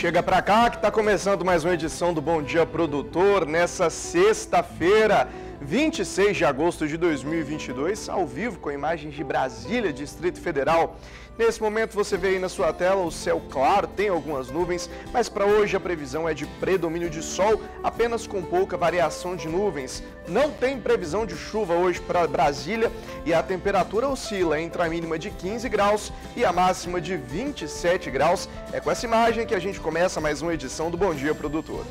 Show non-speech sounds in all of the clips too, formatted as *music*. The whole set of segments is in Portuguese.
Chega para cá que está começando mais uma edição do Bom Dia Produtor nessa sexta-feira. 26 de agosto de 2022, ao vivo com imagens de Brasília, Distrito Federal. Nesse momento você vê aí na sua tela o céu claro, tem algumas nuvens, mas para hoje a previsão é de predomínio de sol, apenas com pouca variação de nuvens. Não tem previsão de chuva hoje para Brasília e a temperatura oscila entre a mínima de 15 graus e a máxima de 27 graus. É com essa imagem que a gente começa mais uma edição do Bom Dia Produtor.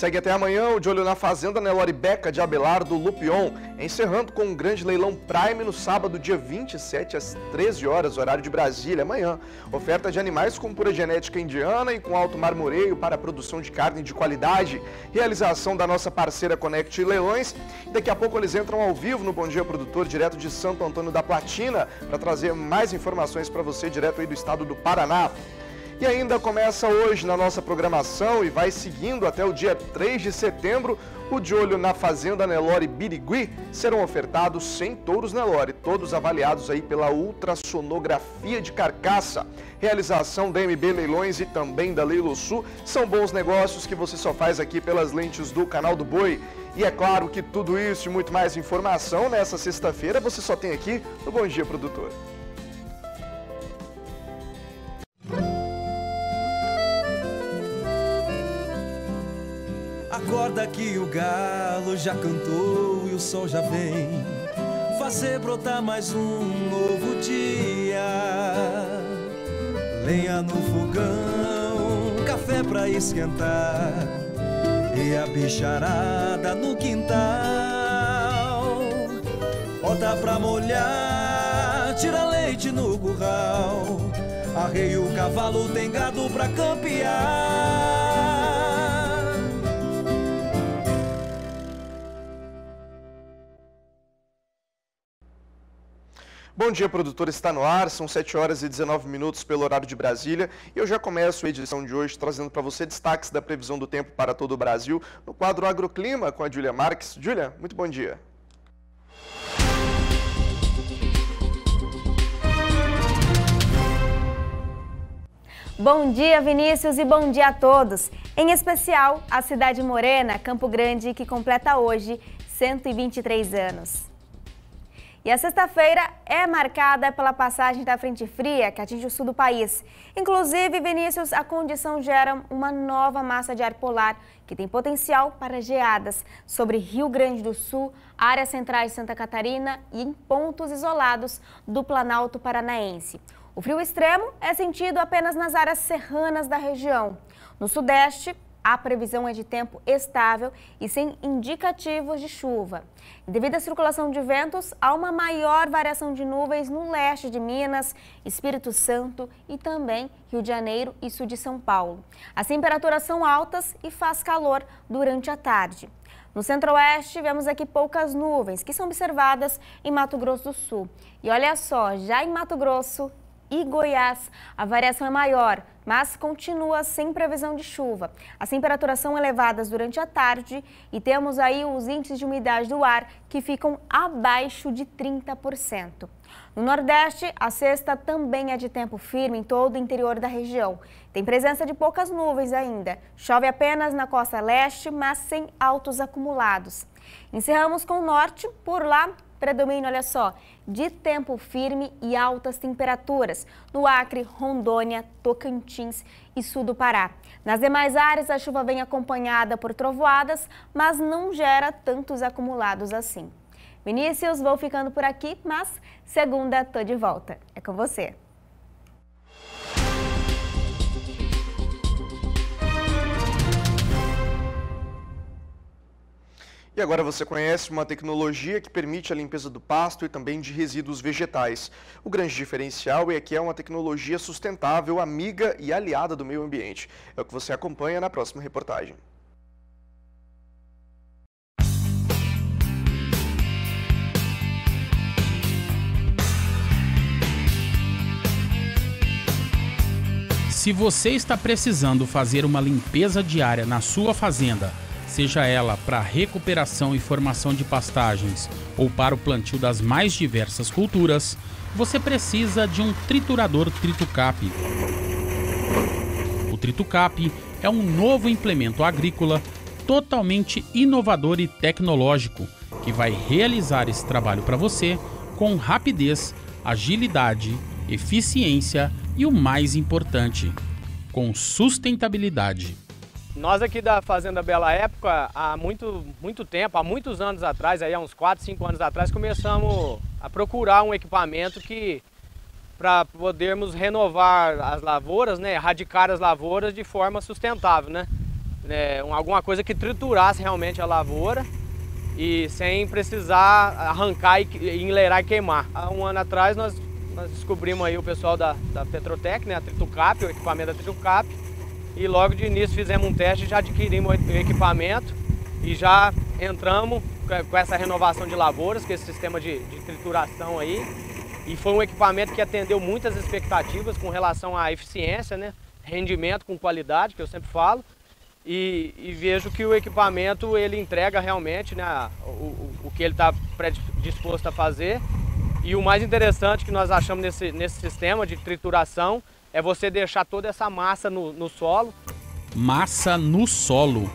Segue até amanhã o De Olho na Fazenda, Nelore né? Beca de Abelardo Lupion, encerrando com um grande leilão Prime no sábado, dia 27, às 13 horas, horário de Brasília, amanhã. Oferta de animais com pura genética indiana e com alto marmoreio para produção de carne de qualidade. Realização da nossa parceira Connect Leões. Daqui a pouco eles entram ao vivo no Bom Dia Produtor, direto de Santo Antônio da Platina, para trazer mais informações para você direto aí do estado do Paraná. E ainda começa hoje na nossa programação e vai seguindo até o dia 3 de setembro. O De Olho na Fazenda Nelore Birigui serão ofertados 100 touros Nelore, todos avaliados aí pela ultrassonografia de carcaça. Realização da MB Leilões e também da Leilo Sul são bons negócios que você só faz aqui pelas lentes do canal do Boi. E é claro que tudo isso e muito mais informação nessa sexta-feira você só tem aqui no Bom Dia Produtor. Acorda que o galo já cantou e o sol já vem fazer brotar mais um novo dia. Lenha no fogão, café pra esquentar e a bicharada no quintal. Bota pra molhar, tira leite no curral. Arrei o cavalo, tem gado pra campear. Bom dia, produtor. Está no ar, são 7 horas e 19 minutos pelo horário de Brasília. E eu já começo a edição de hoje trazendo para você destaques da previsão do tempo para todo o Brasil no quadro Agroclima com a Júlia Marques. Júlia, muito bom dia. Bom dia, Vinícius, e bom dia a todos. Em especial, a cidade morena, Campo Grande, que completa hoje 123 anos. E a sexta-feira é marcada pela passagem da frente fria que atinge o sul do país. Inclusive, Vinícius, a condição gera uma nova massa de ar polar que tem potencial para geadas sobre Rio Grande do Sul, áreas centrais de Santa Catarina e em pontos isolados do Planalto Paranaense. O frio extremo é sentido apenas nas áreas serranas da região. No sudeste, a previsão é de tempo estável e sem indicativos de chuva. Devido à circulação de ventos, há uma maior variação de nuvens no leste de Minas, Espírito Santo e também Rio de Janeiro e sul de São Paulo. As temperaturas são altas e faz calor durante a tarde. No centro-oeste, vemos aqui poucas nuvens, que são observadas em Mato Grosso do Sul. E olha só, já em Mato Grosso, e Goiás. A variação é maior, mas continua sem previsão de chuva. As temperaturas são elevadas durante a tarde e temos aí os índices de umidade do ar que ficam abaixo de 30%. No Nordeste, a sexta também é de tempo firme em todo o interior da região. Tem presença de poucas nuvens ainda. Chove apenas na costa leste, mas sem altos acumulados. Encerramos com o norte, por lá predomínio, olha só, de tempo firme e altas temperaturas no Acre, Rondônia, Tocantins e sul do Pará. Nas demais áreas, a chuva vem acompanhada por trovoadas, mas não gera tantos acumulados assim. Vinícius, vou ficando por aqui, mas segunda tô de volta. É com você. E agora você conhece uma tecnologia que permite a limpeza do pasto e também de resíduos vegetais. O grande diferencial é que é uma tecnologia sustentável, amiga e aliada do meio ambiente. É o que você acompanha na próxima reportagem. Se você está precisando fazer uma limpeza diária na sua fazenda, seja ela para recuperação e formação de pastagens ou para o plantio das mais diversas culturas, você precisa de um triturador Tritucap. O Tritucap é um novo implemento agrícola totalmente inovador e tecnológico que vai realizar esse trabalho para você com rapidez, agilidade, eficiência e o mais importante, com sustentabilidade. Nós aqui da Fazenda Bela Época, há muito, muito tempo, há muitos anos atrás, aí há uns 4, 5 anos atrás, começamos a procurar um equipamento que para podermos renovar as lavouras, né, erradicar as lavouras de forma sustentável, né? É, alguma coisa que triturasse realmente a lavoura e sem precisar arrancar e enleirar e queimar. Há um ano atrás nós, nós descobrimos aí o pessoal da, da Petrotec, né, a Tritucap, o equipamento da Tritucap, e logo de início fizemos um teste, já adquirimos o equipamento e já entramos com essa renovação de lavouras, com esse sistema de, de trituração aí. E foi um equipamento que atendeu muitas expectativas com relação à eficiência, né? rendimento com qualidade, que eu sempre falo. E, e vejo que o equipamento ele entrega realmente né, o, o, o que ele está predisposto a fazer. E o mais interessante que nós achamos nesse, nesse sistema de trituração é você deixar toda essa massa no, no solo. Massa no solo.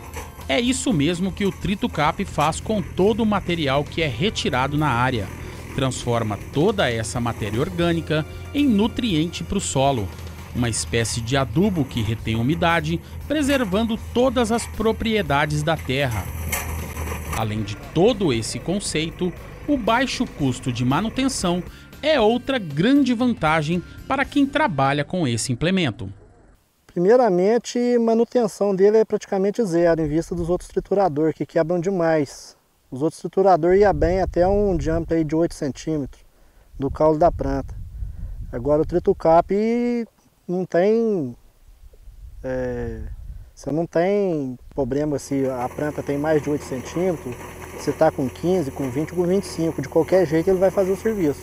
É isso mesmo que o cap faz com todo o material que é retirado na área. Transforma toda essa matéria orgânica em nutriente para o solo, uma espécie de adubo que retém umidade, preservando todas as propriedades da terra. Além de todo esse conceito, o baixo custo de manutenção é outra grande vantagem para quem trabalha com esse implemento. Primeiramente, manutenção dele é praticamente zero em vista dos outros trituradores que quebram demais. Os outros trituradores iam bem até um diâmetro de 8 centímetros do caule da planta. Agora o tritucap não tem é, você não tem problema se a planta tem mais de 8 centímetros, se está com 15, com 20, com 25, de qualquer jeito ele vai fazer o serviço.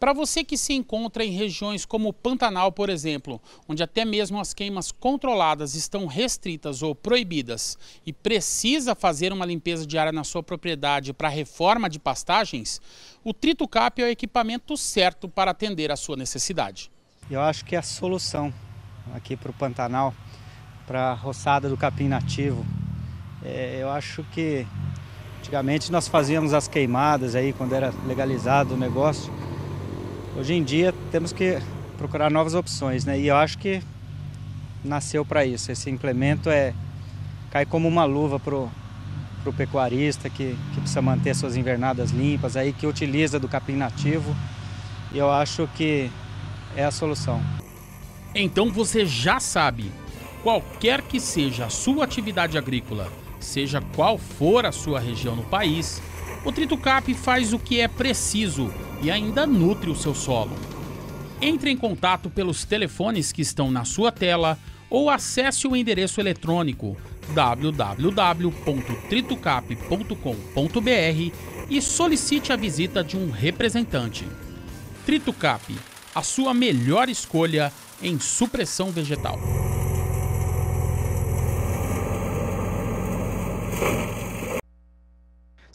Para você que se encontra em regiões como o Pantanal, por exemplo, onde até mesmo as queimas controladas estão restritas ou proibidas e precisa fazer uma limpeza diária na sua propriedade para reforma de pastagens, o TritoCap é o equipamento certo para atender à sua necessidade. Eu acho que é a solução aqui para o Pantanal, para a roçada do capim nativo. É, eu acho que antigamente nós fazíamos as queimadas aí quando era legalizado o negócio Hoje em dia temos que procurar novas opções, né? E eu acho que nasceu para isso. Esse implemento é cai como uma luva pro pro pecuarista que, que precisa manter suas invernadas limpas, aí que utiliza do capim nativo. E eu acho que é a solução. Então você já sabe, qualquer que seja a sua atividade agrícola, seja qual for a sua região no país, o trito cap faz o que é preciso e ainda nutre o seu solo. Entre em contato pelos telefones que estão na sua tela ou acesse o endereço eletrônico www.tritucap.com.br e solicite a visita de um representante. Tritucap, a sua melhor escolha em supressão vegetal.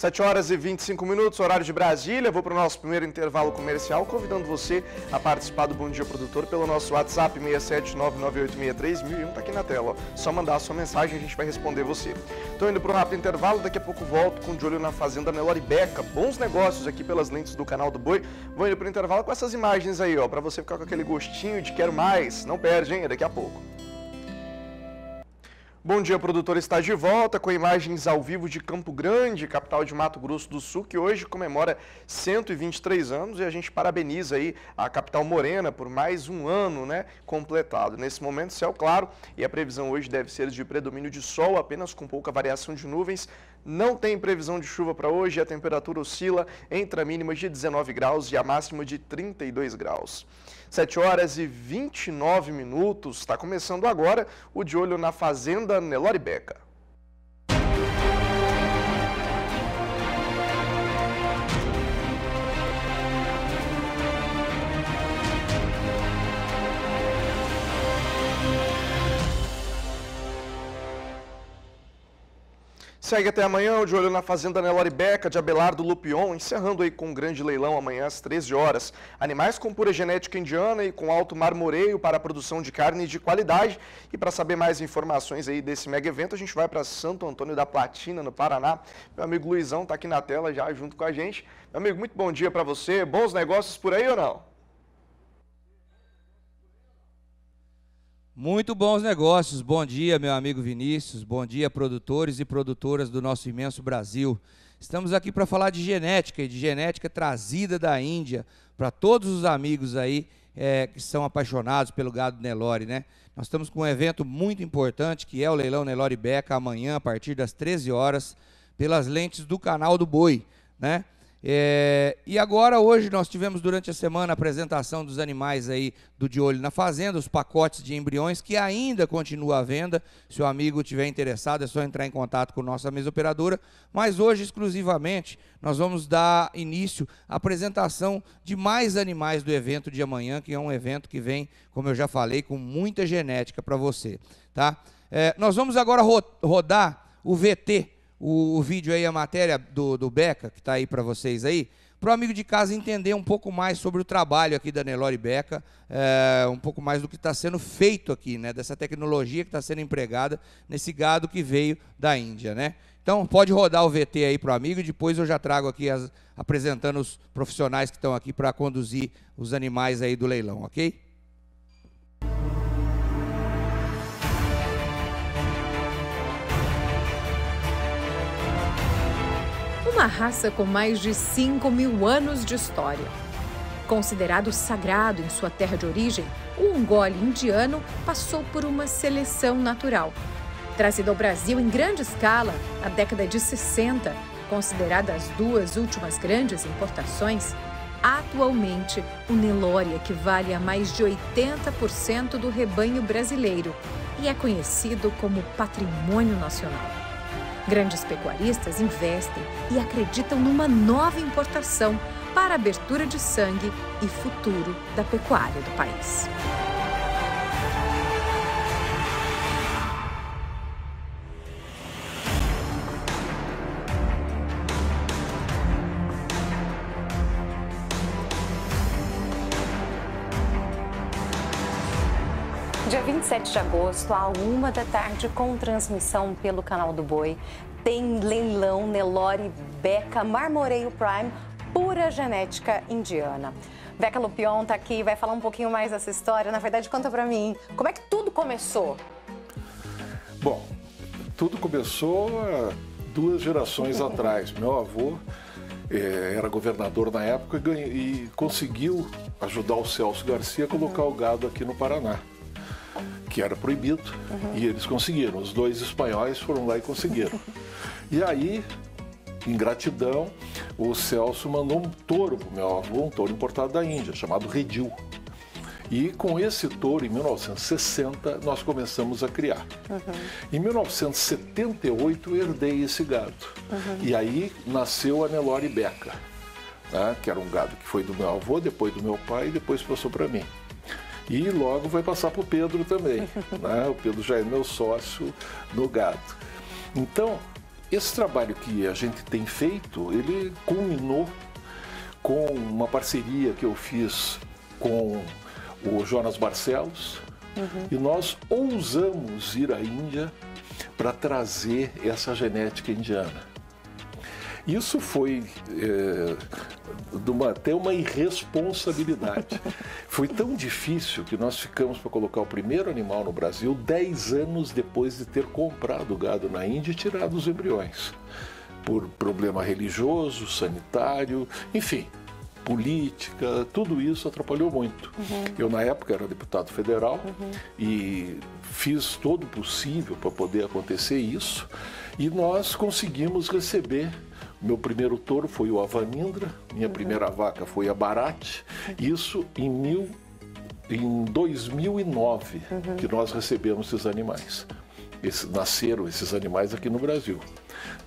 7 horas e 25 minutos, horário de Brasília. Vou para o nosso primeiro intervalo comercial, convidando você a participar do Bom Dia Produtor pelo nosso WhatsApp 67998631001, Está aqui na tela. Só mandar a sua mensagem, a gente vai responder você. Estou indo para um rápido intervalo, daqui a pouco volto com o de olho na Fazenda Nelore Beca. Bons negócios aqui pelas lentes do canal do Boi. Vou indo para o intervalo com essas imagens aí, ó, para você ficar com aquele gostinho de quero mais. Não perde, hein? É daqui a pouco. Bom dia, produtor. Está de volta com imagens ao vivo de Campo Grande, capital de Mato Grosso do Sul, que hoje comemora 123 anos e a gente parabeniza aí a capital morena por mais um ano, né, completado. Nesse momento, céu claro e a previsão hoje deve ser de predomínio de sol, apenas com pouca variação de nuvens. Não tem previsão de chuva para hoje. A temperatura oscila entre a mínima de 19 graus e a máxima de 32 graus. 7 horas e 29 minutos, está começando agora o De Olho na Fazenda Nelore Beca. Segue até amanhã, de olho na Fazenda Nelore Beca, de Abelardo Lupion, encerrando aí com um grande leilão amanhã às 13 horas. Animais com pura genética indiana e com alto marmoreio para a produção de carne de qualidade. E para saber mais informações aí desse mega evento, a gente vai para Santo Antônio da Platina, no Paraná. Meu amigo Luizão está aqui na tela já junto com a gente. Meu amigo, muito bom dia para você. Bons negócios por aí ou não? Muito bons negócios. Bom dia, meu amigo Vinícius. Bom dia, produtores e produtoras do nosso imenso Brasil. Estamos aqui para falar de genética e de genética trazida da Índia para todos os amigos aí é, que são apaixonados pelo gado Nelore, né? Nós estamos com um evento muito importante que é o leilão Nelore Beca amanhã a partir das 13 horas pelas lentes do canal do Boi, né? É, e agora, hoje, nós tivemos durante a semana a apresentação dos animais aí do De Olho na Fazenda, os pacotes de embriões, que ainda continua à venda. Se o amigo tiver interessado, é só entrar em contato com nossa mesa operadora. Mas hoje, exclusivamente, nós vamos dar início à apresentação de mais animais do evento de amanhã, que é um evento que vem, como eu já falei, com muita genética para você. Tá? É, nós vamos agora ro rodar o VT o, o vídeo aí, a matéria do, do Beca, que está aí para vocês aí, para o amigo de casa entender um pouco mais sobre o trabalho aqui da Nelore Beca, é, um pouco mais do que está sendo feito aqui, né? Dessa tecnologia que está sendo empregada nesse gado que veio da Índia, né? Então pode rodar o VT aí para o amigo e depois eu já trago aqui as, apresentando os profissionais que estão aqui para conduzir os animais aí do leilão, ok? uma raça com mais de 5 mil anos de história. Considerado sagrado em sua terra de origem, o ungole indiano passou por uma seleção natural. Trazido ao Brasil em grande escala na década de 60, considerada as duas últimas grandes importações, atualmente o Nelore equivale a mais de 80% do rebanho brasileiro e é conhecido como patrimônio nacional. Grandes pecuaristas investem e acreditam numa nova importação para abertura de sangue e futuro da pecuária do país. de agosto, à uma da tarde, com transmissão pelo canal do Boi. Tem leilão Nelore Beca Marmoreio Prime, pura genética indiana. Beca Lupion está aqui, vai falar um pouquinho mais dessa história. Na verdade, conta para mim, como é que tudo começou? Bom, tudo começou ah, duas gerações *laughs* atrás. Meu avô eh, era governador na época e, e, conseguiu ajudar o Celso Garcia a colocar uhum. o gado aqui no Paraná que era proibido, uhum. e eles conseguiram. Os dois espanhóis foram lá e conseguiram. *laughs* e aí, em gratidão, o Celso mandou um touro para o meu avô, um touro importado da Índia, chamado Redil. E com esse touro, em 1960, nós começamos a criar. Uhum. Em 1978, herdei esse gado. Uhum. E aí nasceu a Nelore Beca, né? que era um gado que foi do meu avô, depois do meu pai e depois passou para mim e logo vai passar para o Pedro também. *laughs* né? O Pedro já é meu sócio no Gato. Então, esse trabalho que a gente tem feito, ele culminou com uma parceria que eu fiz com o Jonas Barcelos uhum. e nós ousamos ir à Índia para trazer essa genética indiana. Isso foi é, de uma, até uma irresponsabilidade. foi tão difícil que nós ficamos para colocar o primeiro animal no Brasil 10 anos depois de ter comprado o gado na Índia e tirado os embriões. Por problema religioso, sanitário, enfim, política, tudo isso atrapalhou muito. Uhum. Eu, na época, era deputado federal uhum. e fiz todo o possível para poder acontecer isso e nós conseguimos receber meu primeiro touro foi o Avanindra, minha uhum. primeira vaca foi a Barate. Isso em mil, em 2009 uhum. que nós recebemos esses animais. Esse, nasceram esses animais aqui no Brasil.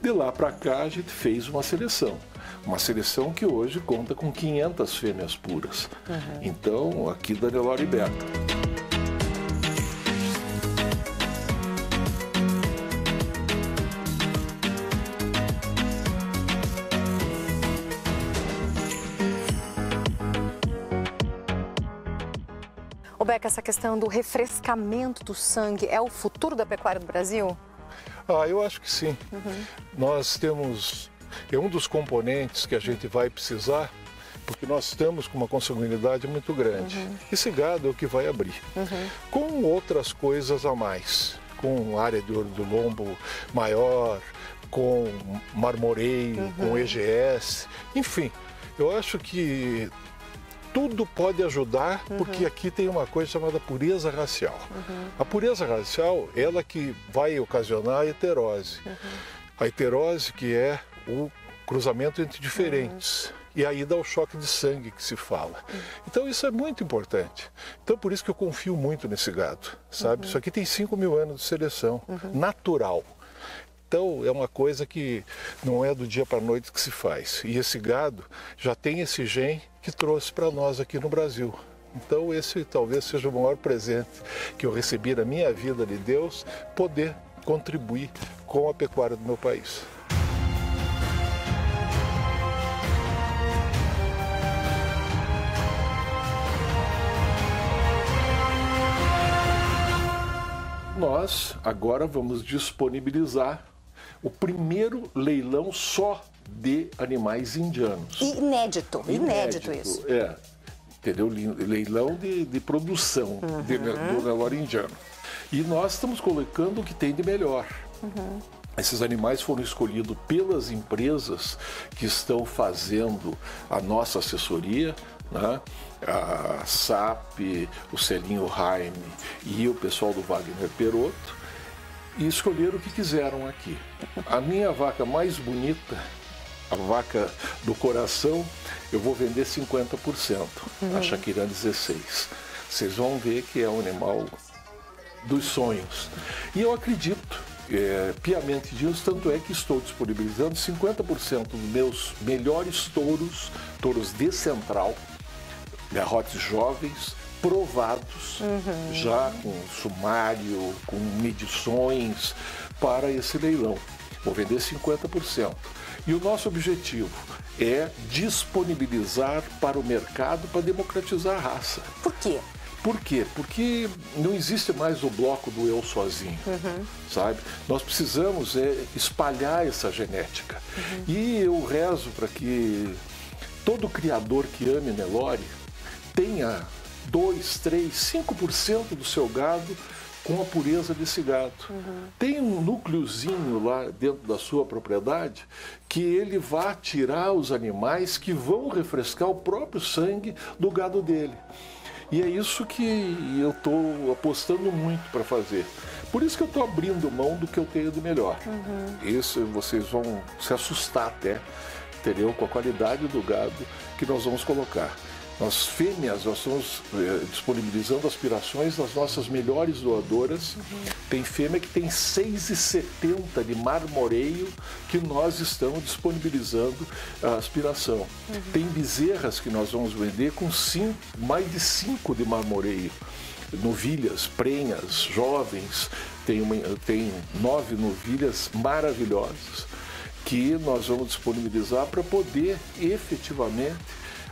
De lá para cá a gente fez uma seleção, uma seleção que hoje conta com 500 fêmeas puras. Uhum. Então aqui da Daniela Loriberta. Beca, essa questão do refrescamento do sangue é o futuro da pecuária do Brasil? Ah, eu acho que sim. Uhum. Nós temos. É um dos componentes que a gente vai precisar, porque nós estamos com uma consanguinidade muito grande. Uhum. Esse gado é o que vai abrir. Uhum. Com outras coisas a mais, com área de ouro do lombo maior, com marmoreio, com uhum. EGS, enfim. Eu acho que tudo pode ajudar, uhum. porque aqui tem uma coisa chamada pureza racial. Uhum. A pureza racial, ela que vai ocasionar a heterose. Uhum. A heterose que é o cruzamento entre diferentes. Uhum. E aí dá o choque de sangue que se fala. Uhum. Então isso é muito importante. Então por isso que eu confio muito nesse gado, sabe? Uhum. Isso aqui tem 5 mil anos de seleção, natural. Então é uma coisa que não é do dia para a noite que se faz. E esse gado já tem esse gen que trouxe para nós aqui no Brasil. Então esse talvez seja o maior presente que eu recebi na minha vida de Deus, poder contribuir com a pecuária do meu país. nós agora vamos disponibilizar o primeiro leilão só de animais indianos. Inédito, inédito, inédito isso. É, entendeu? Leilão de, de produção uhum. de, do Nelore indiano. E nós estamos colocando o que tem de melhor. Uhum. Esses animais foram escolhidos pelas empresas que estão fazendo a nossa assessoria, né? a SAP, o Celinho Raime e o pessoal do Wagner Perotto e escolher o que quiseram aqui. A minha vaca mais bonita, a vaca do coração, eu vou vender 50%, uhum. a Shakira 16. Vocês vão ver que é um animal dos sonhos. E eu acredito é, piamente disso, tanto é que estou disponibilizando 50% dos meus melhores touros, touros de central, garrotes jovens, provados, uhum. já com sumário, com medições para esse leilão. Vou vender 50%. E o nosso objetivo é disponibilizar para o mercado para democratizar a raça. Por quê? Por quê? Porque não existe mais o bloco do eu sozinho, uhum. sabe? Nós precisamos é, espalhar essa genética. Uhum. E eu rezo para que todo criador que ame Nelore tenha 2, 3, 5% do seu gado com a pureza desse gado. Uhum. Tem um núcleozinho lá dentro da sua propriedade que ele vai tirar os animais que vão refrescar o próprio sangue do gado dele. E é isso que eu estou apostando muito para fazer. Por isso que eu estou abrindo mão do que eu tenho de melhor. Uhum. Isso vocês vão se assustar até, entendeu? Com a qualidade do gado que nós vamos colocar. Nós, fêmeas, nós estamos eh, disponibilizando aspirações das nossas melhores doadoras. Uhum. Tem fêmea que tem 6,70 de marmoreio que nós estamos disponibilizando a aspiração. Uhum. Tem bezerras que nós vamos vender com cinco, mais de 5 de marmoreio. Novilhas, prenhas, jovens, tem, uma, tem nove novilhas maravilhosas que nós vamos disponibilizar para poder efetivamente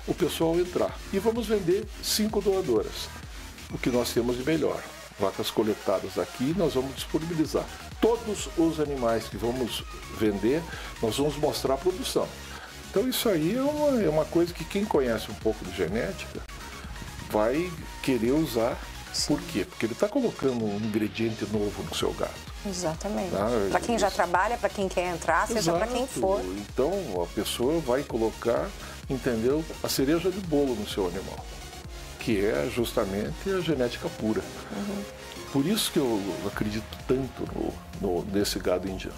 o pessoal entrar. E vamos vender cinco doadoras, o que nós temos de melhor. Vacas coletadas aqui, nós vamos disponibilizar. Todos os animais que vamos vender, nós vamos mostrar a produção. Então isso aí é uma, é uma coisa que quem conhece um pouco de genética vai querer usar. Sim. Por quê? Porque ele está colocando um ingrediente novo no seu gado. Exatamente. Tá? Ah, é para quem já trabalha, para quem quer entrar, seja para quem for. Então a pessoa vai colocar entendeu? A cereja de bolo no seu animal, que é justamente a genética pura. Uhum. Por isso que eu acredito tanto no, no, nesse gado indiano.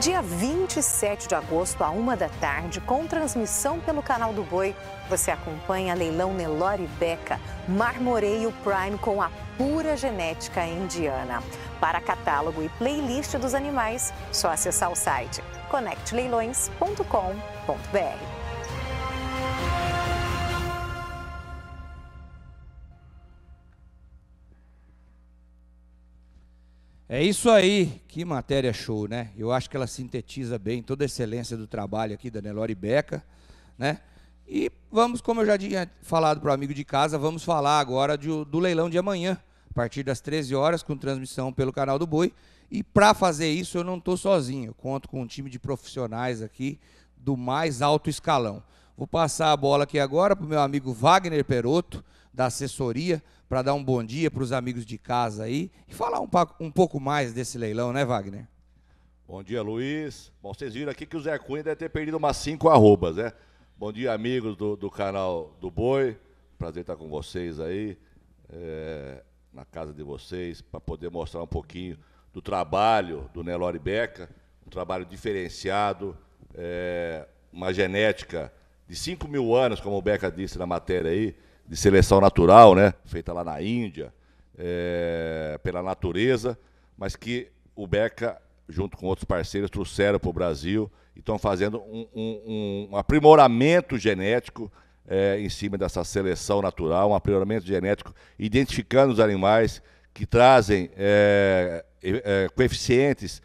Dia 27 de agosto, a uma da tarde, com transmissão pelo canal do Boi, você acompanha leilão Nelore Beca, Marmoreio Prime com a pura genética indiana. Para catálogo e playlist dos animais, só acessar o site connectleilões.com.br. É isso aí, que matéria show, né? Eu acho que ela sintetiza bem toda a excelência do trabalho aqui da Nelore Beca, né? E vamos, como eu já tinha falado para o amigo de casa, vamos falar agora do leilão de amanhã, partir das 13 horas, com transmissão pelo canal do Boi. E para fazer isso, eu não estou sozinho. Eu conto com um time de profissionais aqui do mais alto escalão. Vou passar a bola aqui agora para o meu amigo Wagner Peroto, da assessoria, para dar um bom dia para os amigos de casa aí e falar um, um pouco mais desse leilão, né, Wagner? Bom dia, Luiz. Bom, vocês viram aqui que o Zé Cunha deve ter perdido umas cinco arrobas, né? Bom dia, amigos do, do canal do Boi. Prazer estar com vocês aí. É, na casa de vocês, para poder mostrar um pouquinho do trabalho do Nelore Beca, um trabalho diferenciado, é, uma genética de 5 mil anos, como o Beca disse na matéria aí, de seleção natural, né, feita lá na Índia, é, pela natureza, mas que o Beca, junto com outros parceiros, trouxeram para o Brasil e estão fazendo um, um, um aprimoramento genético é, em cima dessa seleção natural, um aprimoramento genético, identificando os animais que trazem é, é, coeficientes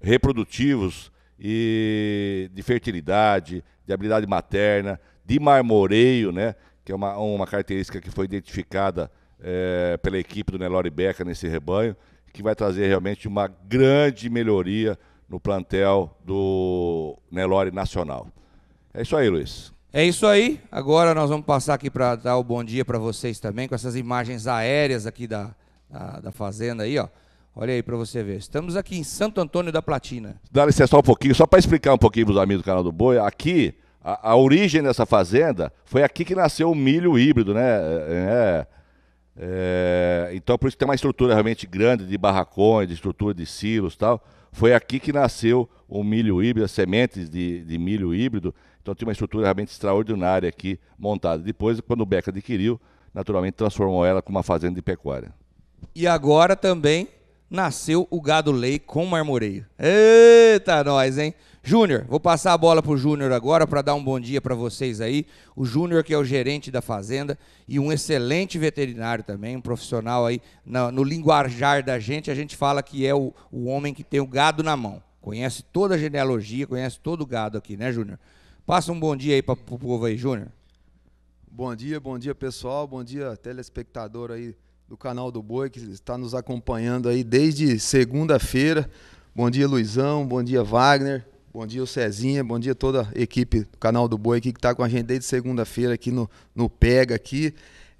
reprodutivos e de fertilidade, de habilidade materna, de marmoreio, né, que é uma, uma característica que foi identificada é, pela equipe do Nelore Beca nesse rebanho, que vai trazer realmente uma grande melhoria no plantel do Nelore Nacional. É isso aí, Luiz. É isso aí. Agora nós vamos passar aqui para dar o bom dia para vocês também, com essas imagens aéreas aqui da, da, da fazenda aí, ó. Olha aí para você ver. Estamos aqui em Santo Antônio da Platina. Dá licença só um pouquinho, só para explicar um pouquinho para os amigos do canal do Boi. Aqui, a, a, origem dessa fazenda foi aqui que nasceu o milho híbrido, né? É, é, é então, por isso que tem uma estrutura realmente grande de barracões, de estrutura de silos tal. Foi aqui que nasceu o milho híbrido, as sementes de, de milho híbrido. Então tinha uma estrutura realmente extraordinária aqui montada. Depois, quando o Beca adquiriu, naturalmente transformou ela com uma fazenda de pecuária. E agora também nasceu o gado lei com marmoreio. Eita, nós, hein? Júnior, vou passar a bola para o Júnior agora para dar um bom dia para vocês aí. O Júnior que é o gerente da fazenda e um excelente veterinário também, um profissional aí no, no linguajar da gente, a gente fala que é o, o homem que tem o gado na mão. Conhece toda a genealogia, conhece todo o gado aqui, né, Júnior? Passa um bom dia aí para o povo aí, Júnior. Bom dia, bom dia pessoal, bom dia telespectador aí do canal do Boi que está nos acompanhando aí desde segunda-feira. Bom dia, Luizão, bom dia, Wagner, bom dia, o Cezinha, bom dia toda a equipe do canal do Boi aqui que está com a gente desde segunda-feira aqui no, no Pega aqui.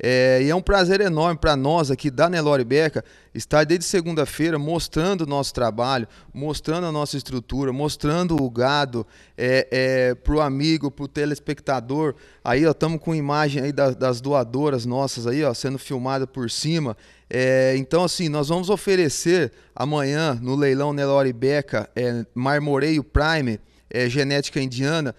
É, e é um prazer enorme para nós aqui da Nelore Beca estar desde segunda-feira mostrando o nosso trabalho, mostrando a nossa estrutura, mostrando o gado é, é, para o amigo, para o telespectador. Aí estamos com imagem aí das, das doadoras nossas aí, ó, sendo filmada por cima. É, então, assim, nós vamos oferecer amanhã no leilão Nelore Beca é, Marmoreio Prime é, Genética Indiana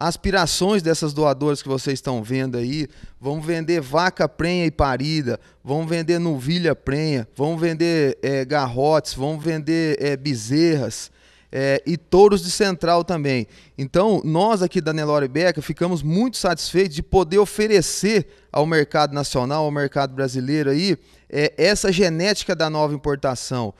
aspirações dessas doadoras que vocês estão vendo aí. Vamos vender vaca prenha e parida, vamos vender novilha prenha, vamos vender é, garrotes, vamos vender é, bezerras. É, e touros de central também. Então, nós aqui da Nelore Beca ficamos muito satisfeitos de poder oferecer ao mercado nacional, ao mercado brasileiro aí, é, essa genética da nova importação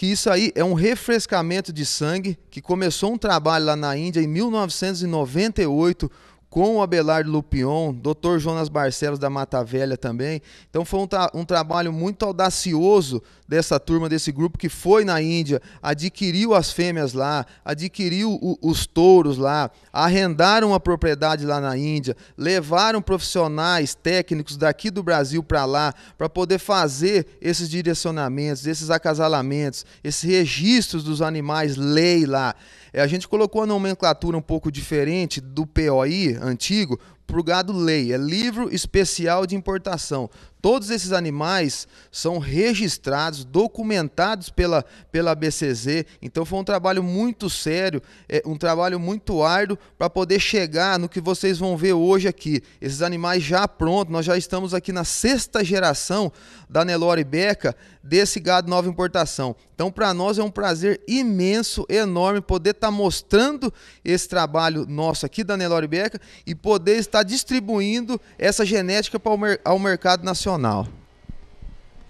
que isso aí é um refrescamento de sangue que começou um trabalho lá na Índia em 1998 com o Abelardo Lupion, Dr. Jonas Barcelos da Mata Velha também. Então foi um, tra um, trabalho muito audacioso dessa turma, desse grupo que foi na Índia, adquiriu as fêmeas lá, adquiriu os touros lá, arrendaram a propriedade lá na Índia, levaram profissionais técnicos daqui do Brasil para lá para poder fazer esses direcionamentos, esses acasalamentos, esses registros dos animais lei lá. É, a gente colocou a nomenclatura um pouco diferente do POI antigo para o gado lei, é livro especial de importação. Todos esses animais são registrados, documentados pela, pela BCZ. Então foi um trabalho muito sério, é, um trabalho muito árduo para poder chegar no que vocês vão ver hoje aqui. Esses animais já prontos, nós já estamos aqui na sexta geração da Nelore Beca desse gado nova importação. Então para nós é um prazer imenso, enorme poder estar tá mostrando esse trabalho nosso aqui da Nelore Beca e poder estar distribuindo essa genética para o mer ao mercado nacional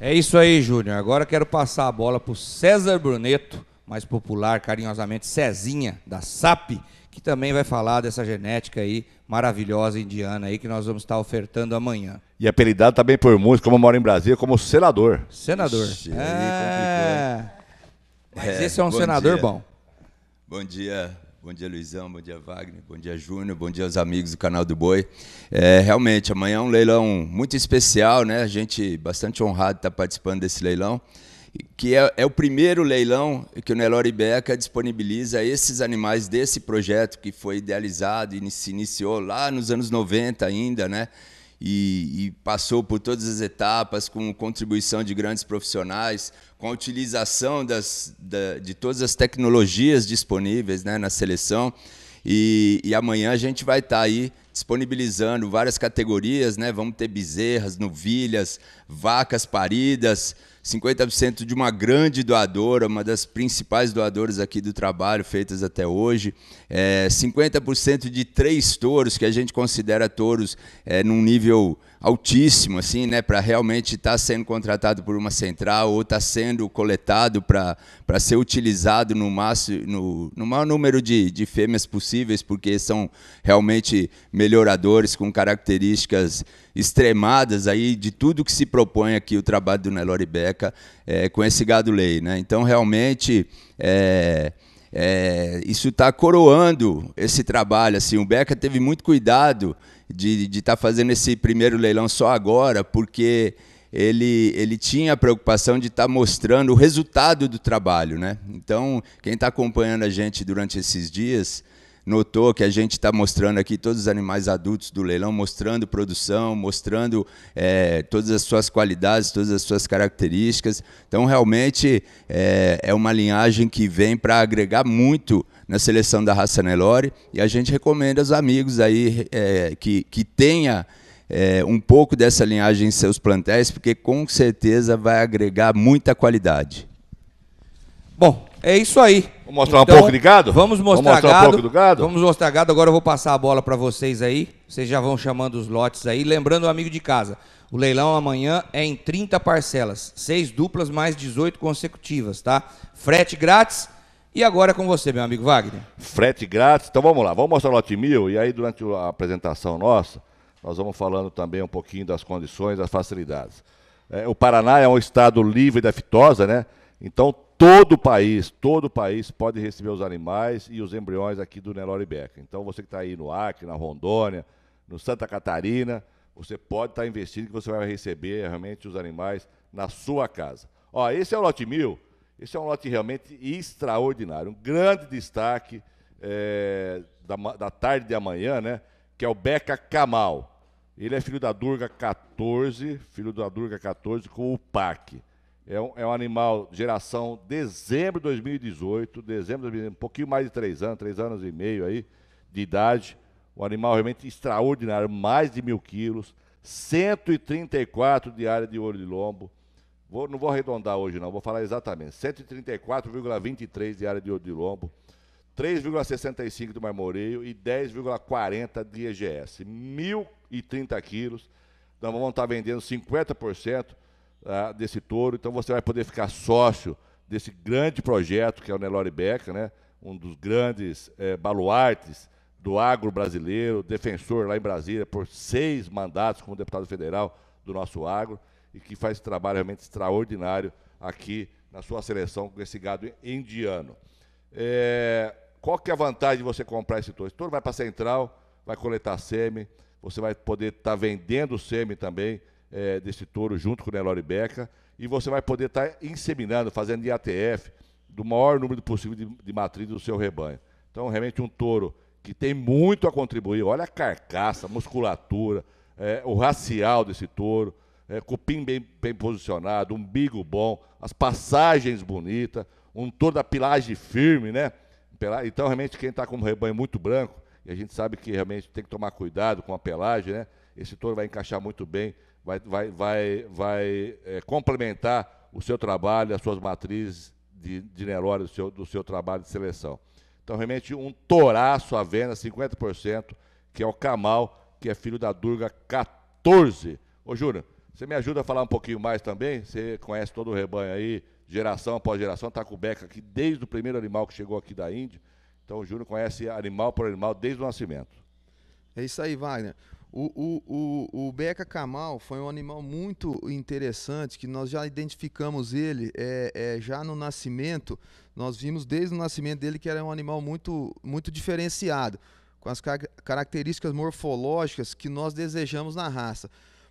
é isso aí, Júnior. Agora quero passar a bola para o César Bruneto, mais popular, carinhosamente, Cezinha, da SAP, que também vai falar dessa genética aí maravilhosa indiana aí que nós vamos estar ofertando amanhã. E apelidado também por muitos, como mora em Brasília, como senador. Senador. Ixi, é... Mas é, esse é um senador dia. bom. Bom dia, Bom dia, Luizão. Bom dia, Wagner. Bom dia, Júnior. Bom dia aos amigos do canal do Boi. É, realmente, amanhã é um leilão muito especial, né? A gente bastante honrado de tá estar participando desse leilão, que é, é o primeiro leilão que o Nelore Beca disponibiliza esses animais desse projeto que foi idealizado e se iniciou lá nos anos 90 ainda, né? e, e, passou por todas as etapas com contribuição de grandes profissionais, com a utilização das, da, de todas as tecnologias disponíveis né, na seleção. E, e, amanhã a gente vai estar tá aí disponibilizando várias categorias, né? Vamos ter bezerras, novilhas, vacas paridas, 50% de uma grande doadora, uma das principais doadoras aqui do trabalho feitas até hoje, é, 50% de três touros, que a gente considera touros é, num nível altíssimo, assim, né, para realmente estar tá sendo contratado por uma central ou estar tá sendo coletado para ser utilizado no, máximo, no, no maior número de, de fêmeas possíveis, porque são realmente melhoradores com características extremadas aí de tudo que se propõe aqui o trabalho do Nelore Beca é, com esse gado lei. Né? Então, realmente. É, é, isso está coroando esse trabalho. Assim, o Beca teve muito cuidado de estar tá fazendo esse primeiro leilão só agora, porque ele, ele tinha a preocupação de estar tá mostrando o resultado do trabalho. Né? Então, quem está acompanhando a gente durante esses dias notou que a gente está mostrando aqui todos os animais adultos do leilão, mostrando produção, mostrando é, todas as suas qualidades, todas as suas características. Então, realmente, é, é uma linhagem que vem para agregar muito na seleção da raça Nelore e a gente recomenda aos amigos aí é, que, que tenha é, um pouco dessa linhagem em seus plantéis, porque com certeza vai agregar muita qualidade. Bom, é isso aí. Vou mostrar então, um pouco de gado? Vamos mostrar, vamos mostrar gado, um pouco do gado. Vamos mostrar gado. Agora eu vou passar a bola para vocês aí. Vocês já vão chamando os lotes aí. Lembrando, amigo de casa, o leilão amanhã é em 30 parcelas, seis duplas mais 18 consecutivas, tá? Frete grátis e agora é com você, meu amigo Wagner. Frete grátis. Então vamos lá, vamos mostrar o lote mil e aí durante a apresentação nossa, nós vamos falando também um pouquinho das condições, das facilidades. É, o Paraná é um estado livre da fitosa, né? Então todo o país, todo o país pode receber os animais e os embriões aqui do Nelore Beca. Então você que está aí no Acre, na Rondônia, no Santa Catarina, você pode estar tá investindo que você vai receber realmente os animais na sua casa. Ó, esse é o lote mil esse é um lote realmente extraordinário. Um grande destaque é, da, da, tarde de amanhã, né? Que é o Beca Kamal. Ele é filho da Durga 14, filho da Durga 14 com o PAC. É um, é um animal geração dezembro de 2018, dezembro de 2018, um pouquinho mais de três anos, três anos e meio aí de idade. Um animal realmente extraordinário, mais de mil quilos, 134 de área de olho de lombo, Vou, não vou arredondar hoje, não, vou falar exatamente. 134,23 de área de Odilombo, 3,65 do Marmoreio e 10,40 de EGS. 1.030 quilos. Então vamos estar vendendo 50% ah, desse touro. Então você vai poder ficar sócio desse grande projeto que é o Nelore Beca, né? um dos grandes eh, baluartes do agro brasileiro, defensor lá em Brasília por seis mandatos como deputado federal do nosso agro e que faz trabalho realmente extraordinário aqui na sua seleção com esse gado indiano. É, qual que é a vantagem de você comprar esse touro? Esse touro vai para a central, vai coletar sêmen, você vai poder estar tá vendendo sêmen também é, desse touro junto com o Nelore Beca, e você vai poder estar tá inseminando, fazendo IATF do maior número possível de, de matrizes do seu rebanho. Então, realmente um touro que tem muito a contribuir. Olha a carcaça, a musculatura, é, o racial desse touro, é, cupim bem, bem posicionado, umbigo bom, as passagens bonitas, um toda da pilagem firme, né? Então, realmente, quem está com um rebanho muito branco, e a gente sabe que realmente tem que tomar cuidado com a pelagem, né? Esse touro vai encaixar muito bem, vai, vai, vai, vai é, complementar o seu trabalho, as suas matrizes de, de Nelore, do seu, do seu trabalho de seleção. Então, realmente, um toraço à venda, 50%, que é o Camal, que é filho da Durga 14. Ô, Júnior, você me ajuda a falar um pouquinho mais também? Você conhece todo o rebanho aí, geração após geração, está com o Beca aqui desde o primeiro animal que chegou aqui da Índia. Então o Júnior conhece animal por animal desde o nascimento. É isso aí, Wagner. O, o, o, o Beca Camal foi um animal muito interessante que nós já identificamos ele é, é, já no nascimento. Nós vimos desde o nascimento dele que era um animal muito, muito diferenciado, com as car características morfológicas que nós desejamos na raça.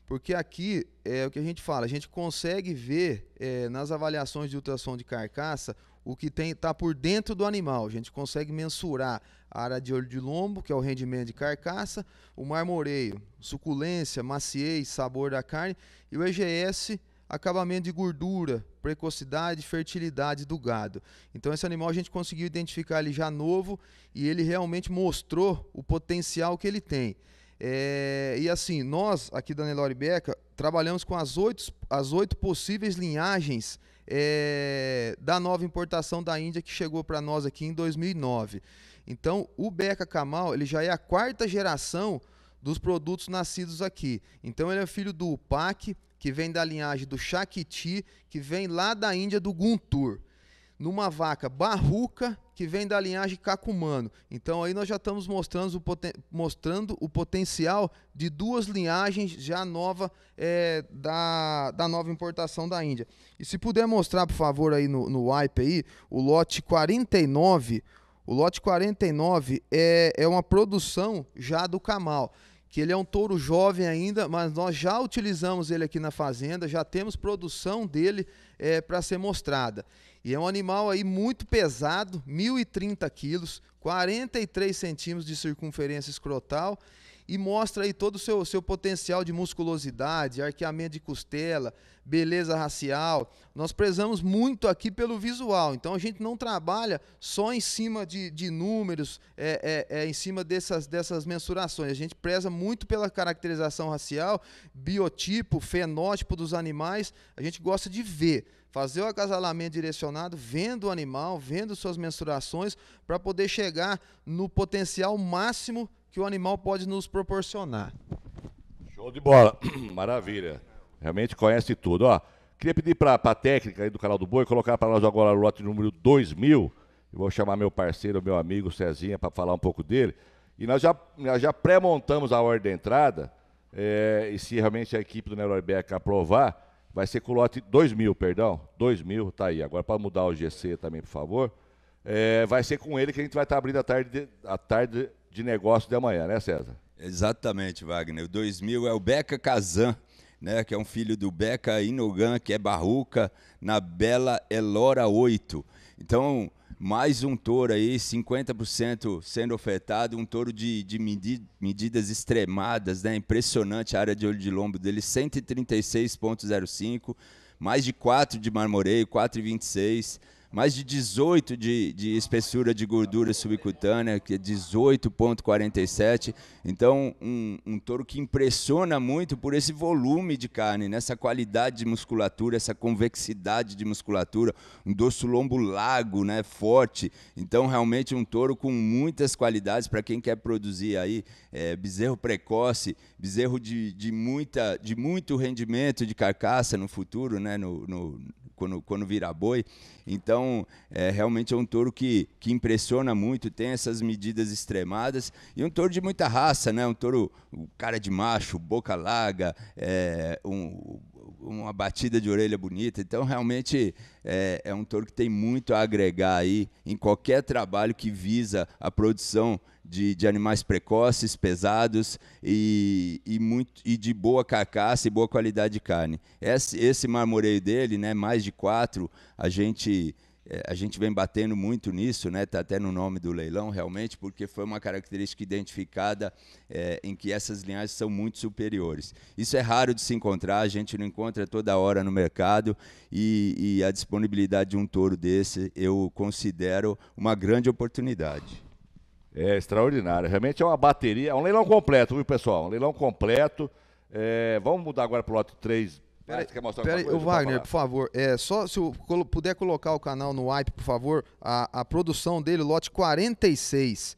Porque aqui é o que a gente fala, a gente consegue ver é, nas avaliações de ultrassom de carcaça o que está por dentro do animal. A gente consegue mensurar a área de olho de lombo, que é o rendimento de carcaça, o marmoreio, suculência, maciez, sabor da carne e o EGS, acabamento de gordura, precocidade, fertilidade do gado. Então esse animal a gente conseguiu identificar ele já novo e ele realmente mostrou o potencial que ele tem. É, e assim, nós aqui da Nelore Beca trabalhamos com as oito, as oito possíveis linhagens é, da nova importação da Índia que chegou para nós aqui em 2009. Então, o Beca Kamal ele já é a quarta geração dos produtos nascidos aqui. Então, ele é filho do Upak, que vem da linhagem do Shakti, que vem lá da Índia do Guntur numa vaca barruca que vem da linhagem cacumano. Então aí nós já estamos mostrando o, poten mostrando o potencial de duas linhagens já nova é, da, da nova importação da Índia. E se puder mostrar, por favor, aí no, no wipe aí, o lote 49, o lote 49 é, é uma produção já do Camal que ele é um touro jovem ainda, mas nós já utilizamos ele aqui na fazenda, já temos produção dele é, para ser mostrada. E é um animal aí muito pesado, 1.030 quilos, 43 centímetros de circunferência escrotal e mostra aí todo o seu, seu potencial de musculosidade, arqueamento de costela, beleza racial. Nós prezamos muito aqui pelo visual, então a gente não trabalha só em cima de, de números, é, é, é, em cima dessas, dessas mensurações. A gente preza muito pela caracterização racial, biotipo, fenótipo dos animais, a gente gosta de ver. Fazer o acasalamento direcionado, vendo o animal, vendo suas mensurações, para poder chegar no potencial máximo que o animal pode nos proporcionar. Show de bola, *clears throat* maravilha. Realmente conhece tudo. Ó, queria pedir para a técnica aí do canal do Boi colocar para nós agora o lote número 2000. Eu vou chamar meu parceiro, meu amigo Cezinha, para falar um pouco dele. E nós já, nós já pré-montamos a ordem de entrada. É, e se realmente a equipe do Nelorbeck aprovar, vai ser com lote 2 mil, perdão, 2 mil, tá aí. Agora, para mudar o GC também, por favor, é, vai ser com ele que a gente vai estar tá abrindo a tarde, de, a tarde de negócio de amanhã, né, César? Exatamente, Wagner. O 2 mil é o Beca Kazan, né, que é um filho do Beca Inogan, que é barruca, na Bela Elora 8. Então, mais um touro aí, 50% sendo ofertado, um touro de, de medi medidas extremadas, né? Impressionante a área de olho de lombo dele, 136,05, mais de 4 de marmoreio, 4,26 mais de 18 de, de espessura de gordura subcutânea, que é 18,47. Então, um, um touro que impressiona muito por esse volume de carne, nessa né? qualidade de musculatura, essa convexidade de musculatura, um dorso lombo largo, né? forte. Então, realmente, um touro com muitas qualidades para quem quer produzir aí é, bezerro precoce, bezerro de, de, muita, de muito rendimento de carcaça no futuro, né? no, no quando, quando virar boi. Então, é, realmente é um touro que, que impressiona muito, tem essas medidas extremadas e um touro de muita raça, né? Um touro cara de macho, boca larga, é, um, uma batida de orelha bonita. Então, realmente é, é um touro que tem muito a agregar aí em qualquer trabalho que visa a produção de, de animais precoces, pesados e, e, muito, e de boa carcaça e boa qualidade de carne. Esse, esse marmoreio dele, né, mais de quatro, a gente eh, a gente vem batendo muito nisso, né? Tá até no nome do leilão realmente, porque foi uma característica identificada é, em que essas linhagens são muito superiores. Isso é raro de se encontrar, a gente não encontra toda hora no mercado e, e a disponibilidade de um touro desse eu considero uma grande oportunidade. É extraordinário. Realmente é uma bateria, é um leilão completo, viu, pessoal? Um leilão completo. É, vamos mudar agora para o lote 3. Peraí, você quer mostrar Wagner, por favor, é, só se eu puder colocar o canal no wipe, por favor, a, a produção dele, lote 46.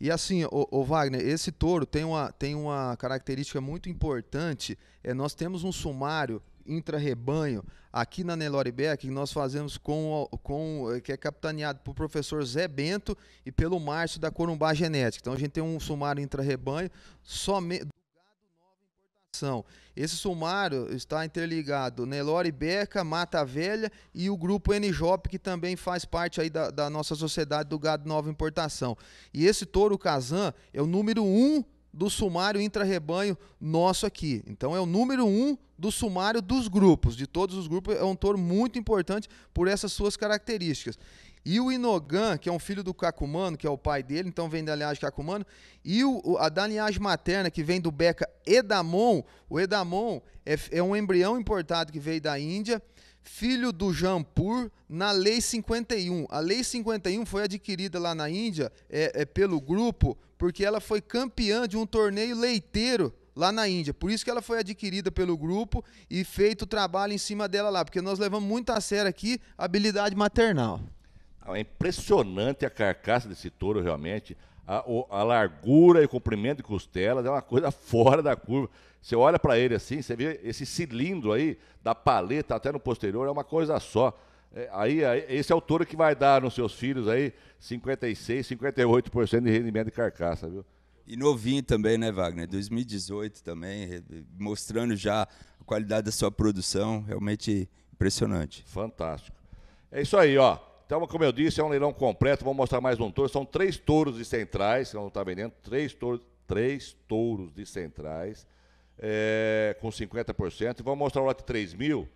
E assim, o, o, Wagner, esse touro tem uma, tem uma característica muito importante. É, nós temos um sumário intra-rebanho aqui na Nelore Beck, que nós fazemos com, com eh, que é capitaneado por professor Zé Bento e pelo Márcio da Corumbá Genética. Então a gente tem um sumário intra-rebanho somente do gado nova importação. Esse sumário está interligado Nelore Beca, Mata Velha e o grupo NJOP, que também faz parte aí da, da nossa sociedade do gado nova importação. E esse touro Kazan é o número um do sumário intra-rebanho nosso aqui. Então é o número um do sumário dos grupos, de todos os grupos, é um touro muito importante por essas suas características. E o Inogan, que é um filho do Kakumano, que é o pai dele, então vem da linhagem Kakumano, e o, a da linhagem materna, que vem do Beca Edamon, o Edamon é, é um embrião importado que veio da Índia, filho do Jampur, na Lei 51. A Lei 51 foi adquirida lá na Índia é, é, pelo grupo, porque ela foi campeã de um torneio leiteiro lá na Índia. Por isso que ela foi adquirida pelo grupo e feito o trabalho em cima dela lá, porque nós levamos muito a sério aqui a habilidade maternal. Ah, é impressionante a carcaça desse touro, realmente. A, a largura e o comprimento de costelas é uma coisa *laughs* fora da curva. Você olha para ele assim, você vê esse cilindro aí, da paleta até no posterior, é uma coisa só. É, aí, aí, esse é o touro que vai dar nos seus filhos aí 56, 58% de rendimento de carcaça, viu? E novinho também, né, Wagner? 2018 também, mostrando já a qualidade da sua produção, realmente impressionante. Fantástico. É isso aí, ó. Então, como eu disse, é um leilão completo. Vou mostrar mais um touro. São três touros de centrais, que não está vendendo. Três touros, três touros de centrais, é, com 50%. E vou mostrar o lote 3000, mil,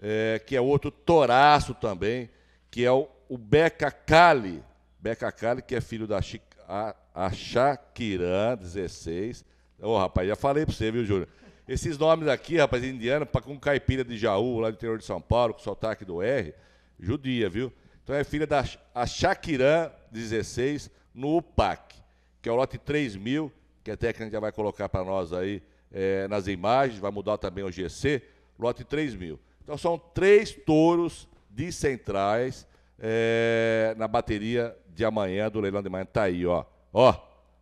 é, que é outro toraço também, que é o, o Beca Cali. Beca Cali, que é filho da Chica, a, a Shakirã 16. Ô, oh, rapaz, já falei para você, viu, Júlio? Esses nomes aqui, rapaz, indiano, para com caipira de Jaú, lá do interior de São Paulo, com sotaque do R, judia, viu? Então é filha da a 16 no UPAC, que é o lote 3000, que até que a gente já vai colocar para nós aí é, nas imagens, vai mudar também o GC, lote 3000. Então são três touros de centrais é, na bateria de amanhã, do leilão de amanhã, tá aí, ó. Ó,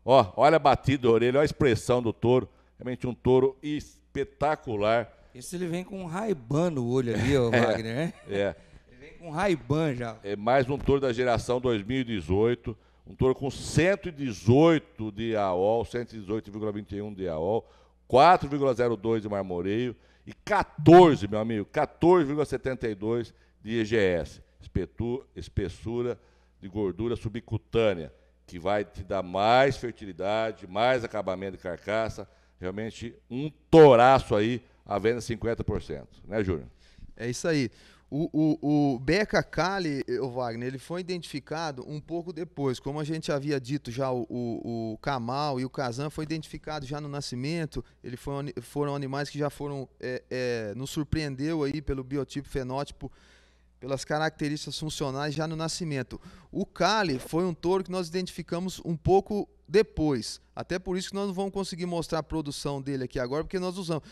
ó, olha a batida da orelha, olha a expressão do touro. Realmente um touro espetacular. Esse ele vem com um raibã no olho ali, ó, *laughs* Wagner, né? É, é. Ele vem com um raibã já. É mais um touro da geração 2018. Um touro com 118 de AOL, 118,21 de AOL, 4,02 de marmoreio e 14, meu amigo, 14,72 de EGS, espessura de gordura subcutânea que vai te dar mais fertilidade, mais acabamento de carcaça. Realmente um toraço aí, a venda 50%. É né, Júnior? É isso aí. O, o, o Beca Kali, Wagner, ele foi identificado um pouco depois. Como a gente havia dito já, o, o, o Kamal e o Kazan foi identificado já no nascimento. Ele foi, foram animais que já foram... É, é, nos surpreendeu aí pelo biotipo, fenótipo pelas características funcionais já no nascimento. O Cali foi um touro que nós identificamos um pouco depois. Até por isso que nós não vamos conseguir mostrar a produção dele aqui agora, porque nós usamos.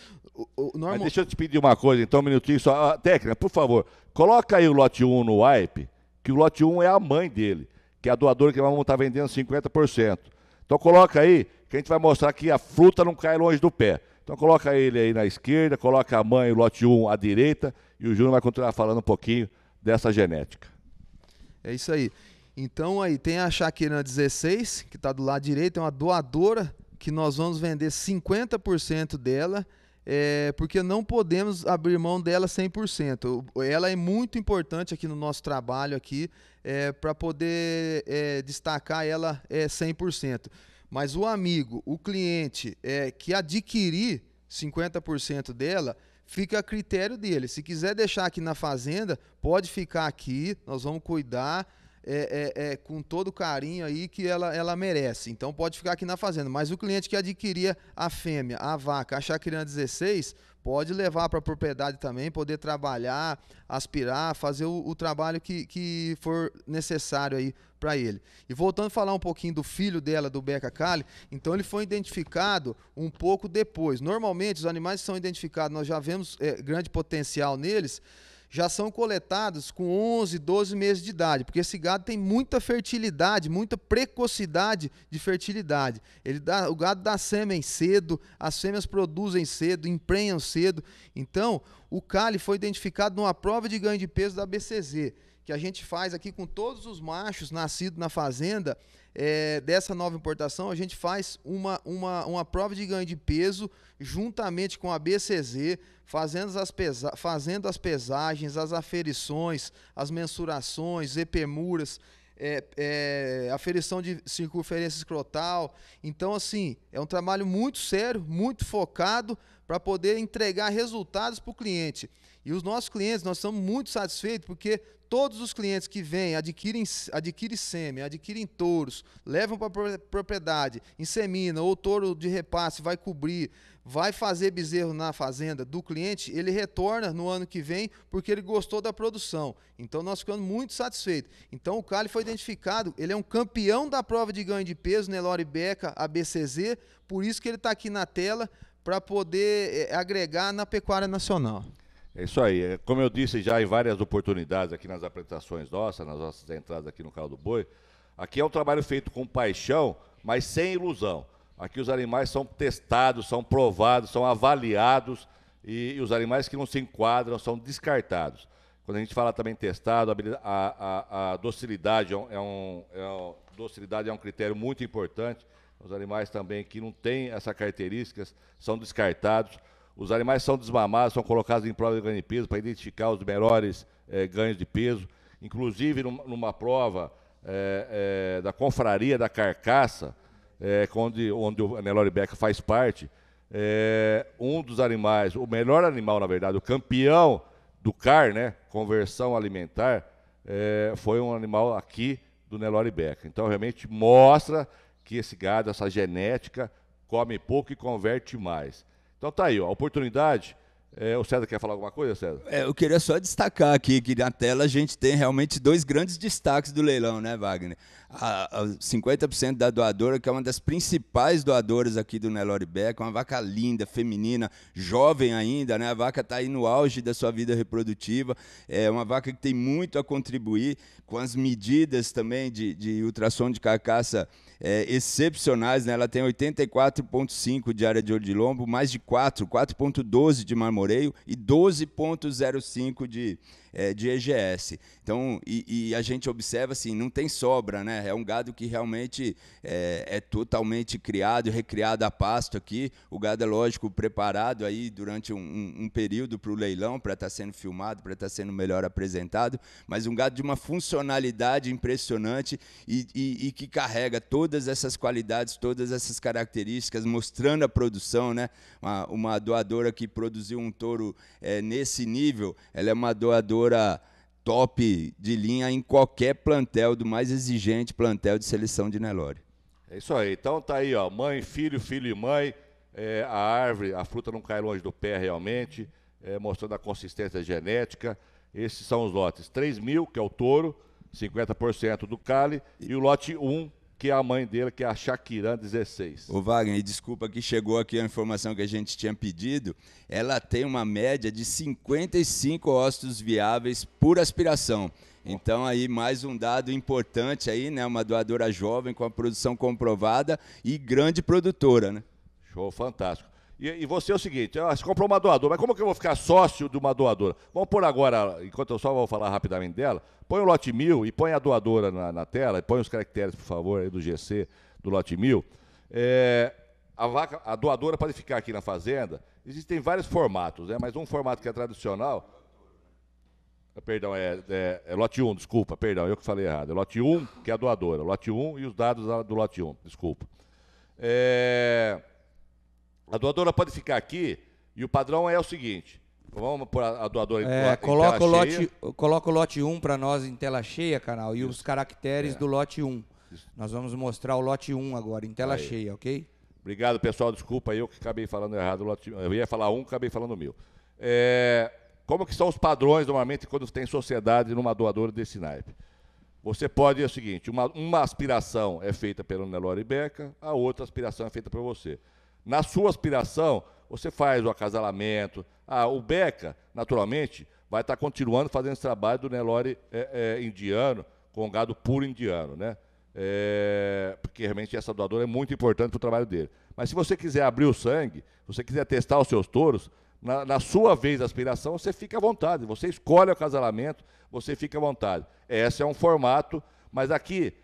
O, o normal... deixa eu te pedir uma coisa, então, um minutinho só. Ah, técnica, por favor, coloca aí o lote 1 no wipe, que o lote 1 é a mãe dele, que é a doadora que nós vamos estar vendendo 50%. Então coloca aí, que a gente vai mostrar que a fruta não cai longe do pé. Então coloca ele aí na esquerda, coloca a mãe, o lote 1 à direita, e o Júnior vai continuar falando um pouquinho dessa genética. É isso aí. Então aí tem a Shakira 16, que está do lado direito, é uma doadora que nós vamos vender 50% dela, é, porque não podemos abrir mão dela 100%. Ela é muito importante aqui no nosso trabalho aqui, é, para poder é, destacar ela é, 100%. Mas o amigo, o cliente é, que adquirir 50% dela, fica a critério dele. Se quiser deixar aqui na fazenda, pode ficar aqui, nós vamos cuidar é, é, é, com todo o carinho aí que ela, ela merece. Então pode ficar aqui na fazenda. Mas o cliente que adquiria a fêmea, a vaca, a chacrinha 16, pode levar para a propriedade também, poder trabalhar, aspirar, fazer o, o trabalho que, que for necessário aí para ele. E voltando a falar um pouquinho do filho dela, do Beca Cali, então ele foi identificado um pouco depois. Normalmente os animais são identificados, nós já vemos é, grande potencial neles, já são coletados com 11, 12 meses de idade, porque esse gado tem muita fertilidade, muita precocidade de fertilidade. Ele dá, o gado dá sêmen cedo, as fêmeas produzem cedo, emprenham cedo. Então, o cali foi identificado numa prova de ganho de peso da BCZ que a gente faz aqui com todos os machos nascidos na fazenda é, dessa nova importação, a gente faz uma, uma, uma prova de ganho de peso juntamente com a BCZ, fazendo as, pesa fazendo as pesagens, as aferições, as mensurações, epemuras, é, é, aferição de circunferência escrotal. Então, assim, é um trabalho muito sério, muito focado para poder entregar resultados para o cliente. E os nossos clientes, nós estamos muito satisfeitos porque todos os clientes que vêm, adquirem, adquirem sêmen, adquirem touros, levam para a propriedade, insemina, ou touro de repasse vai cobrir, vai fazer bezerro na fazenda do cliente, ele retorna no ano que vem porque ele gostou da produção. Então nós ficamos muito satisfeitos. Então o Cali foi identificado, ele é um campeão da prova de ganho de peso, Nelore né, Beca, ABCZ, por isso que ele está aqui na tela para poder é, agregar na pecuária nacional. É isso aí. É, como eu disse já em várias oportunidades aqui nas apresentações nossas, nas nossas entradas aqui no Carro do Boi, aqui é um trabalho feito com paixão, mas sem ilusão. Aqui os animais são testados, são provados, são avaliados e, e os animais que não se enquadram são descartados. Quando a gente fala também testado, a, a, a docilidade, é, é um, é um, docilidade é um critério muito importante. Os animais também que não têm essas características são descartados. Os animais são desmamados, são colocados em prova de ganho de peso para identificar os melhores eh, ganhos de peso. Inclusive, numa, numa prova eh, eh, da confraria da carcaça, onde, onde o Nelore Beca faz parte, um dos animais, o melhor animal, na verdade, o campeão do CAR, né, conversão alimentar, foi um animal aqui do Nelore Beca. Então, realmente mostra que esse gado, essa genética, come pouco e converte mais. Então tá aí, ó, a oportunidade é, o César quer falar alguma coisa, César? É, eu queria só destacar aqui que na tela a gente tem realmente dois grandes destaques do leilão, né, Wagner? A, a 50% da doadora, que é uma das principais doadoras aqui do Nelore Beck, uma vaca linda, feminina, jovem ainda, né? A vaca está aí no auge da sua vida reprodutiva, é uma vaca que tem muito a contribuir com as medidas também de, de ultrassom de carcaça é, excepcionais, né? Ela tem 84,5 de área de olho de lombo, mais de 4, 4,12 de marmorado marmoreio e 12,05 de é, de EGS. Então, e, e, a gente observa assim, não tem sobra, né? É um gado que realmente é, é totalmente criado e recriado a pasto aqui. O gado é lógico preparado aí durante um, um, um período para o leilão, para estar tá sendo filmado, para estar tá sendo melhor apresentado, mas um gado de uma funcionalidade impressionante e, e, e que carrega todas essas qualidades, todas essas características, mostrando a produção, né? Uma, uma doadora que produziu um touro é, nesse nível, ela é uma doadora jogadora top de linha em qualquer plantel, do mais exigente plantel de seleção de Nelore. É isso aí. Então tá aí, ó. Mãe, filho, filho e mãe. É, a árvore, a fruta não cai longe do pé realmente, é, mostrando a consistência genética. Esses são os lotes. 3 mil, que é o touro, 50% do cali e o lote 1, que é a mãe dele, que é a Shakirã 16. Ô Wagner, desculpa que chegou aqui a informação que a gente tinha pedido. Ela tem uma média de 55 ossos viáveis por aspiração. Então aí mais um dado importante aí, né? Uma doadora jovem com a produção comprovada e grande produtora, né? Show, fantástico. E, e, você é o seguinte, ah, você comprou uma doadora, mas como que eu vou ficar sócio de uma doadora? Vamos pôr agora, enquanto eu só vou falar rapidamente dela, põe o lote mil e põe a doadora na, na tela, põe os caracteres, por favor, aí do GC, do lote mil. É, a, vaca, a doadora pode ficar aqui na fazenda. Existem vários formatos, né? mas um formato que é tradicional. Ah, perdão, é, é, é lote 1, um, desculpa, perdão, eu que falei errado. É lote 1, um, que é a doadora. Lote 1 um, e os dados do lote 1, desculpa. É. A doadora pode ficar aqui e o padrão é o seguinte. Vamos pôr a doadora em, é, em coloca tela o lote, cheia. Coloca o lote 1 para nós em tela cheia, canal, e Isso. os caracteres é. do lote 1. Isso. Nós vamos mostrar o lote 1 agora, em tela aí. cheia, ok? Obrigado, pessoal. Desculpa aí, eu que acabei falando errado. Lote, eu ia falar um, acabei falando mil. É, como que são os padrões, normalmente, quando tem sociedade numa doadora desse naipe? Você pode, é o seguinte, uma, uma aspiração é feita pelo Nelore Beca, a outra aspiração é feita por você na sua aspiração, você faz o acasalamento. Ah, o Beca, naturalmente, vai estar continuando fazendo esse trabalho do Nelore é, é, indiano, com gado puro indiano, né? É, porque realmente essa doadora é muito importante para o trabalho dele. Mas se você quiser abrir o sangue, se você quiser testar os seus touros, na, na sua vez de aspiração, você fica à vontade, você escolhe o acasalamento, você fica à vontade. Esse é um formato, mas aqui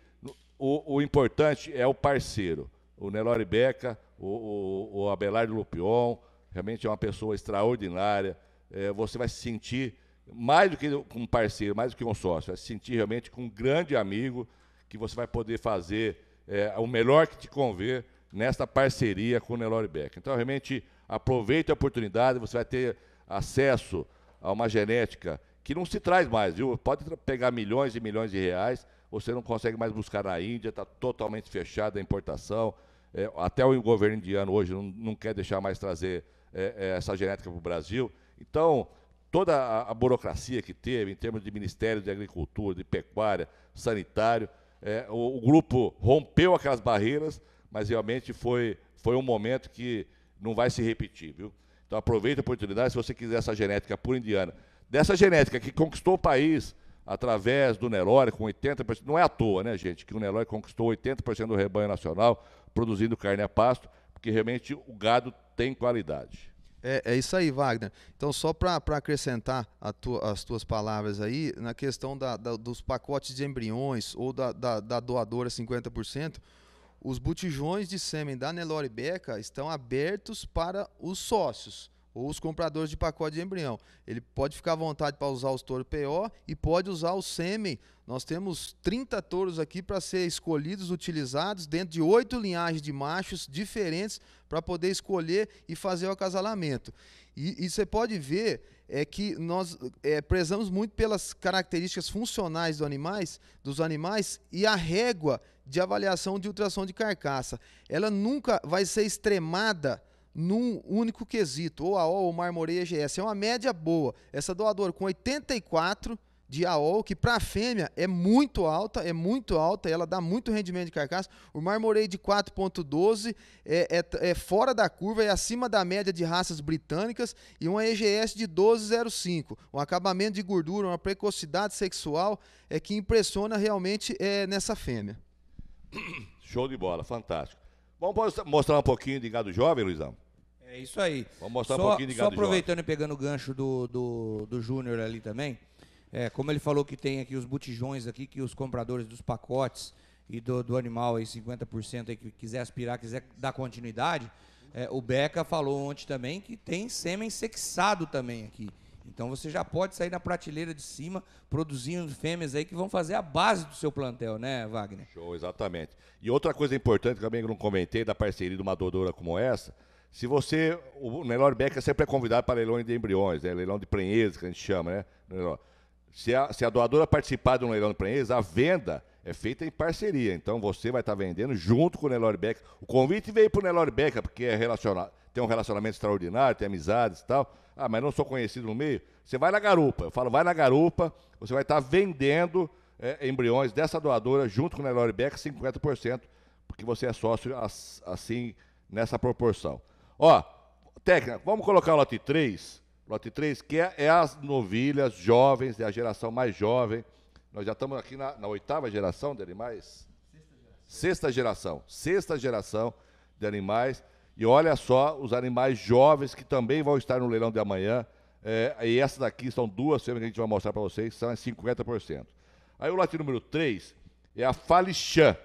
o, o importante é o parceiro o Nelore Beca, o, o, o Abelardo Lupion, realmente é uma pessoa extraordinária. É, você vai se sentir mais do que um parceiro, mais do que um sócio, vai se sentir realmente com um grande amigo que você vai poder fazer é, o melhor que te convém nesta parceria com o Nelore Beca. Então, realmente, aproveite a oportunidade, você vai ter acesso a uma genética que não se traz mais, viu? Pode pegar milhões e milhões de reais, você não consegue mais buscar na Índia, está totalmente fechada a importação, é, até o governo indiano hoje não, não quer deixar mais trazer é, é essa genética para o Brasil. Então, toda a, a, burocracia que teve em termos de Ministério de Agricultura, de Pecuária, Sanitário, é, o, o, grupo rompeu aquelas barreiras, mas realmente foi, foi um momento que não vai se repetir. Viu? Então, aproveite a oportunidade, se você quiser essa genética pura indiana. Dessa genética que conquistou o país, através do Nelore, com 80%. Não é à toa, né, gente, que o Nelore conquistou 80% do rebanho nacional, produzindo carne a pasto, porque realmente o gado tem qualidade. É, é isso aí, Wagner. Então, só para acrescentar as tuas palavras aí, na questão da, da, dos pacotes de embriões ou da, da, da doadora 50%, os botijões de sêmen da Nelore Beca estão abertos para os sócios ou os compradores de pacote de embrião. Ele pode ficar à vontade para usar os touros PO e pode usar o sêmen. Nós temos 30 touros aqui para ser escolhidos, utilizados dentro de oito linhagens de machos diferentes para poder escolher e fazer o acasalamento. E, você pode ver é que nós é, prezamos muito pelas características funcionais do animais, dos animais e a régua de avaliação de ultrassom de carcaça. Ela nunca vai ser extremada num único quesito, ou AOL ou Marmoreia EGS. É uma média boa. Essa doadora com 84 de AOL, que para a fêmea é muito alta, é muito alta, ela dá muito rendimento de carcaça. O Marmoreio de 4.12 é, é, é, fora da curva, é acima da média de raças britânicas e uma EGS de 12.05. Um acabamento de gordura, uma precocidade sexual é que impressiona realmente é, nessa fêmea. *coughs* Show de bola, fantástico. Vamos mostrar um pouquinho de gado jovem, Luizão? É isso aí. Vamos mostrar só, um pouquinho de Só aproveitando e pegando o gancho do, do, do Júnior ali também, é, como ele falou que tem aqui os botijões aqui, que os compradores dos pacotes e do, do animal aí, 50% aí que quiser aspirar, quiser dar continuidade, é, o Beca falou ontem também que tem sêmen sexado também aqui. Então você já pode sair na prateleira de cima produzindo fêmeas aí que vão fazer a base do seu plantel, né, Wagner? Show, exatamente. E outra coisa importante também que eu não comentei da parceria de uma doadora como essa, se você. O Nelore Becker é sempre é convidado para leilões de embriões, né? leilão de prenhez, que a gente chama, né? Se a, se a doadora participar de um leilão de prenhez, a venda é feita em parceria. Então você vai estar vendendo junto com o Nelore Becker. O convite veio para o Nelore Becker, porque é relacionado, tem um relacionamento extraordinário, tem amizades e tal. Ah, mas não sou conhecido no meio. Você vai na garupa. Eu falo, vai na garupa, você vai estar vendendo é, embriões dessa doadora junto com o Nelore Becker, 50%, porque você é sócio assim, nessa proporção. Ó, técnica, vamos colocar o lote 3. Lote 3, que é, é as novilhas jovens, é a geração mais jovem. Nós já estamos aqui na, na oitava geração de animais? Sexta geração. Sexta geração de animais. E olha só os animais jovens que também vão estar no leilão de amanhã. É, e essas daqui são duas fêmeas que a gente vai mostrar para vocês, são as 50%. Aí o lote número 3 é a Falixã.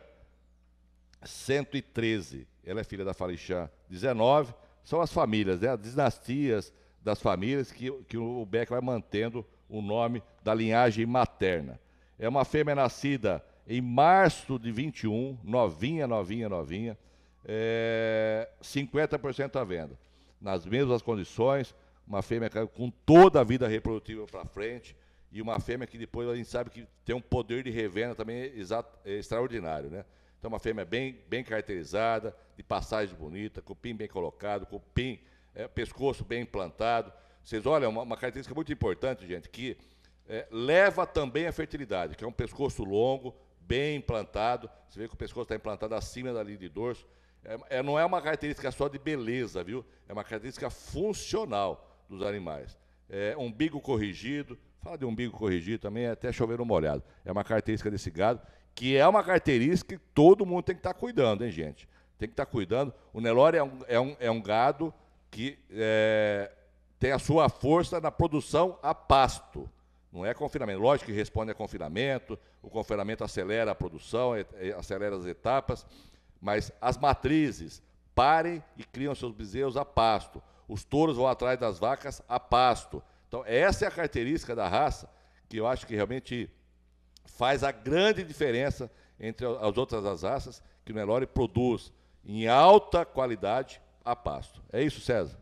113. Ela é filha da Farixã 19. São as famílias, né? as dinastias das famílias que, que o Beck vai mantendo o nome da linhagem materna. É uma fêmea nascida em março de 21, novinha, novinha, novinha, é, 50% à venda. Nas mesmas condições, uma fêmea com toda a vida reprodutiva para frente e uma fêmea que depois a gente sabe que tem um poder de revenda também exato, é, extraordinário, né? Então, uma fêmea bem, bem caracterizada, de passagem bonita, cupim bem colocado, cupim, é, pescoço bem implantado. Vocês olham, uma, uma característica muito importante, gente, que é, leva também à fertilidade, que é um pescoço longo, bem implantado. Você vê que o pescoço está implantado acima da linha de dorso. É, é, não é uma característica só de beleza, viu? É uma característica funcional dos animais. É, umbigo corrigido, fala de umbigo corrigido também, é até chover molhado. É uma característica desse gado que é uma característica que todo mundo tem que estar tá cuidando, hein, gente? Tem que estar tá cuidando. O Nelore é um, é um, é um gado que é, tem a sua força na produção a pasto. Não é confinamento. Lógico que responde a confinamento, o confinamento acelera a produção, acelera as etapas, mas as matrizes parem e criam seus bezerros a pasto. Os touros vão atrás das vacas a pasto. Então, essa é a característica da raça que eu acho que realmente faz a grande diferença entre as outras asaças que o Nelore produz em alta qualidade a pasto. É isso, César?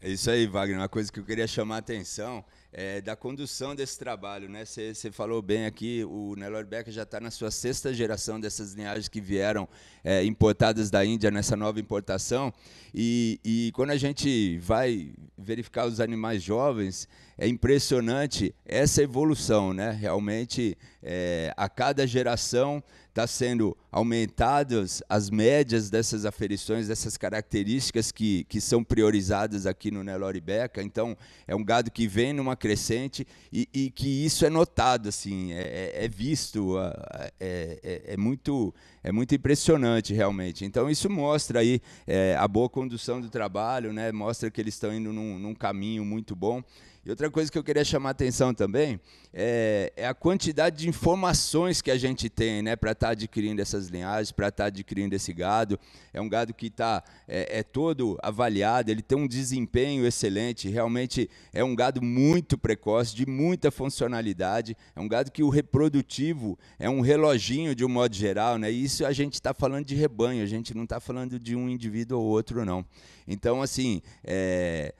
É isso aí, Wagner. Uma coisa que eu queria chamar a atenção é, da condução desse trabalho. Né? Você falou bem aqui, o Nelore Becker já está na sua sexta geração dessas linhagens que vieram é, importadas da Índia nessa nova importação. E, e quando a gente vai verificar os animais jovens, é impressionante essa evolução. Né? Realmente, é, a cada geração está sendo aumentadas as médias dessas aferições, dessas características que, que são priorizadas aqui no Nelore Beca. Então, é um gado que vem numa crescente e, e que isso é notado, assim, é, é, é visto, é, é, é, muito, é muito impressionante realmente. Então, isso mostra aí é, a boa condução do trabalho, né? mostra que eles estão indo num, num caminho muito bom. E outra coisa que eu queria chamar a atenção também é, é, a quantidade de informações que a gente tem né, para estar tá adquirindo essas linhagens, para estar tá adquirindo esse gado. É um gado que tá, é, é, todo avaliado, ele tem um desempenho excelente, realmente é um gado muito precoce, de muita funcionalidade. É um gado que o reprodutivo é um reloginho de um modo geral, né? e isso a gente está falando de rebanho, a gente não está falando de um indivíduo ou outro, não. Então, assim, é,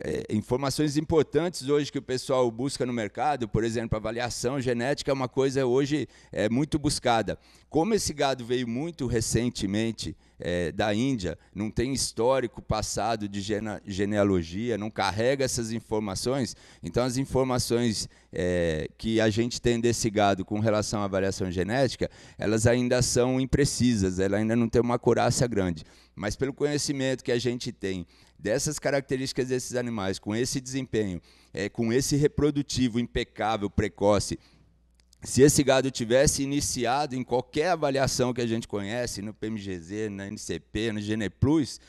é, informações importantes hoje que o pessoal busca no mercado, por exemplo, avaliação genética é uma coisa hoje é, muito buscada. Como esse gado veio muito recentemente é, da Índia, não tem histórico passado de genealogia, não carrega essas informações, então as informações é, que a gente tem desse gado com relação à avaliação genética, elas ainda são imprecisas, ela ainda não tem uma acurácia grande. Mas pelo conhecimento que a gente tem dessas características desses animais, com esse desempenho, é, com esse reprodutivo impecável, precoce, se esse gado tivesse iniciado em qualquer avaliação que a gente conhece, no PMGZ, na NCP, no GenePlus,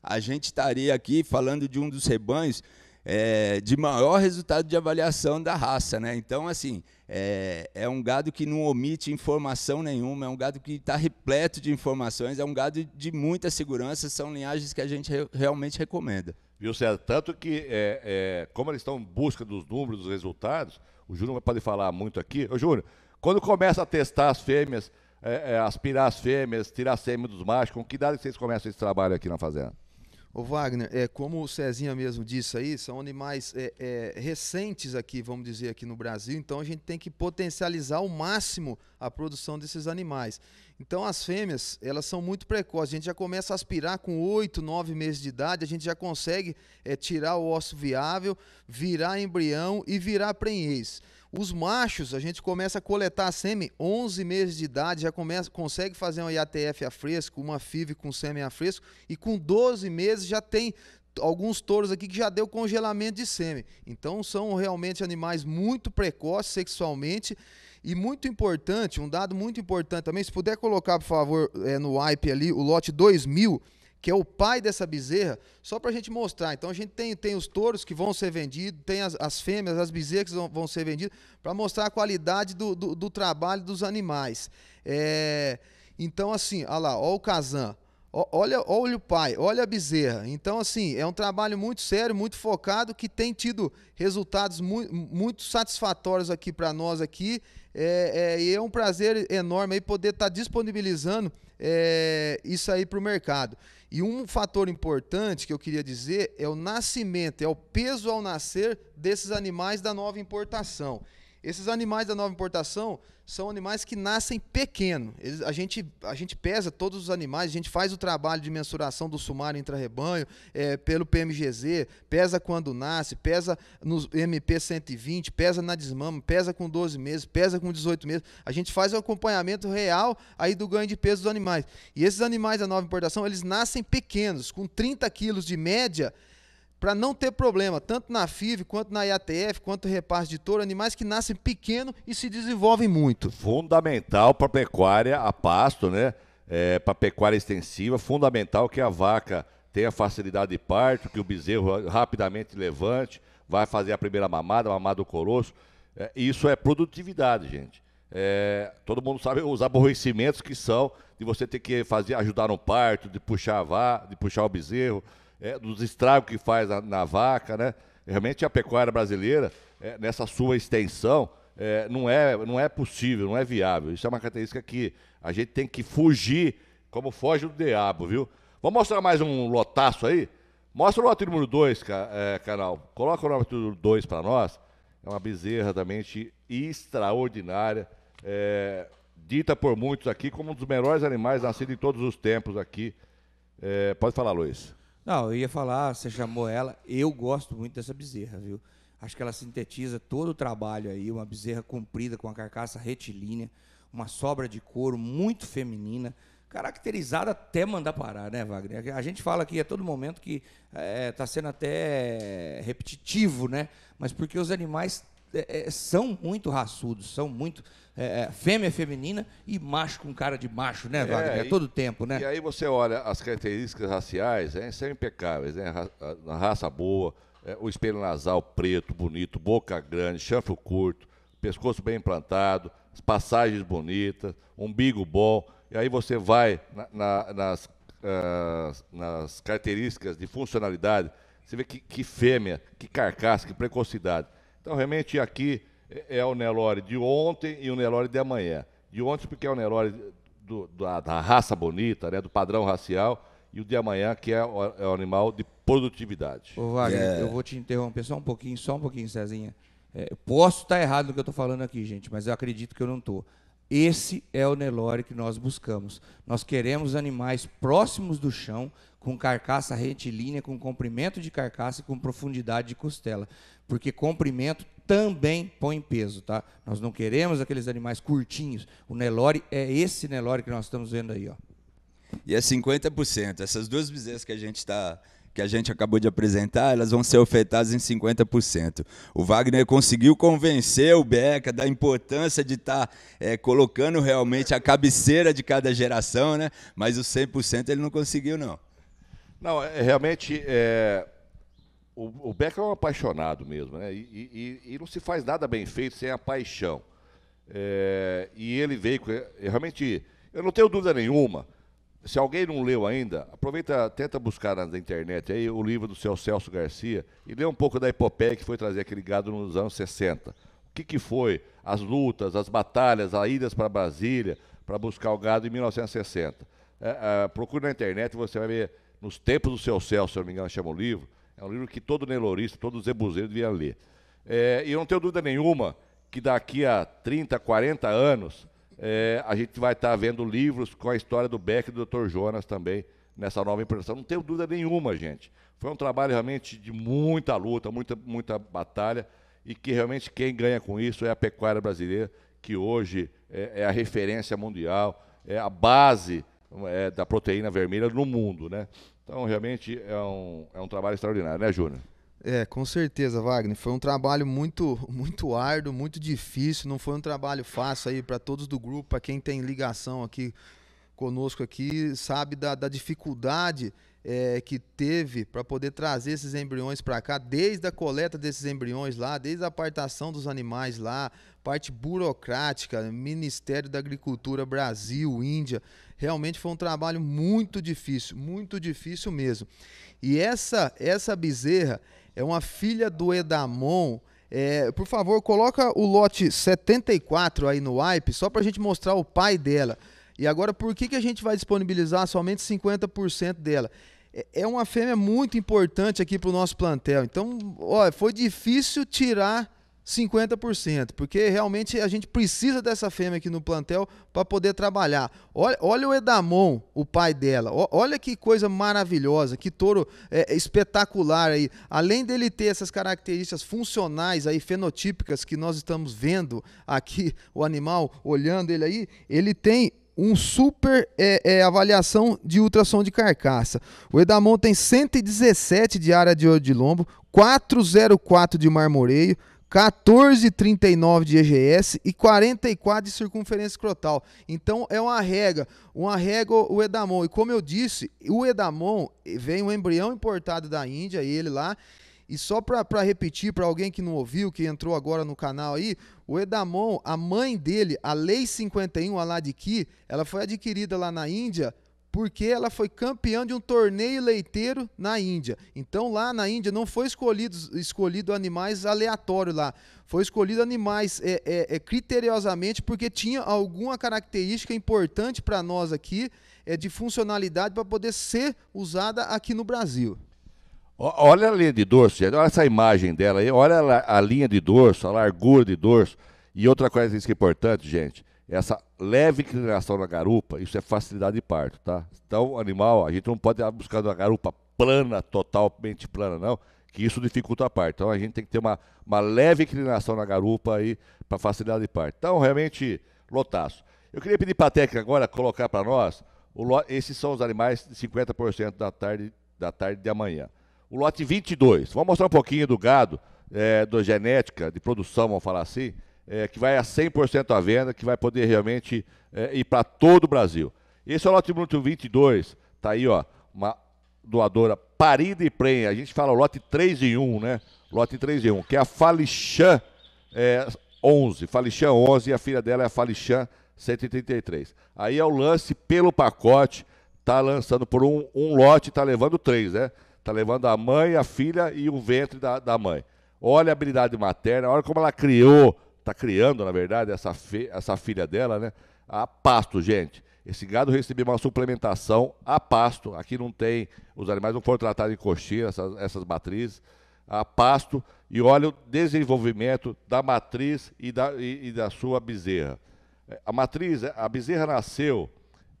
a gente estaria aqui falando de um dos rebanhos é, de maior resultado de avaliação da raça. Né? Então, assim, é, é um gado que não omite informação nenhuma, é um gado que está repleto de informações, é um gado de muita segurança, são linhagens que a gente re realmente recomenda. Viu, César? Tanto que, é, é, como eles estão em busca dos números, dos resultados, o Júnior pode falar muito aqui. Ô, Júnior, quando começa a testar as fêmeas, é, é aspirar as fêmeas, tirar sêmen dos machos, com que idade vocês começam esse trabalho aqui na fazenda? Ô Wagner, é, como o Cezinha mesmo disse aí, são animais é, é, recentes aqui, vamos dizer, aqui no Brasil, então a gente tem que potencializar ao máximo a produção desses animais. Então as fêmeas, elas são muito precoces, a gente já começa a aspirar com 8, 9 meses de idade, a gente já consegue é, tirar o osso viável, virar embrião e virar prenhez. Os machos, a gente começa a coletar a sêmen 11 meses de idade, já começa, consegue fazer uma IATF a fresco, uma FIV com sêmen a fresco, e com 12 meses já tem alguns touros aqui que já deu congelamento de sêmen. Então são realmente animais muito precoces sexualmente e muito importante, um dado muito importante também, se puder colocar, por favor, é, no wipe ali, o lote 2000, que é o pai dessa bezerra, só para a gente mostrar. Então a gente tem, tem os touros que vão ser vendidos, tem as, as fêmeas, as bezerras que vão, vão ser vendidas, para mostrar a qualidade do, do, do trabalho dos animais. É, então, assim, olha lá, olha o Kazan, Olha, olha o pai, olha a bezerra. Então, assim, é um trabalho muito sério, muito focado, que tem tido resultados muito, muito satisfatórios aqui para nós aqui. É, é, e é um prazer enorme aí poder estar tá disponibilizando é, isso aí para o mercado. E um fator importante que eu queria dizer é o nascimento, é o peso ao nascer desses animais da nova importação. Esses animais da nova importação são animais que nascem pequeno. Eles, a, gente, a gente pesa todos os animais, a gente faz o trabalho de mensuração do sumário intra-rebanho é, pelo PMGZ, pesa quando nasce, pesa no MP120, pesa na desmama, pesa com 12 meses, pesa com 18 meses. A gente faz o acompanhamento real aí do ganho de peso dos animais. E esses animais da nova importação, eles nascem pequenos, com 30 quilos de média, para não ter problema, tanto na FIV, quanto na IATF, quanto repasse de touro, animais que nascem pequeno e se desenvolvem muito. Fundamental para a pecuária a pasto, né? É, para a pecuária extensiva, fundamental que a vaca tenha facilidade de parto, que o bezerro rapidamente levante, vai fazer a primeira mamada, a mamada do coroço. É, isso é produtividade, gente. É, todo mundo sabe os aborrecimentos que são de você ter que fazer, ajudar no parto, de puxar a vaca, de puxar o bezerro, é, dos estragos que faz na, na, vaca, né? Realmente a pecuária brasileira, é, nessa sua extensão, é, não, é, não é possível, não é viável. Isso é uma característica que a gente tem que fugir, como foge do diabo, viu? Vamos mostrar mais um lotaço aí? Mostra o lote número 2, é, canal. Coloca o lote número 2 para nós. É uma bezerra realmente extraordinária. É, dita por muitos aqui como um dos melhores animais nascidos em todos os tempos aqui. É, pode falar, Luiz. Não, eu ia falar, você chamou ela. Eu gosto muito dessa bezerra, viu? Acho que ela sintetiza todo o trabalho aí, uma bezerra comprida com a carcaça retilínea, uma sobra de couro muito feminina, caracterizada até mandar parar, né, Wagner? A gente fala aqui a todo momento que está eh, é, sendo até repetitivo, né? Mas porque os animais é, é, são muito raçudos, são muito é, é, fêmea feminina e macho com cara de macho, né, é, Wagner? É, e, todo tempo, né? E aí você olha as características raciais, é são impecáveis, né? A, raça boa, é, o espelho nasal preto, bonito, boca grande, chanfro curto, pescoço bem implantado, passagens bonitas, umbigo bom. E aí você vai na, na, nas, uh, nas características de funcionalidade, você vê que, que fêmea, que carcaça, que precocidade. Então, realmente, aqui é, é o Nelore de ontem e o Nelore de amanhã. De ontem, porque é o Nelore do, da, da, raça bonita, né, do padrão racial, e o de amanhã, que é o, é o animal de produtividade. Ô, Wagner, é. eu vou te interromper só um pouquinho, só um pouquinho, Cezinha. É, posso estar errado no que eu estou falando aqui, gente, mas eu acredito que eu não estou. Esse é o Nelore que nós buscamos. Nós queremos animais próximos do chão, com carcaça retilínea, com comprimento de carcaça e com profundidade de costela porque comprimento também põe peso, tá? Nós não queremos aqueles animais curtinhos. O Nelore é esse Nelore que nós estamos vendo aí, ó. E é 50%. Essas duas bezerras que a gente está que a gente acabou de apresentar, elas vão ser ofertadas em 50%. O Wagner conseguiu convencer o Beca da importância de estar tá, é, colocando realmente a cabeceira de cada geração, né? Mas o 100% ele não conseguiu, não. Não, é, realmente, é, o, o Becker é um apaixonado mesmo, né? E, e, e, não se faz nada bem feito sem a paixão. É, e ele veio com. É, realmente, eu não tenho dúvida nenhuma. Se alguém não leu ainda, aproveita, tenta buscar na, internet aí o livro do seu Celso Garcia e lê um pouco da epopeia que foi trazer aquele gado nos anos 60. O que, que foi? As lutas, as batalhas, as idas para Brasília para buscar o gado em 1960. É, é, procure na internet, você vai ver nos tempos do seu Celso, se eu não me engano, chama o livro é um livro que todo nelorista, todo zebuzeiro devia ler. É, e eu não tenho dúvida nenhuma que daqui a 30, 40 anos, é, a gente vai estar vendo livros com a história do Beck e do Dr. Jonas também nessa nova impressão. Não tenho dúvida nenhuma, gente. Foi um trabalho realmente de muita luta, muita, muita batalha, e que realmente quem ganha com isso é a pecuária brasileira, que hoje é, é a referência mundial, é a base é, da proteína vermelha no mundo. Né? Então, realmente é um, é um trabalho extraordinário, né, Júnior? É, com certeza, Wagner. Foi um trabalho muito, muito árduo, muito difícil. Não foi um trabalho fácil aí para todos do grupo, para quem tem ligação aqui conosco aqui, sabe da, da dificuldade é, que teve para poder trazer esses embriões para cá, desde a coleta desses embriões lá, desde a apartação dos animais lá, parte burocrática, Ministério da Agricultura Brasil, Índia, realmente foi um trabalho muito difícil, muito difícil mesmo. E essa essa bezerra é uma filha do Edamon. É, por favor, coloca o lote 74 aí no wipe, só para a gente mostrar o pai dela. E agora, por que, que a gente vai disponibilizar somente 50% dela? É, é uma fêmea muito importante aqui para o nosso plantel. Então, olha, foi difícil tirar 50%, porque realmente a gente precisa dessa fêmea aqui no plantel para poder trabalhar. Olha, olha o Edamon, o pai dela. O, olha que coisa maravilhosa, que touro é, espetacular aí. Além dele ter essas características funcionais aí fenotípicas que nós estamos vendo aqui o animal olhando ele aí, ele tem um super é, é, avaliação de ultrassom de carcaça. O Edamon tem 117 de área de olho de lombo, 404 de marmoreio, 14,39 de EGS e 44 de circunferência escrotal. Então é uma rega, uma rega o Edamon. E como eu disse, o Edamon eh, vem um embrião importado da Índia, ele lá, e só para repetir para alguém que não ouviu, que entrou agora no canal aí, o Edamon, a mãe dele, a Lei 51 Aladiki, ela foi adquirida lá na Índia porque ela foi campeã de um torneio leiteiro na Índia. Então lá na Índia não foi escolhido, escolhido animais aleatórios lá, foi escolhido animais é, é, é, criteriosamente porque tinha alguma característica importante para nós aqui é, de funcionalidade para poder ser usada aqui no Brasil. Olha a linha de dorso, gente. olha essa imagem dela aí, olha a, linha de dorso, a largura de dorso. E outra coisa que é importante, gente, essa leve inclinação na garupa, isso é facilidade de parto, tá? Então, o animal, a gente não pode buscar uma garupa plana, totalmente plana, não, que isso dificulta a parto. Então, a gente tem que ter uma, uma leve inclinação na garupa aí para facilidade de parto. Então, realmente, lotaço. Eu queria pedir para a técnica agora colocar para nós, o, esses são os animais de 50% da tarde, da tarde de amanhã o lote 22. Vamos mostrar um pouquinho do gado, é, da genética, de produção, vamos falar assim, é, que vai a 100% à venda, que vai poder realmente é, ir para todo o Brasil. Esse é o lote número 22, está aí, ó, uma doadora parida e prenha. A gente fala lote 3 em 1, né? Lote 3 em 1, que é a Falixan é, 11, Falixan 11 e a filha dela é a Falixan 133. Aí é o lance pelo pacote, tá lançando por um, um lote, tá levando três, né? Está levando a mãe, a filha e o ventre da, da mãe. Olha a habilidade materna, olha como ela criou, está criando, na verdade, essa, fi, essa filha dela, né? A pasto, gente. Esse gado recebeu uma suplementação a pasto. Aqui não tem, os animais não foram tratados em coxinha, essas, essas matrizes, a pasto. E olha o desenvolvimento da matriz e da, e, e da sua bezerra. A matriz, a bezerra nasceu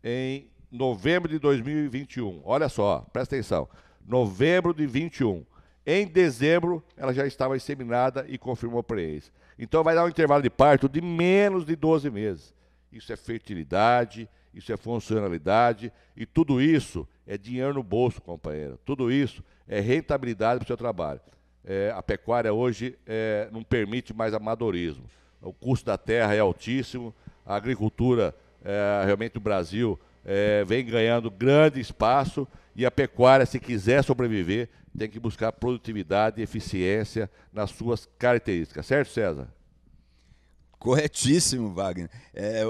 em novembro de 2021. Olha só, presta atenção novembro de 21. Em dezembro, ela já estava inseminada e confirmou para eles. Então, vai dar um intervalo de parto de menos de 12 meses. Isso é fertilidade, isso é funcionalidade, e tudo isso é dinheiro no bolso, companheiro. Tudo isso é rentabilidade para o seu trabalho. É, a pecuária hoje é, não permite mais amadorismo. O custo da terra é altíssimo, a agricultura, é, realmente o Brasil é, vem ganhando grande espaço e a pecuária, se quiser sobreviver, tem que buscar produtividade e eficiência nas suas características. Certo, César? Corretíssimo, Wagner. É,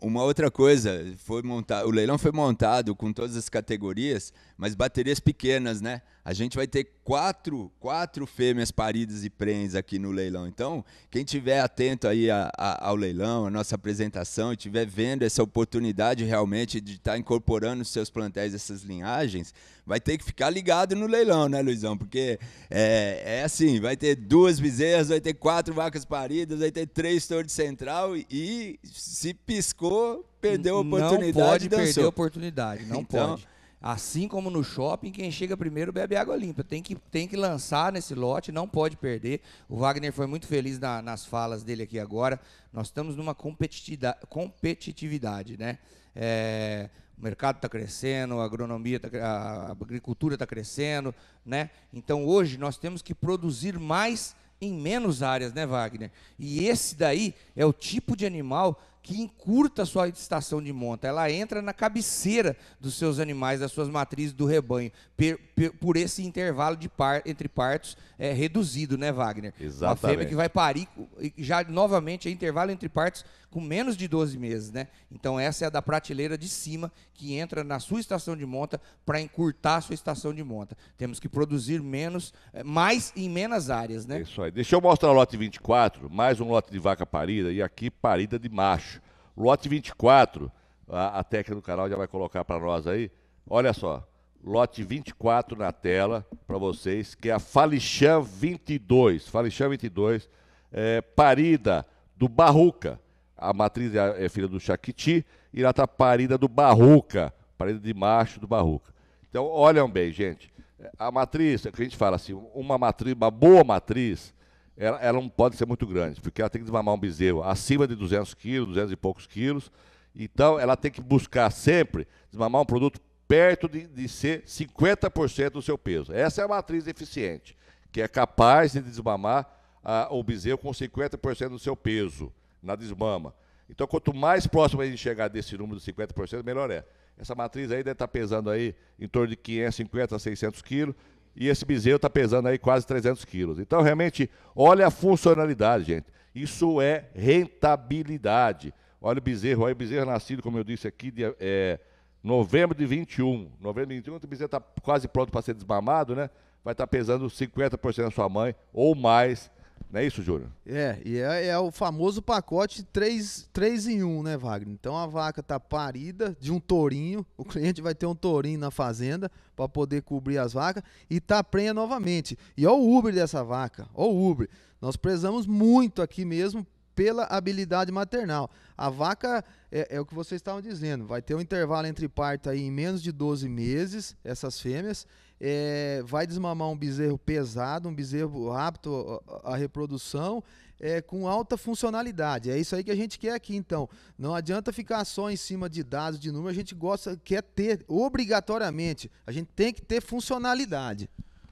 uma outra coisa, foi montar, o leilão foi montado com todas as categorias mas baterias pequenas, né? A gente vai ter quatro, quatro fêmeas paridas e prens aqui no leilão. Então, quem tiver atento aí a, a, ao leilão, a nossa apresentação, e tiver vendo essa oportunidade realmente de estar tá incorporando os seus plantéis, essas linhagens, vai ter que ficar ligado no leilão, né, Luizão? Porque é, é assim, vai ter duas bezerras, vai ter quatro vacas paridas, vai ter três torres central e, e se piscou, perdeu a oportunidade. Não pode dançou. perder a oportunidade, não então, pode. Assim como no shopping, quem chega primeiro bebe água limpa. Tem que, tem que lançar nesse lote, não pode perder. O Wagner foi muito feliz na, nas falas dele aqui agora. Nós estamos numa competitividade, competitividade né? É, o mercado está crescendo, a agronomia, tá, a agricultura está crescendo, né? Então hoje nós temos que produzir mais em menos áreas, né, Wagner? E esse daí é o tipo de animal que encurta a sua estação de monta. Ela entra na cabeceira dos seus animais, das suas matrizes do rebanho, per, per, por esse intervalo de par, entre partos é, reduzido, né, Wagner? Exatamente. A fêmea que vai parir, já novamente, é intervalo entre partos com menos de 12 meses, né? Então essa é a da prateleira de cima que entra na sua estação de monta para encurtar a sua estação de monta. Temos que produzir menos, eh, mais em menos áreas, né? Isso aí. Deixa eu mostrar o lote 24, mais um lote de vaca parida e aqui parida de macho. Lote 24, a, a técnica do canal já vai colocar para nós aí. Olha só, lote 24 na tela para vocês, que é a Falixan 22. Falixan 22, é, parida do Barruca. A matriz é, é filha do Chaquiti e ela está parida do Barruca, parida de macho do Barruca. Então, olham bem, gente. A matriz, é o que a gente fala assim, uma matriz, uma boa matriz, ela, ela, não pode ser muito grande, porque ela tem que desmamar um bezerro acima de 200 quilos, 200 e poucos quilos. Então, ela tem que buscar sempre desmamar um produto perto de, de ser 50% do seu peso. Essa é a matriz eficiente, que é capaz de desmamar ah, o bezerro com 50% do seu peso na desmama. Então, quanto mais próximo a gente chegar desse número de 50%, melhor é. Essa matriz aí deve estar tá pesando aí em torno de 550 a 600 quilos e esse bezerro está pesando aí quase 300 quilos. Então, realmente, olha a funcionalidade, gente. Isso é rentabilidade. Olha o bezerro aí, o bezerro nascido, como eu disse aqui, de, é, novembro de 21. Novembro de 21, o bezerro está quase pronto para ser desmamado, né? Vai estar tá pesando 50% da sua mãe ou mais não é isso, Júlio? É, e é, é, o famoso pacote 3, 3 em 1, né, Wagner? Então a vaca tá parida de um tourinho, o cliente vai ter um tourinho na fazenda para poder cobrir as vacas e tá prenha novamente. E olha o Uber dessa vaca, olha o Uber. Nós prezamos muito aqui mesmo pela habilidade maternal. A vaca, é, é o que vocês estavam dizendo, vai ter um intervalo entre parto aí em menos de 12 meses, essas fêmeas, é, vai desmamar um bezerro pesado, um bezerro apto à reprodução, é, com alta funcionalidade. É isso aí que a gente quer aqui, então. Não adianta ficar só em cima de dados, de número, a gente gosta, quer ter, obrigatoriamente. A gente tem que ter funcionalidade.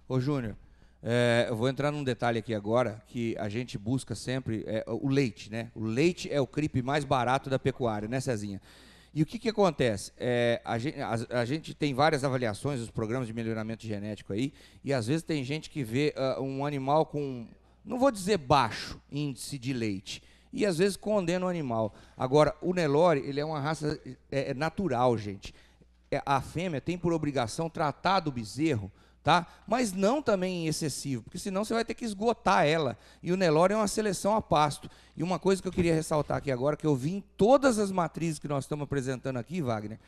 Ô, Júnior, é, eu vou entrar num detalhe aqui agora que a gente busca sempre é, o leite, né? O leite é o cripe mais barato da pecuária, né, Cezinha? E o que, que acontece? É, a, gente, a, a, gente, tem várias avaliações dos programas de melhoramento genético aí, e às vezes tem gente que vê uh, um animal com, não vou dizer baixo índice de leite, e às vezes condena o animal. Agora, o Nelore, ele é uma raça é, é natural, gente. É, a fêmea tem por obrigação tratar do bezerro tá? Mas não também em excessivo, porque senão você vai ter que esgotar ela. E o Nelore é uma seleção a pasto. E uma coisa que eu queria ressaltar aqui agora, que eu vi em todas as matrizes que nós estamos apresentando aqui, Wagner,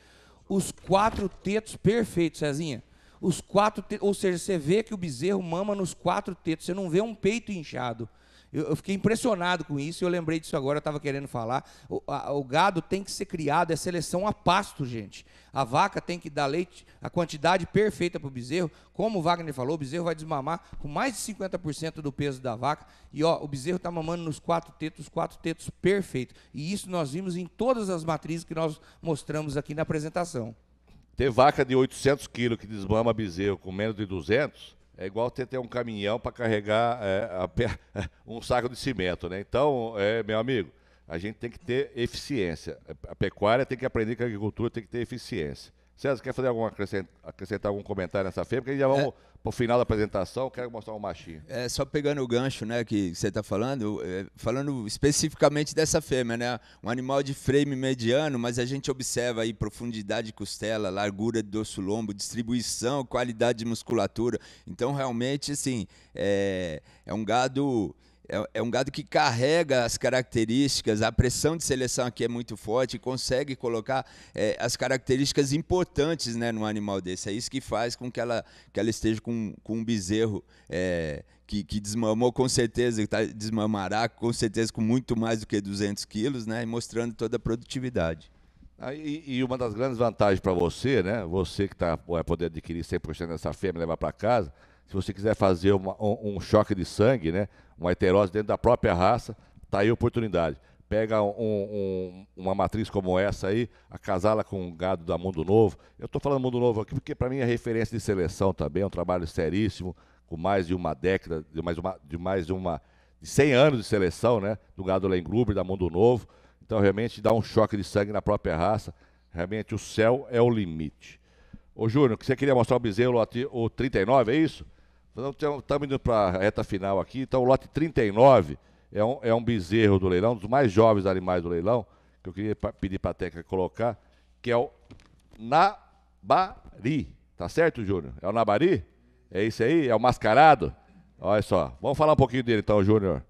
os quatro tetos perfeitos, Cezinha. Os quatro tetos, ou seja, você vê que o bezerro mama nos quatro tetos, você não vê um peito inchado. Eu, eu fiquei impressionado com isso, e eu lembrei disso agora, eu estava querendo falar. O, a, o, gado tem que ser criado, é seleção a pasto, gente. A vaca tem que dar leite, a quantidade perfeita para o bezerro. Como o Wagner falou, o bezerro vai desmamar com mais de 50% do peso da vaca. E ó, o bezerro está mamando nos quatro tetos, quatro tetos perfeitos. E isso nós vimos em todas as matrizes que nós mostramos aqui na apresentação. Ter vaca de 800 quilos que desmama bezerro com menos de 200 é igual ter, ter um caminhão para carregar é, a, *laughs* um saco de cimento, né? Então, é, meu amigo, a gente tem que ter eficiência. A pecuária tem que aprender que a agricultura tem que ter eficiência. César, quer fazer algum acrescentar, acrescentar algum comentário nessa feira? Porque já vamos é, para o final da apresentação, quero mostrar um machinho. É, só pegando o gancho né, que você está falando, é, falando especificamente dessa fêmea, né? Um animal de frame mediano, mas a gente observa aí profundidade de costela, largura do dorso lombo, distribuição, qualidade de musculatura. Então, realmente, assim, é, é um gado é, é um gado que carrega as características, a pressão de seleção aqui é muito forte, consegue colocar é, as características importantes né, num animal desse. É isso que faz com que ela, que ela esteja com, com um bezerro é, que, que, desmamou com certeza, tá, desmamará com certeza com muito mais do que 200 quilos, né, mostrando toda a produtividade. Ah, e, e, uma das grandes vantagens para você, né? Você que tá, vai é, poder adquirir 100% dessa fêmea e levar para casa, se você quiser fazer uma, um, um, choque de sangue, né? Uma heterose dentro da própria raça, tá aí a oportunidade. Pega um, uma matriz como essa aí, acasala com um gado da Mundo Novo. Eu estou falando Mundo Novo aqui porque para mim é referência de seleção também, é um trabalho seríssimo, com mais de uma década, de mais uma, de mais de uma de 100 anos de seleção, né, do gado Lengruber, da Mundo Novo. Então realmente dá um choque de sangue na própria raça. Realmente o céu é o limite. Ô Júnior, que você queria mostrar o bezerro o 39, é isso? Estamos então, indo para a reta final aqui, então o lote 39 é um, é um bezerro do leilão, um dos mais jovens animais do leilão, que eu queria pedir para a técnica colocar, que é o Nabari. Tá certo, Júnior? É o Nabari? É isso aí? É o mascarado? Olha só. Vamos falar um pouquinho dele então, Júnior.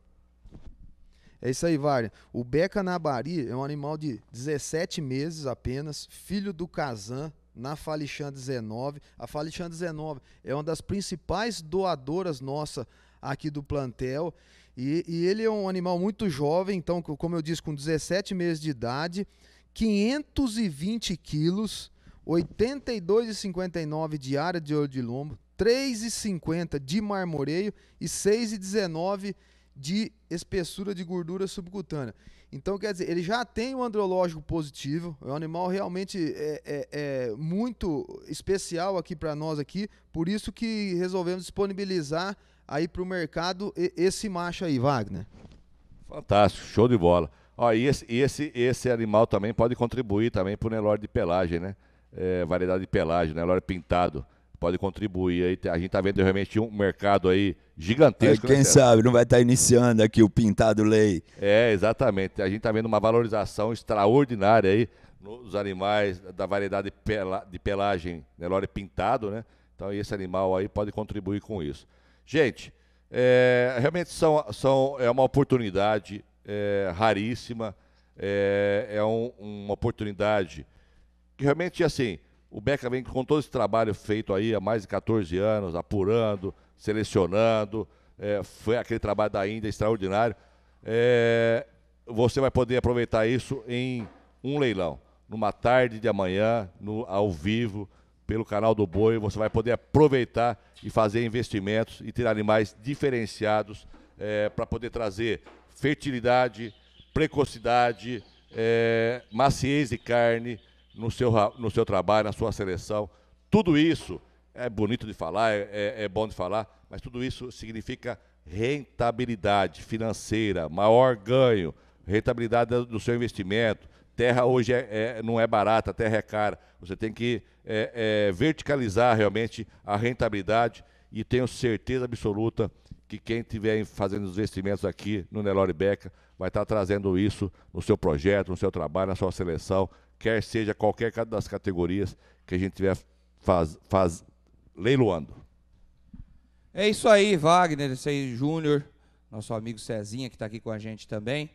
É isso aí, Varney. O Beca Nabari é um animal de 17 meses apenas, filho do Kazan, na Falichan 19. A Falichan 19 é uma das principais doadoras nossa aqui do plantel. E, e, ele é um animal muito jovem, então, como eu disse, com 17 meses de idade, 520 quilos, 82,59 de área de olho de lombo, 3,50 de marmoreio e 6,19 de espessura de gordura subcutânea. Então, quer dizer, ele já tem um andrológico positivo, é um animal realmente é, é, é muito especial aqui para nós aqui, por isso que resolvemos disponibilizar aí para o mercado esse macho aí, Wagner. Fantástico, show de bola. Ó, e esse, esse, esse animal também pode contribuir também para o Nelore de pelagem, né? É, variedade de pelagem, Nelore pintado pode contribuir. Aí tá, a gente está vendo realmente um mercado aí gigantesco. É, quem né, sabe não vai estar tá iniciando aqui o pintado lei. É, exatamente. A gente está vendo uma valorização extraordinária aí nos animais da variedade de pelagem Nelore né, pintado, né? Então esse animal aí pode contribuir com isso. Gente, é, realmente são, são, é uma oportunidade é, raríssima, é, é um, uma oportunidade que realmente, assim, o Beca vem com todo esse trabalho feito aí há mais de 14 anos, apurando, selecionando. É, foi aquele trabalho da Índia extraordinário. É, você vai poder aproveitar isso em um leilão. Numa tarde de amanhã, no, ao vivo, pelo canal do Boi, você vai poder aproveitar e fazer investimentos e ter animais diferenciados é, para poder trazer fertilidade, precocidade, é, maciez de carne, no seu, no seu trabalho, na sua seleção. Tudo isso é bonito de falar, é, é, é bom de falar, mas tudo isso significa rentabilidade financeira, maior ganho, rentabilidade do seu investimento. Terra hoje é, é, não é barata, terra é cara. Você tem que é, é, verticalizar realmente a rentabilidade e tenho certeza absoluta que quem estiver fazendo os investimentos aqui no Nelore Beca vai estar trazendo isso no seu projeto, no seu trabalho, na sua seleção, quer seja qualquer das categorias que a gente tiver faz, faz, leiloando. É isso aí, Wagner, isso aí, Júnior, nosso amigo Cezinha, que está aqui com a gente também.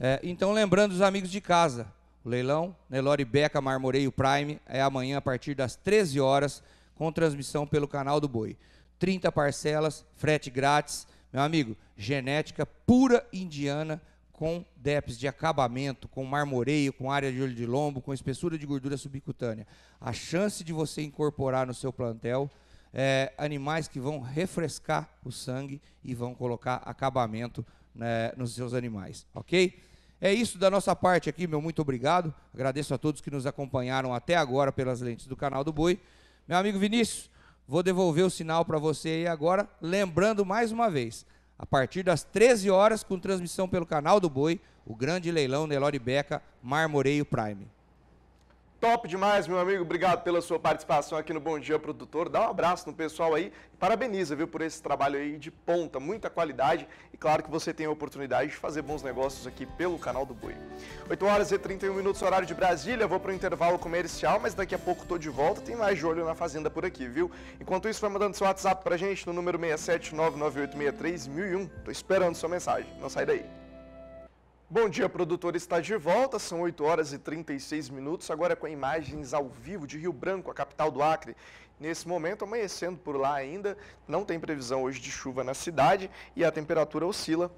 É, então, lembrando os amigos de casa, o leilão Nelore Beca Marmoreio Prime é amanhã a partir das 13 horas, com transmissão pelo canal do Boi. 30 parcelas, frete grátis. Meu amigo, genética pura indiana com DEPs de acabamento, com marmoreio, com área de olho de lombo, com espessura de gordura subcutânea. A chance de você incorporar no seu plantel é, animais que vão refrescar o sangue e vão colocar acabamento né, nos seus animais, ok? É isso da nossa parte aqui, meu muito obrigado. Agradeço a todos que nos acompanharam até agora pelas lentes do canal do Boi. Meu amigo Vinícius, vou devolver o sinal para você aí agora, lembrando mais uma vez a partir das 13 horas, com transmissão pelo canal do Boi, o grande leilão Nelore Beca Marmoreio Prime. Top demais, meu amigo. Obrigado pela sua participação aqui no Bom Dia Produtor. Dá um abraço no pessoal aí e parabeniza, viu, por esse trabalho aí de ponta, muita qualidade. E claro que você tem a oportunidade de fazer bons negócios aqui pelo canal do Boi. 8 horas e 31 minutos, horário de Brasília. Vou para o intervalo comercial, mas daqui a pouco tô de volta. Tem mais de olho na fazenda por aqui, viu? Enquanto isso, vai mandando seu WhatsApp a gente no número 67998631001. Tô esperando sua mensagem. Não sai daí. Bom dia, produtor está de volta, são 8 horas e 36 minutos, agora com imagens ao vivo de Rio Branco, a capital do Acre. Nesse momento, amanhecendo por lá ainda, não tem previsão hoje de chuva na cidade e a temperatura oscila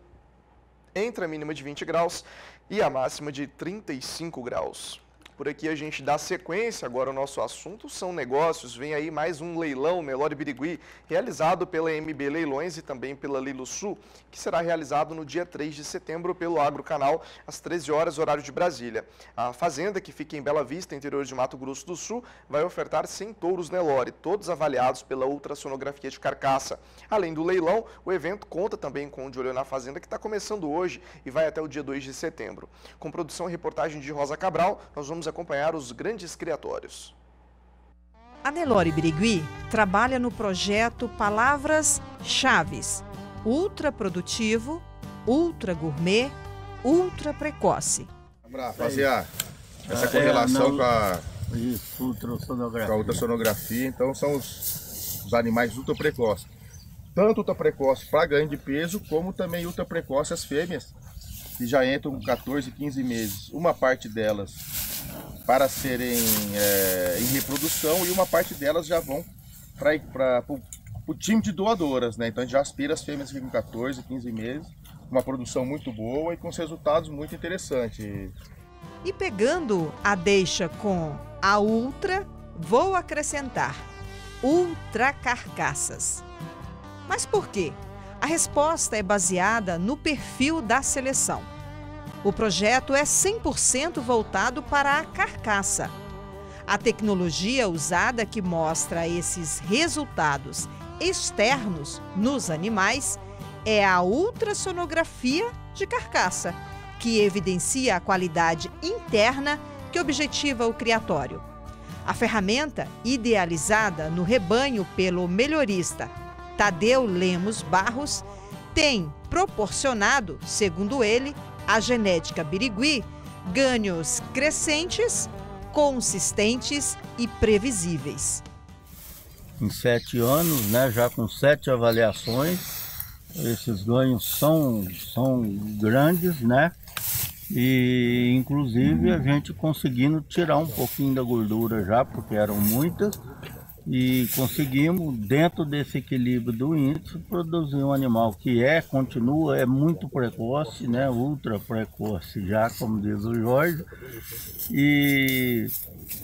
entre a mínima de 20 graus e a máxima de 35 graus. Por aqui a gente dá sequência agora ao nosso assunto são negócios. Vem aí mais um leilão Melhor Birigui, realizado pela MB Leilões e também pela Lilo Sul, que será realizado no dia 3 de setembro pelo Agro Canal, às 13 horas, horário de Brasília. A fazenda, que fica em Bela Vista, interior de Mato Grosso do Sul, vai ofertar 100 touros Nelore, todos avaliados pela ultrassonografia de carcaça. Além do leilão, o evento conta também com o De Olho na Fazenda, que está começando hoje e vai até o dia 2 de setembro. Com produção e reportagem de Rosa Cabral, nós vamos vamos acompanhar os grandes criatórios. A Delore Birigui trabalha no projeto Palavras Chaves, ultra produtivo, ultra gourmet, ultra precoce. Para fazer essa ah, é, correlação com a, ultra sonografia. com a ultrassonografia, então são os, os animais ultra precoces. Tanto ultra precoce para ganho de peso, como também ultra precoce as fêmeas, que já entram com 14, 15 meses, uma parte delas para serem é, em reprodução e uma parte delas já vão para o time de doadoras, né? Então a gente já aspira as fêmeas que com 14, 15 meses, uma produção muito boa e com resultados muito interessantes. E pegando a deixa com a Ultra, vou acrescentar Ultra Carcaças. Mas por quê? A resposta é baseada no perfil da seleção. O projeto é 100% voltado para a carcaça. A tecnologia usada que mostra esses resultados externos nos animais é a ultrassonografia de carcaça, que evidencia a qualidade interna que objetiva o criatório. A ferramenta, idealizada no rebanho pelo melhorista Tadeu Lemos Barros, tem proporcionado, segundo ele, a genética birigui ganhos crescentes, consistentes e previsíveis. Em sete anos, né, já com sete avaliações, esses ganhos são, são grandes, né? E inclusive a gente conseguindo tirar um pouquinho da gordura já, porque eram muitas, e conseguimos, dentro desse equilíbrio do índice, produzir um animal que é, continua, é muito precoce, né? ultra precoce já, como diz o Jorge, e,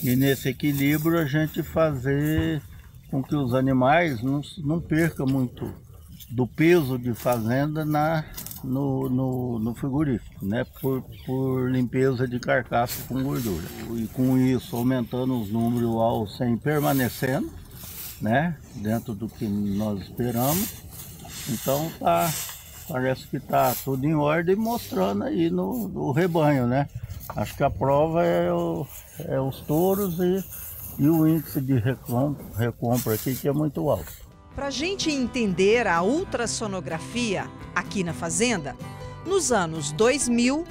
e nesse equilíbrio a gente fazer com que os animais não, não percam muito do peso de fazenda na, no, no, no, frigorífico, né? Por, por limpeza de carcaça com gordura. E com isso aumentando os números ao 100 permanecendo, né? Dentro do que nós esperamos. Então tá, parece que tá tudo em ordem mostrando aí no, no rebanho, né? Acho que a prova é, o, é os touros e, e o índice de recompra, recompra aqui que é muito alto. Para a gente entender a ultrassonografia aqui na Fazenda, nos anos 2000,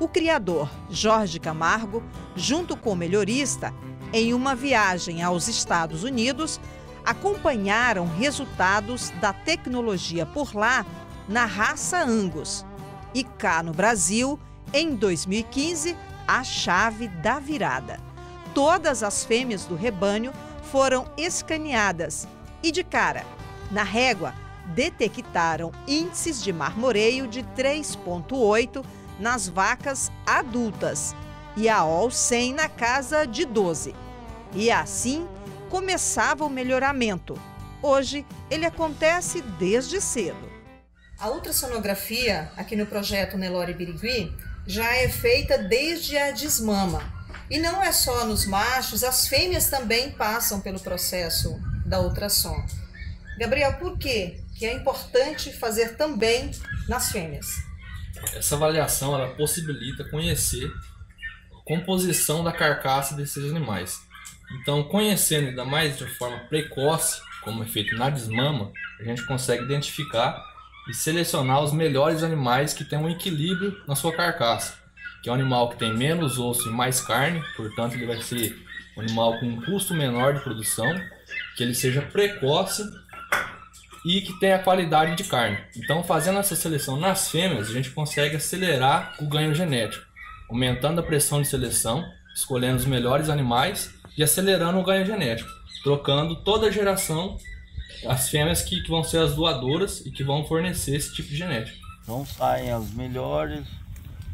o criador Jorge Camargo, junto com o melhorista, em uma viagem aos Estados Unidos, acompanharam resultados da tecnologia por lá na raça Angus. E cá no Brasil, em 2015, a chave da virada. Todas as fêmeas do rebanho foram escaneadas e de cara. Na régua, detectaram índices de marmoreio de 3,8 nas vacas adultas e a OL 100 na casa de 12. E assim começava o melhoramento. Hoje, ele acontece desde cedo. A ultrassonografia aqui no projeto Nelore Birigui já é feita desde a desmama. E não é só nos machos, as fêmeas também passam pelo processo da ultrassom. Gabriel, por quê? que é importante fazer também nas fêmeas? Essa avaliação ela possibilita conhecer a composição da carcaça desses animais. Então, conhecendo ainda mais de forma precoce, como é feito na desmama, a gente consegue identificar e selecionar os melhores animais que têm um equilíbrio na sua carcaça, que é um animal que tem menos osso e mais carne, portanto ele vai ser um animal com um custo menor de produção que ele seja precoce e que tenha qualidade de carne. Então, fazendo essa seleção nas fêmeas, a gente consegue acelerar o ganho genético, aumentando a pressão de seleção, escolhendo os melhores animais e acelerando o ganho genético, trocando toda a geração as fêmeas que, que vão ser as doadoras e que vão fornecer esse tipo de genético. Então saem as melhores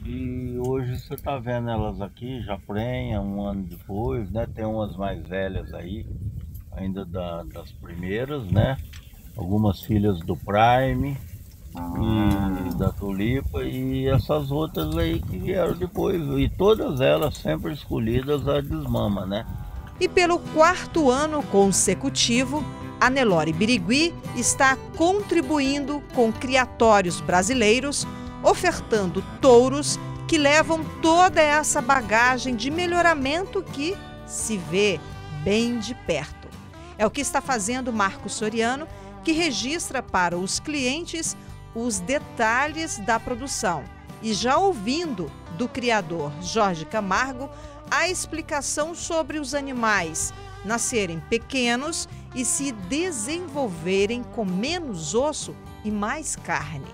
e hoje você está vendo elas aqui, já prenha um ano depois, né? Tem umas mais velhas aí, ainda da, das primeiras, né? Algumas filhas do Prime e ah. da Tulipa e essas outras aí que vieram depois. E todas elas sempre escolhidas a desmama, né? E pelo quarto ano consecutivo, a Nelore Birigui está contribuindo com criatórios brasileiros, ofertando touros que levam toda essa bagagem de melhoramento que se vê bem de perto. É o que está fazendo Marco Soriano, que registra para os clientes os detalhes da produção. E já ouvindo do criador Jorge Camargo a explicação sobre os animais nascerem pequenos e se desenvolverem com menos osso e mais carne.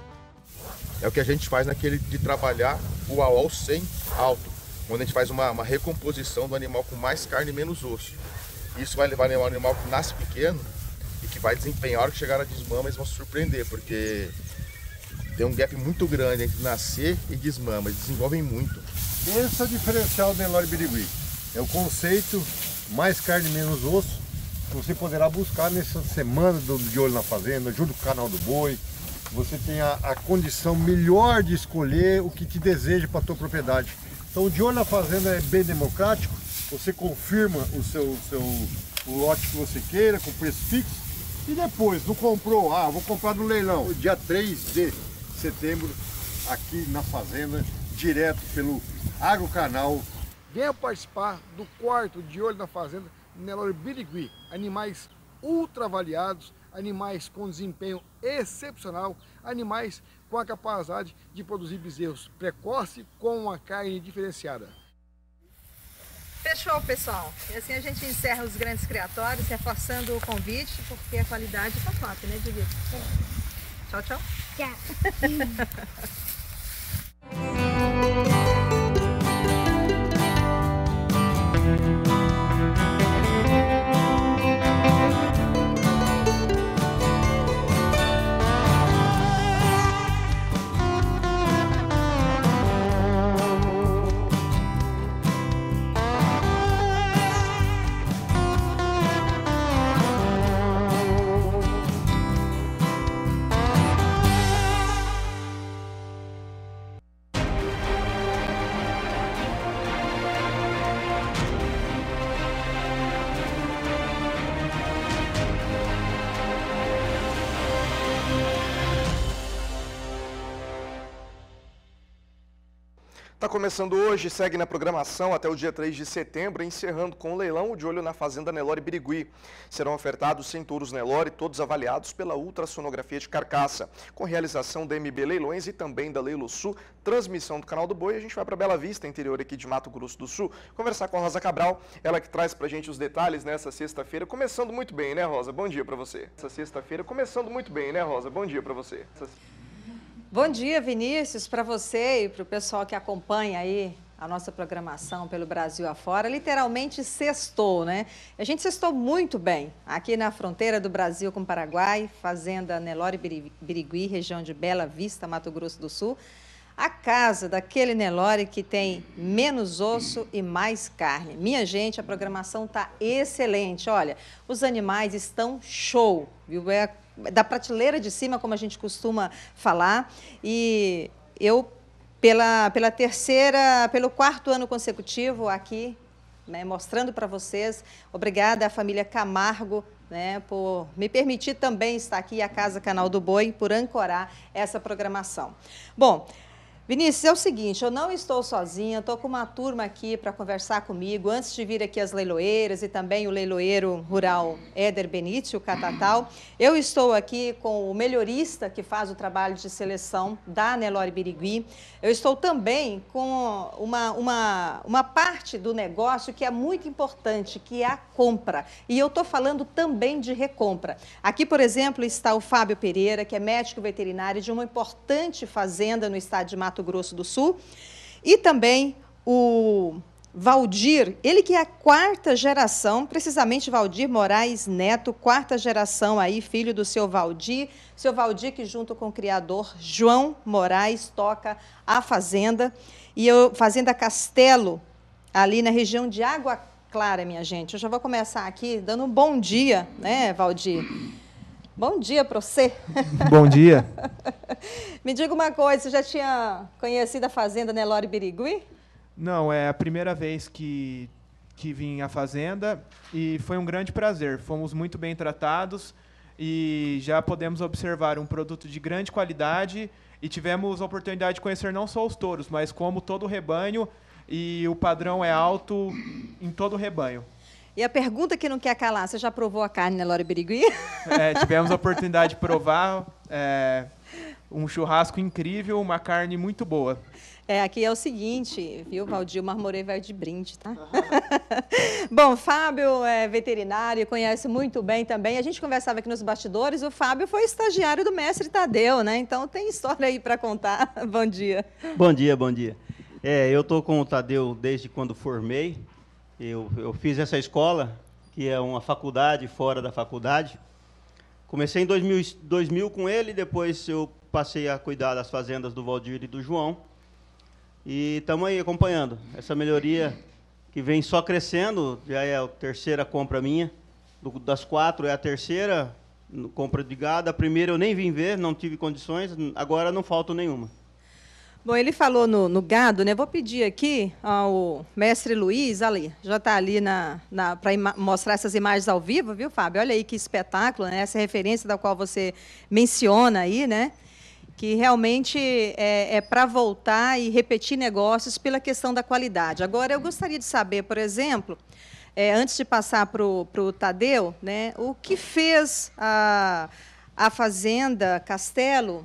É o que a gente faz naquele de trabalhar o ao sem alto, quando a gente faz uma, uma recomposição do animal com mais carne e menos osso. Isso vai levar um animal que nasce pequeno e que vai desempenhar, a hora que chegar na desmama, eles vão se surpreender, porque tem um gap muito grande entre nascer e desmama, eles desenvolvem muito. Esse é o diferencial do Nelore Birigui. É o conceito mais carne, menos osso, que você poderá buscar nessa semana do, de olho na fazenda, junto com o canal do boi. Você tem a, a condição melhor de escolher o que te deseja para a tua propriedade. Então, o de olho na fazenda é bem democrático, você confirma o seu, seu o lote que você queira, com preço fixo. E depois, não comprou, ah, vou comprar no leilão. dia 3 de setembro, aqui na fazenda, direto pelo Agrocanal. Venha participar do quarto de olho na fazenda Nelore Birigui. Animais ultra avaliados, animais com desempenho excepcional, animais com a capacidade de produzir bezerros precoce com uma carne diferenciada. Fechou, pessoal. E assim a gente encerra os grandes criatórios, reforçando o convite, porque a qualidade está top, né, Divito? É. Tchau, tchau. Tchau. *laughs* Está começando hoje, segue na programação até o dia 3 de setembro, encerrando com o leilão de olho na Fazenda Nelore Birigui. Serão ofertados touros Nelore, todos avaliados pela ultrassonografia de carcaça, com realização da MB Leilões e também da Leilo Sul, transmissão do Canal do Boi. A gente vai para Bela Vista, interior aqui de Mato Grosso do Sul, conversar com a Rosa Cabral, ela que traz para a gente os detalhes nessa sexta-feira. Começando muito bem, né, Rosa? Bom dia para você. Essa sexta-feira, começando muito bem, né, Rosa? Bom dia para você. Essa... Bom dia, Vinícius, para você e para o pessoal que acompanha aí a nossa programação pelo Brasil afora, literalmente sextou, né? A gente sextou muito bem aqui na fronteira do Brasil com o Paraguai, fazenda Nelore Birigui, região de Bela Vista, Mato Grosso do Sul a casa daquele Nelore que tem menos osso e mais carne. Minha gente, a programação está excelente. Olha, os animais estão show, viu? É da prateleira de cima, como a gente costuma falar. E eu, pela, pela terceira, pelo quarto ano consecutivo aqui, né, mostrando para vocês, obrigada à família Camargo né, por me permitir também estar aqui, a Casa Canal do Boi, por ancorar essa programação. Bom, Vinícius, é o seguinte, eu não estou sozinha, estou com uma turma aqui para conversar comigo, antes de vir aqui as leiloeiras e também o leiloeiro rural Éder Benite, o Catatal. Eu estou aqui com o melhorista que faz o trabalho de seleção da Nelore Birigui. Eu estou também com uma, uma, uma parte do negócio que é muito importante, que é a compra. E eu estou falando também de recompra. Aqui, por exemplo, está o Fábio Pereira, que é médico veterinário de uma importante fazenda no estado de Mato Mato Grosso do Sul. E também o Valdir, ele que é a quarta geração, precisamente Valdir Moraes Neto, quarta geração aí, filho do seu Valdir. Seu Valdir que junto com o criador João Moraes toca a fazenda e eu Fazenda Castelo, ali na região de Água Clara, minha gente. Eu já vou começar aqui dando um bom dia, né, Valdir? Bom dia para você. *laughs* Bom dia. *laughs* Me diga uma coisa, você já tinha conhecido a fazenda Nelore Birigui? Não, é a primeira vez que, que vim à fazenda e foi um grande prazer. Fomos muito bem tratados e já podemos observar um produto de grande qualidade e tivemos a oportunidade de conhecer não só os touros, mas como todo o rebanho e o padrão é alto em todo o rebanho. E a pergunta que não quer calar, você já provou a carne né, Lora Birigui? É, *laughs* tivemos a oportunidade de provar é, um churrasco incrível, uma carne muito boa. É, aqui é o seguinte, viu, Valdir? O Marmorei vai de brinde, tá? Uhum. *laughs* Bom, Fábio é veterinário, conhece muito bem também. A gente conversava aqui nos bastidores, o Fábio foi estagiário do mestre Tadeu, né? Então tem história aí para contar. *laughs* bom dia. Bom dia, bom dia. É, eu estou com o Tadeu desde quando formei. Eu, eu fiz essa escola, que é uma faculdade fora da faculdade. Comecei em 2000, 2000 com ele, depois eu passei a cuidar das fazendas do Valdir e do João. E estamos aí acompanhando essa melhoria que vem só crescendo, já é a terceira compra minha. das quatro é a terceira compra de gado. A primeira eu nem vim ver, não tive condições, agora não falta nenhuma. Bom, ele falou no, no, gado, né? Vou pedir aqui ao mestre Luiz, ali, já está ali na, na para mostrar essas imagens ao vivo, viu, Fábio? Olha aí que espetáculo, né? Essa referência da qual você menciona aí, né? Que realmente é, é para voltar e repetir negócios pela questão da qualidade. Agora, eu gostaria de saber, por exemplo, é, antes de passar para o Tadeu, né? O que fez a, a Fazenda Castelo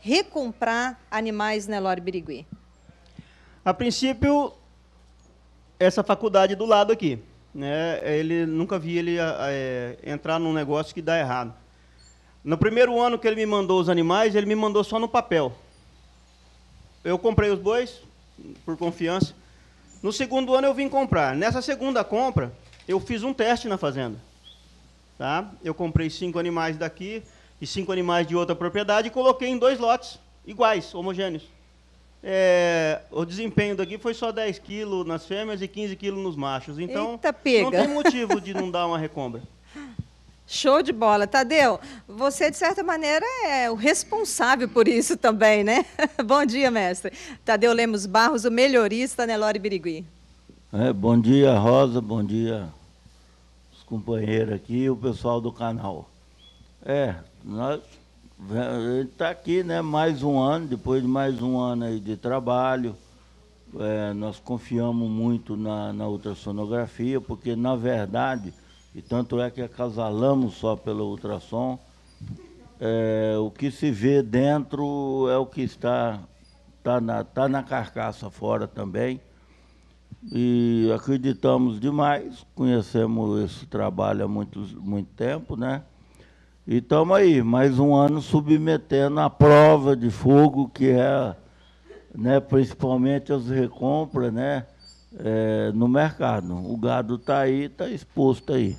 recomprar animais Nelore Birigui? A princípio, essa faculdade do lado aqui. Né, ele nunca vi ele é, entrar num negócio que dá errado. No primeiro ano que ele me mandou os animais, ele me mandou só no papel. Eu comprei os bois, por confiança. No segundo ano eu vim comprar. Nessa segunda compra, eu fiz um teste na fazenda. Tá? Eu comprei cinco animais daqui, e cinco animais de outra propriedade e coloquei em dois lotes iguais, homogêneos. É, o desempenho daqui foi só 10 quilos nas fêmeas e 15 quilos nos machos. Então, Eita, não tem motivo de não dar uma recombra. *laughs* Show de bola. Tadeu, você, de certa maneira, é o responsável por isso também, né? *laughs* bom dia, mestre. Tadeu Lemos Barros, o melhorista Nelore Birigui. É, bom dia, Rosa. Bom dia, os companheiros aqui e o pessoal do canal. É, nós está aqui, né? Mais um ano, depois de mais um ano aí de trabalho, é, nós confiamos muito na, na ultrassonografia, porque na verdade, e tanto é que acasalamos só pelo ultrassom, é, o que se vê dentro é o que está tá na, tá na carcaça fora também. E acreditamos demais, conhecemos esse trabalho há muito, muito tempo, né? E estamos aí, mais um ano submetendo a prova de fogo, que é né, principalmente as recompras né, é, no mercado. O gado está aí, está exposto aí.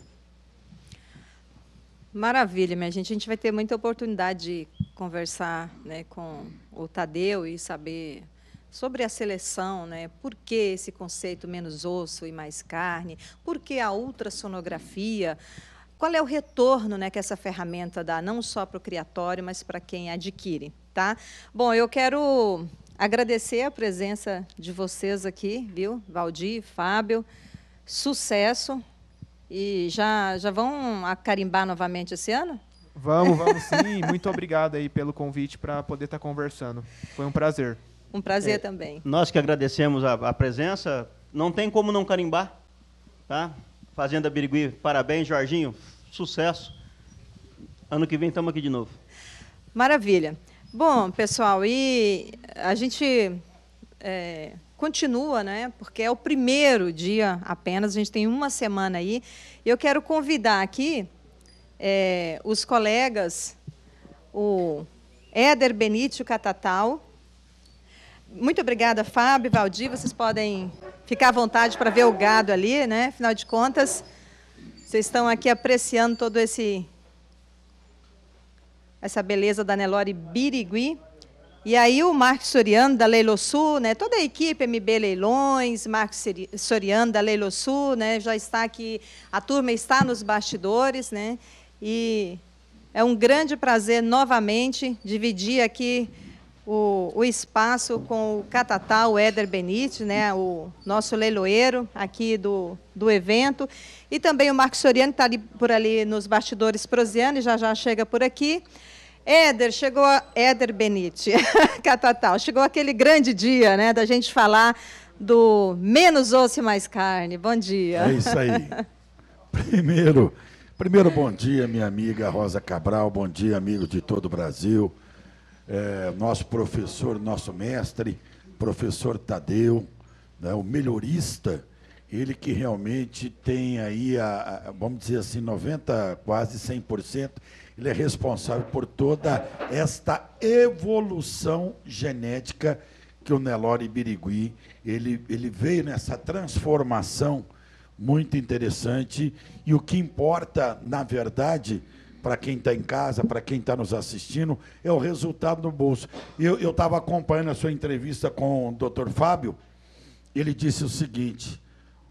Maravilha, minha gente. A gente vai ter muita oportunidade de conversar né, com o Tadeu e saber sobre a seleção, né? Por que esse conceito menos osso e mais carne? Por que a ultrassonografia? Qual é o retorno né, que essa ferramenta dá, não só para o criatório, mas para quem adquire? Tá? Bom, eu quero agradecer a presença de vocês aqui, viu? Valdir, Fábio, sucesso. E já, já vão acarimbar novamente esse ano? Vamos, *laughs* vamos sim. Muito obrigado aí pelo convite para poder estar tá conversando. Foi um prazer. Um prazer é, também. Nós que agradecemos a, a presença. Não tem como não carimbar, tá? Fazenda Birigui, parabéns, Jorginho. Sucesso. Ano que vem estamos aqui de novo. Maravilha. Bom, pessoal, e a gente é, continua, né? Porque é o primeiro dia apenas, a gente tem uma semana aí. Eu quero convidar aqui é, os colegas, o Éder Benício Catatal, muito obrigada, Fábio, Valdir. Vocês podem ficar à vontade para ver o gado ali, né? Afinal de contas, vocês estão aqui apreciando todo esse essa beleza da Nelore Birigui. E aí o Marcos Soriano da Leilosul, né? Toda a equipe MB Leilões, Marcos Soriano da Leilosul, né? Já está aqui, a turma está nos bastidores, né? E é um grande prazer novamente dividir aqui o, o, espaço com o Catatá, o Éder Benite, né, o nosso leiloeiro aqui do, do evento. E também o Marcos Soriano, que está ali, por ali nos bastidores proseando e já já chega por aqui. Éder, chegou a... Éder Benite, *laughs* Catatal, chegou aquele grande dia, né, da gente falar do menos osso e mais carne. Bom dia. É isso aí. Primeiro, primeiro bom dia, minha amiga Rosa Cabral, bom dia, amigos de todo o Brasil é, nosso professor, nosso mestre, professor Tadeu, né, o melhorista, ele que realmente tem aí, a, a, vamos dizer assim, 90, quase 100%, ele é responsável por toda esta evolução genética que o Nelore Birigui, ele, ele veio nessa transformação muito interessante, e o que importa, na verdade, para quem está em casa, para quem está nos assistindo, é o resultado do bolso. Eu estava acompanhando a sua entrevista com o Dr. Fábio, ele disse o seguinte: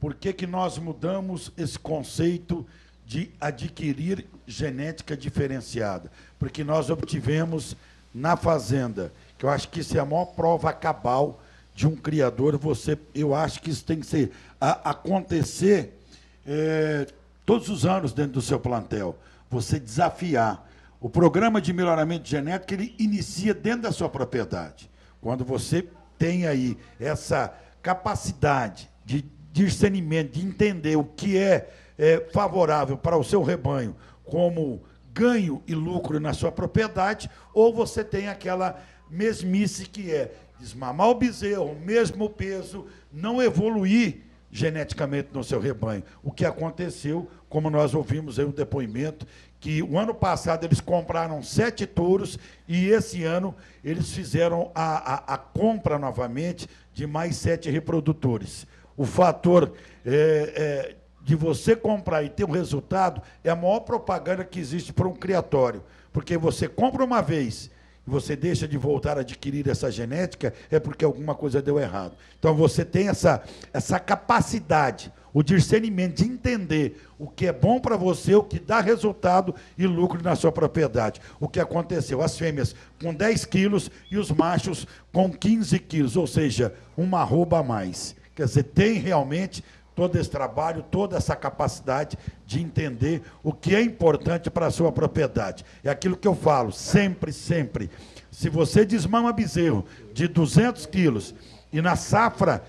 por que, que nós mudamos esse conceito de adquirir genética diferenciada? Porque nós obtivemos na fazenda, que eu acho que isso é a maior prova cabal de um criador, você, eu acho que isso tem que ser, a, acontecer é, todos os anos dentro do seu plantel você desafiar. O programa de melhoramento genético ele inicia dentro da sua propriedade. Quando você tem aí essa capacidade de discernimento, de entender o que é, é favorável para o seu rebanho como ganho e lucro na sua propriedade, ou você tem aquela mesmice que é desmamar o bezerro, o mesmo peso, não evoluir geneticamente no seu rebanho. O que aconteceu, como nós ouvimos aí um depoimento, que o ano passado eles compraram sete touros e esse ano eles fizeram a, a, a compra novamente de mais sete reprodutores. O fator é, é, de você comprar e ter um resultado é a maior propaganda que existe para um criatório. Porque você compra uma vez você deixa de voltar a adquirir essa genética, é porque alguma coisa deu errado. Então você tem essa, essa capacidade, o discernimento de entender o que é bom para você, o que dá resultado e lucro na sua propriedade. O que aconteceu? As fêmeas com 10 quilos e os machos com 15 quilos, ou seja, uma arroba a mais. Quer dizer, tem realmente todo esse trabalho, toda essa capacidade de entender o que é importante para a sua propriedade. É aquilo que eu falo, sempre, sempre. Se você desmama bezerro de 200 quilos e na safra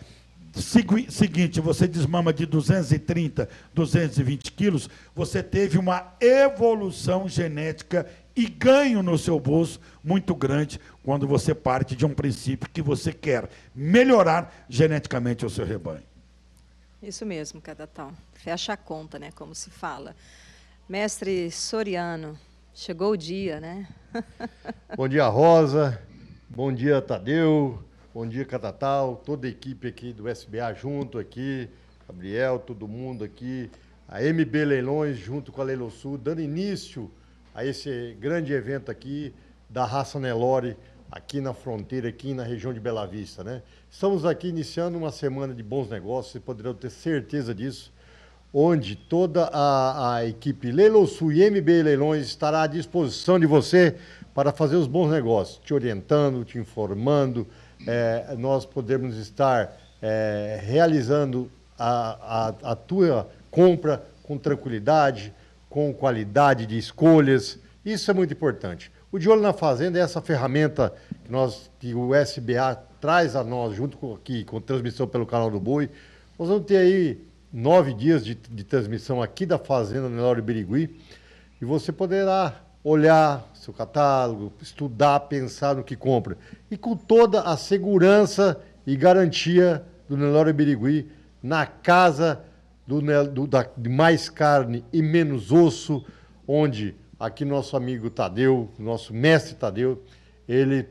seguinte você desmama de 230, 220 quilos, você teve uma evolução genética e ganho no seu bolso muito grande quando você parte de um princípio que você quer melhorar geneticamente o seu rebanho. Isso mesmo, Cadatal. Fecha a conta, né, como se fala. Mestre Soriano, chegou o dia, né? *laughs* Bom dia, Rosa. Bom dia, Tadeu. Bom dia, Catatal, toda a equipe aqui do SBA junto aqui, Gabriel, todo mundo aqui, a MB Leilões junto com a Leilo Sul, dando início a esse grande evento aqui da raça Nelore, aqui na fronteira, aqui na região de Bela Vista, né? Estamos aqui iniciando uma semana de bons negócios, você poderão ter certeza disso, onde toda a, a equipe Sul e MB Leilões estará à disposição de você para fazer os bons negócios, te orientando, te informando, é, nós podemos estar é, realizando a, a, a tua compra com tranquilidade, com qualidade de escolhas. Isso é muito importante. O De Olho na Fazenda é essa ferramenta que nós que o SBA traz a nós, junto com, aqui, com transmissão pelo canal do Boi. Nós vamos ter aí nove dias de, de transmissão aqui da Fazenda Nelório Birigui. E você poderá olhar seu catálogo, estudar, pensar no que compra. E com toda a segurança e garantia do Nelório Birigui na casa do, do, da, de mais carne e menos osso, onde aqui nosso amigo Tadeu, nosso mestre Tadeu, ele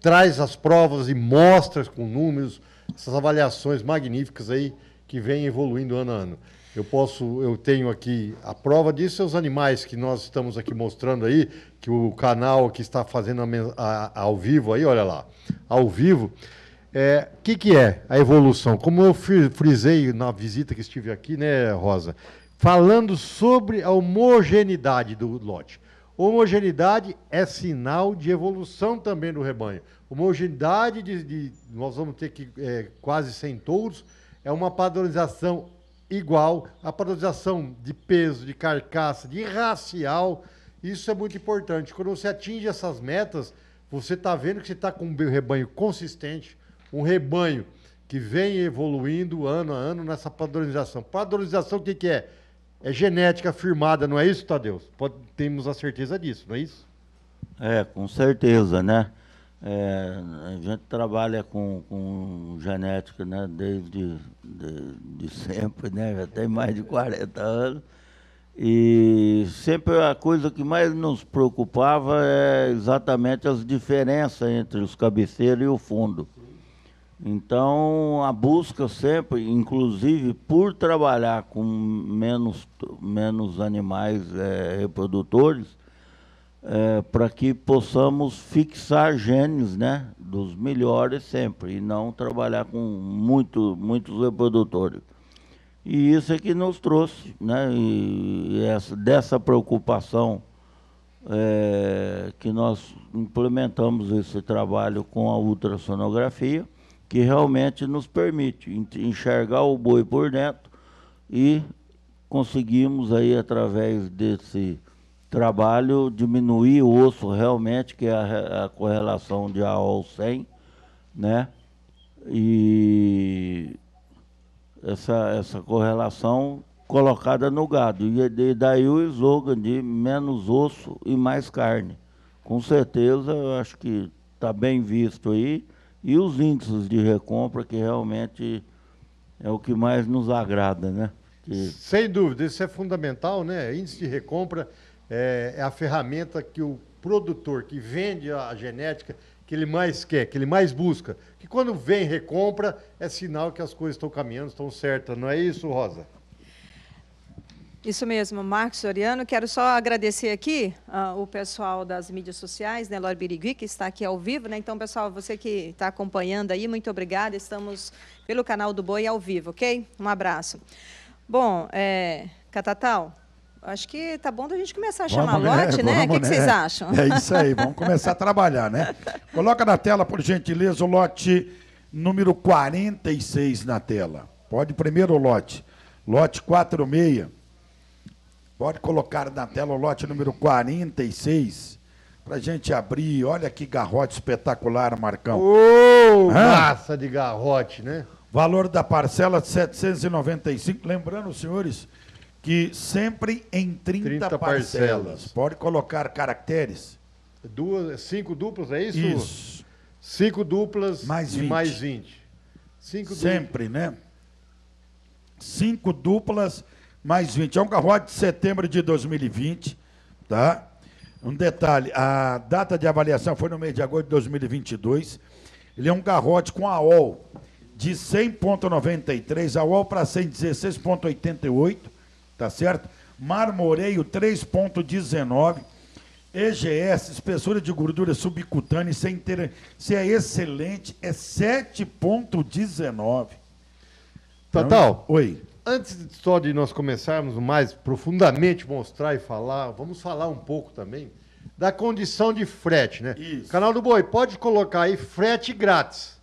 traz as provas e mostra com números essas avaliações magníficas aí que vem evoluindo ano a ano. Eu posso, eu tenho aqui a prova disso, os animais que nós estamos aqui mostrando aí, que o canal que está fazendo a, a, ao vivo aí, olha lá, ao vivo. O é, que, que é a evolução? Como eu frisei na visita que estive aqui, né, Rosa? Falando sobre a homogeneidade do lote. Homogeneidade é sinal de evolução também do rebanho. Homogeneidade de, de nós vamos ter que é, quase 100 touros é uma padronização igual, a padronização de peso, de carcaça, de racial. Isso é muito importante. Quando você atinge essas metas, você está vendo que você está com um rebanho consistente, um rebanho que vem evoluindo ano a ano nessa padronização. Padronização o que, que é? é genética firmada, não é isso, Tadeu? Pode, temos a certeza disso, não é isso? É, com certeza, né? É, a gente trabalha com, com genética né, desde de, de sempre, né? Já tem mais de 40 anos. E sempre a coisa que mais nos preocupava é exatamente as diferenças entre os cabeceiros e o fundo. Então, a busca sempre, inclusive por trabalhar com menos, menos animais é, reprodutores, é, para que possamos fixar genes né, dos melhores sempre, e não trabalhar com muito, muitos reprodutores. E isso é que nos trouxe, né, e, essa, dessa preocupação é, que nós implementamos esse trabalho com a ultrassonografia que realmente nos permite enxergar o boi por dentro e conseguimos aí através desse trabalho diminuir o osso realmente, que é a, a correlação de A ao 100, né? E essa, essa correlação colocada no gado. E, daí o slogan de menos osso e mais carne. Com certeza, eu acho que está bem visto aí e os índices de recompra, que realmente é o que mais nos agrada, né? Que... Sem dúvida, isso é fundamental, né? Índice de recompra é, é a ferramenta que o produtor que vende a genética que ele mais quer, que ele mais busca. Que quando vem recompra, é sinal que as coisas estão caminhando, estão certas, não é isso, Rosa? Isso mesmo, Marcos Soriano. Quero só agradecer aqui uh, o pessoal das mídias sociais, né, Lore Birigui, que está aqui ao vivo. Né? Então, pessoal, você que está acompanhando aí, muito obrigada. Estamos pelo canal do Boi ao vivo, ok? Um abraço. Bom, é, Catatal, acho que tá bom da gente começar a chamar vamos, lote, né? né? O que, que, né? vocês acham? É isso aí, vamos começar a trabalhar, né? Coloca na tela, por gentileza, o lote número 46 na tela. Pode primeiro o lote. Lote 46 Pode colocar na tela o lote número 46 para a gente abrir. Olha que garrote espetacular, Marcão. Oh, Hã? massa de garrote, né? Valor da parcela 795. Lembrando, senhores, que sempre em 30, 30 parcelas. parcelas. Pode colocar caracteres. Duas, cinco duplas, é isso? Isso. Cinco duplas mais 20. e mais 20. Cinco sempre, duplas. né? Cinco duplas mais 20. É um carrote de setembro de 2020, tá? Um detalhe, a data de avaliação foi no mês de agosto de 2022. Ele é um garrote com a OL de 100.93, a OL para 116.88, tá certo? Marmoreio 3.19, EGS, espessura de gordura subcutânea, isso é, inter... se é excelente, é 7.19. Total. Então, oi. Antes só de nós começarmos mais profundamente mostrar e falar, vamos falar um pouco também da condição de frete, né? Isso. Canal do Boi, pode colocar aí frete grátis.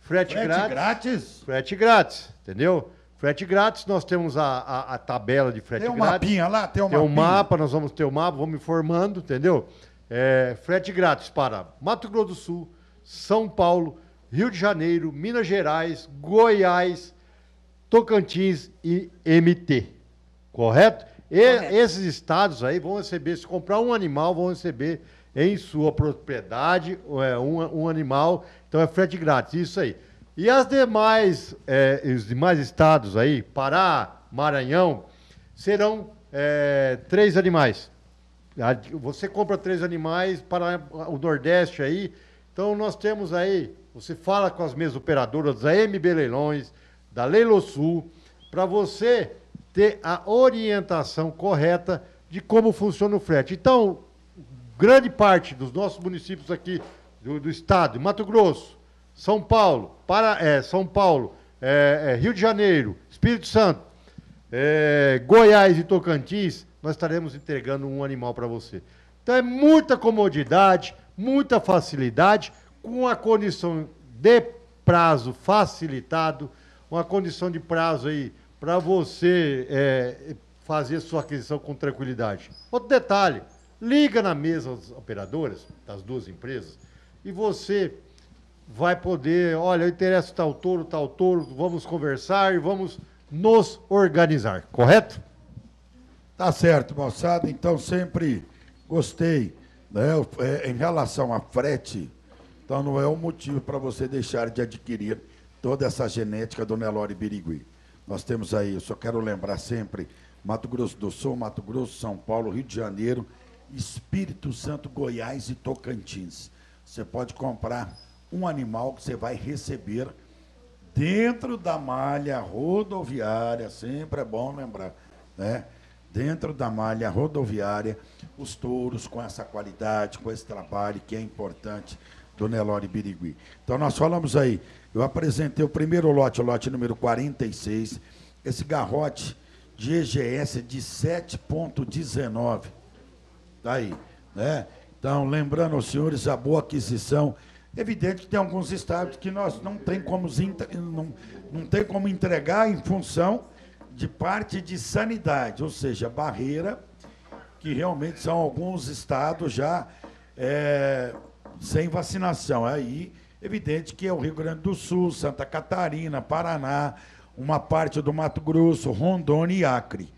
Frete, frete grátis, grátis? Frete grátis, entendeu? Frete grátis, nós temos a, a, a tabela de frete grátis. Tem um grátis, mapinha lá, tem um Tem um mapa, nós vamos ter o um mapa, vamos informando, entendeu? É, frete grátis para Mato Grosso do Sul, São Paulo, Rio de Janeiro, Minas Gerais, Goiás, Tocantins e MT. Correto? E, Esses estados aí vão receber, se comprar um animal, vão receber em sua propriedade é, um, um animal. Então é frete grátis, isso aí. E as demais, é, os demais estados aí, Pará, Maranhão, serão é, três animais. Você compra três animais para o Nordeste aí. Então nós temos aí, você fala com as mesmas operadoras, a MB Leilões, da Sul para você ter a orientação correta de como funciona o frete. Então, grande parte dos nossos municípios aqui do, do estado, Mato Grosso, São Paulo, para, é, São Paulo, é, é, Rio de Janeiro, Espírito Santo, é, Goiás e Tocantins, nós estaremos entregando um animal para você. Então é muita comodidade, muita facilidade, com a condição de prazo facilitado uma condição de prazo aí para você é, fazer sua aquisição com tranquilidade. Outro detalhe, liga na mesa das operadoras, das duas empresas, e você vai poder, olha, eu interesso tal touro, tal touro, vamos conversar e vamos nos organizar, correto? Tá certo, moçada. Então sempre gostei, né? É, em relação a frete, então não é um motivo para você deixar de adquirir toda essa genética do Nelore Birigui. Nós temos aí, eu só quero lembrar sempre, Mato Grosso do Sul, Mato Grosso, São Paulo, Rio de Janeiro, Espírito Santo, Goiás e Tocantins. Você pode comprar um animal que você vai receber dentro da malha rodoviária, sempre é bom lembrar, né? Dentro da malha rodoviária, os touros com essa qualidade, com esse trabalho que é importante do Nelore Birigui. Então nós falamos aí eu apresentei o primeiro lote, o lote número 46, esse garrote de EGS de 7,19. Está aí. Né? Então, lembrando aos senhores a boa aquisição. Evidente que tem alguns estados que nós não tem como, não, não tem como entregar em função de parte de sanidade, ou seja, barreira, que realmente são alguns estados já é, sem vacinação. Aí Evidente que é o Rio Grande do Sul, Santa Catarina, Paraná, uma parte do Mato Grosso, Rondônia e Acre.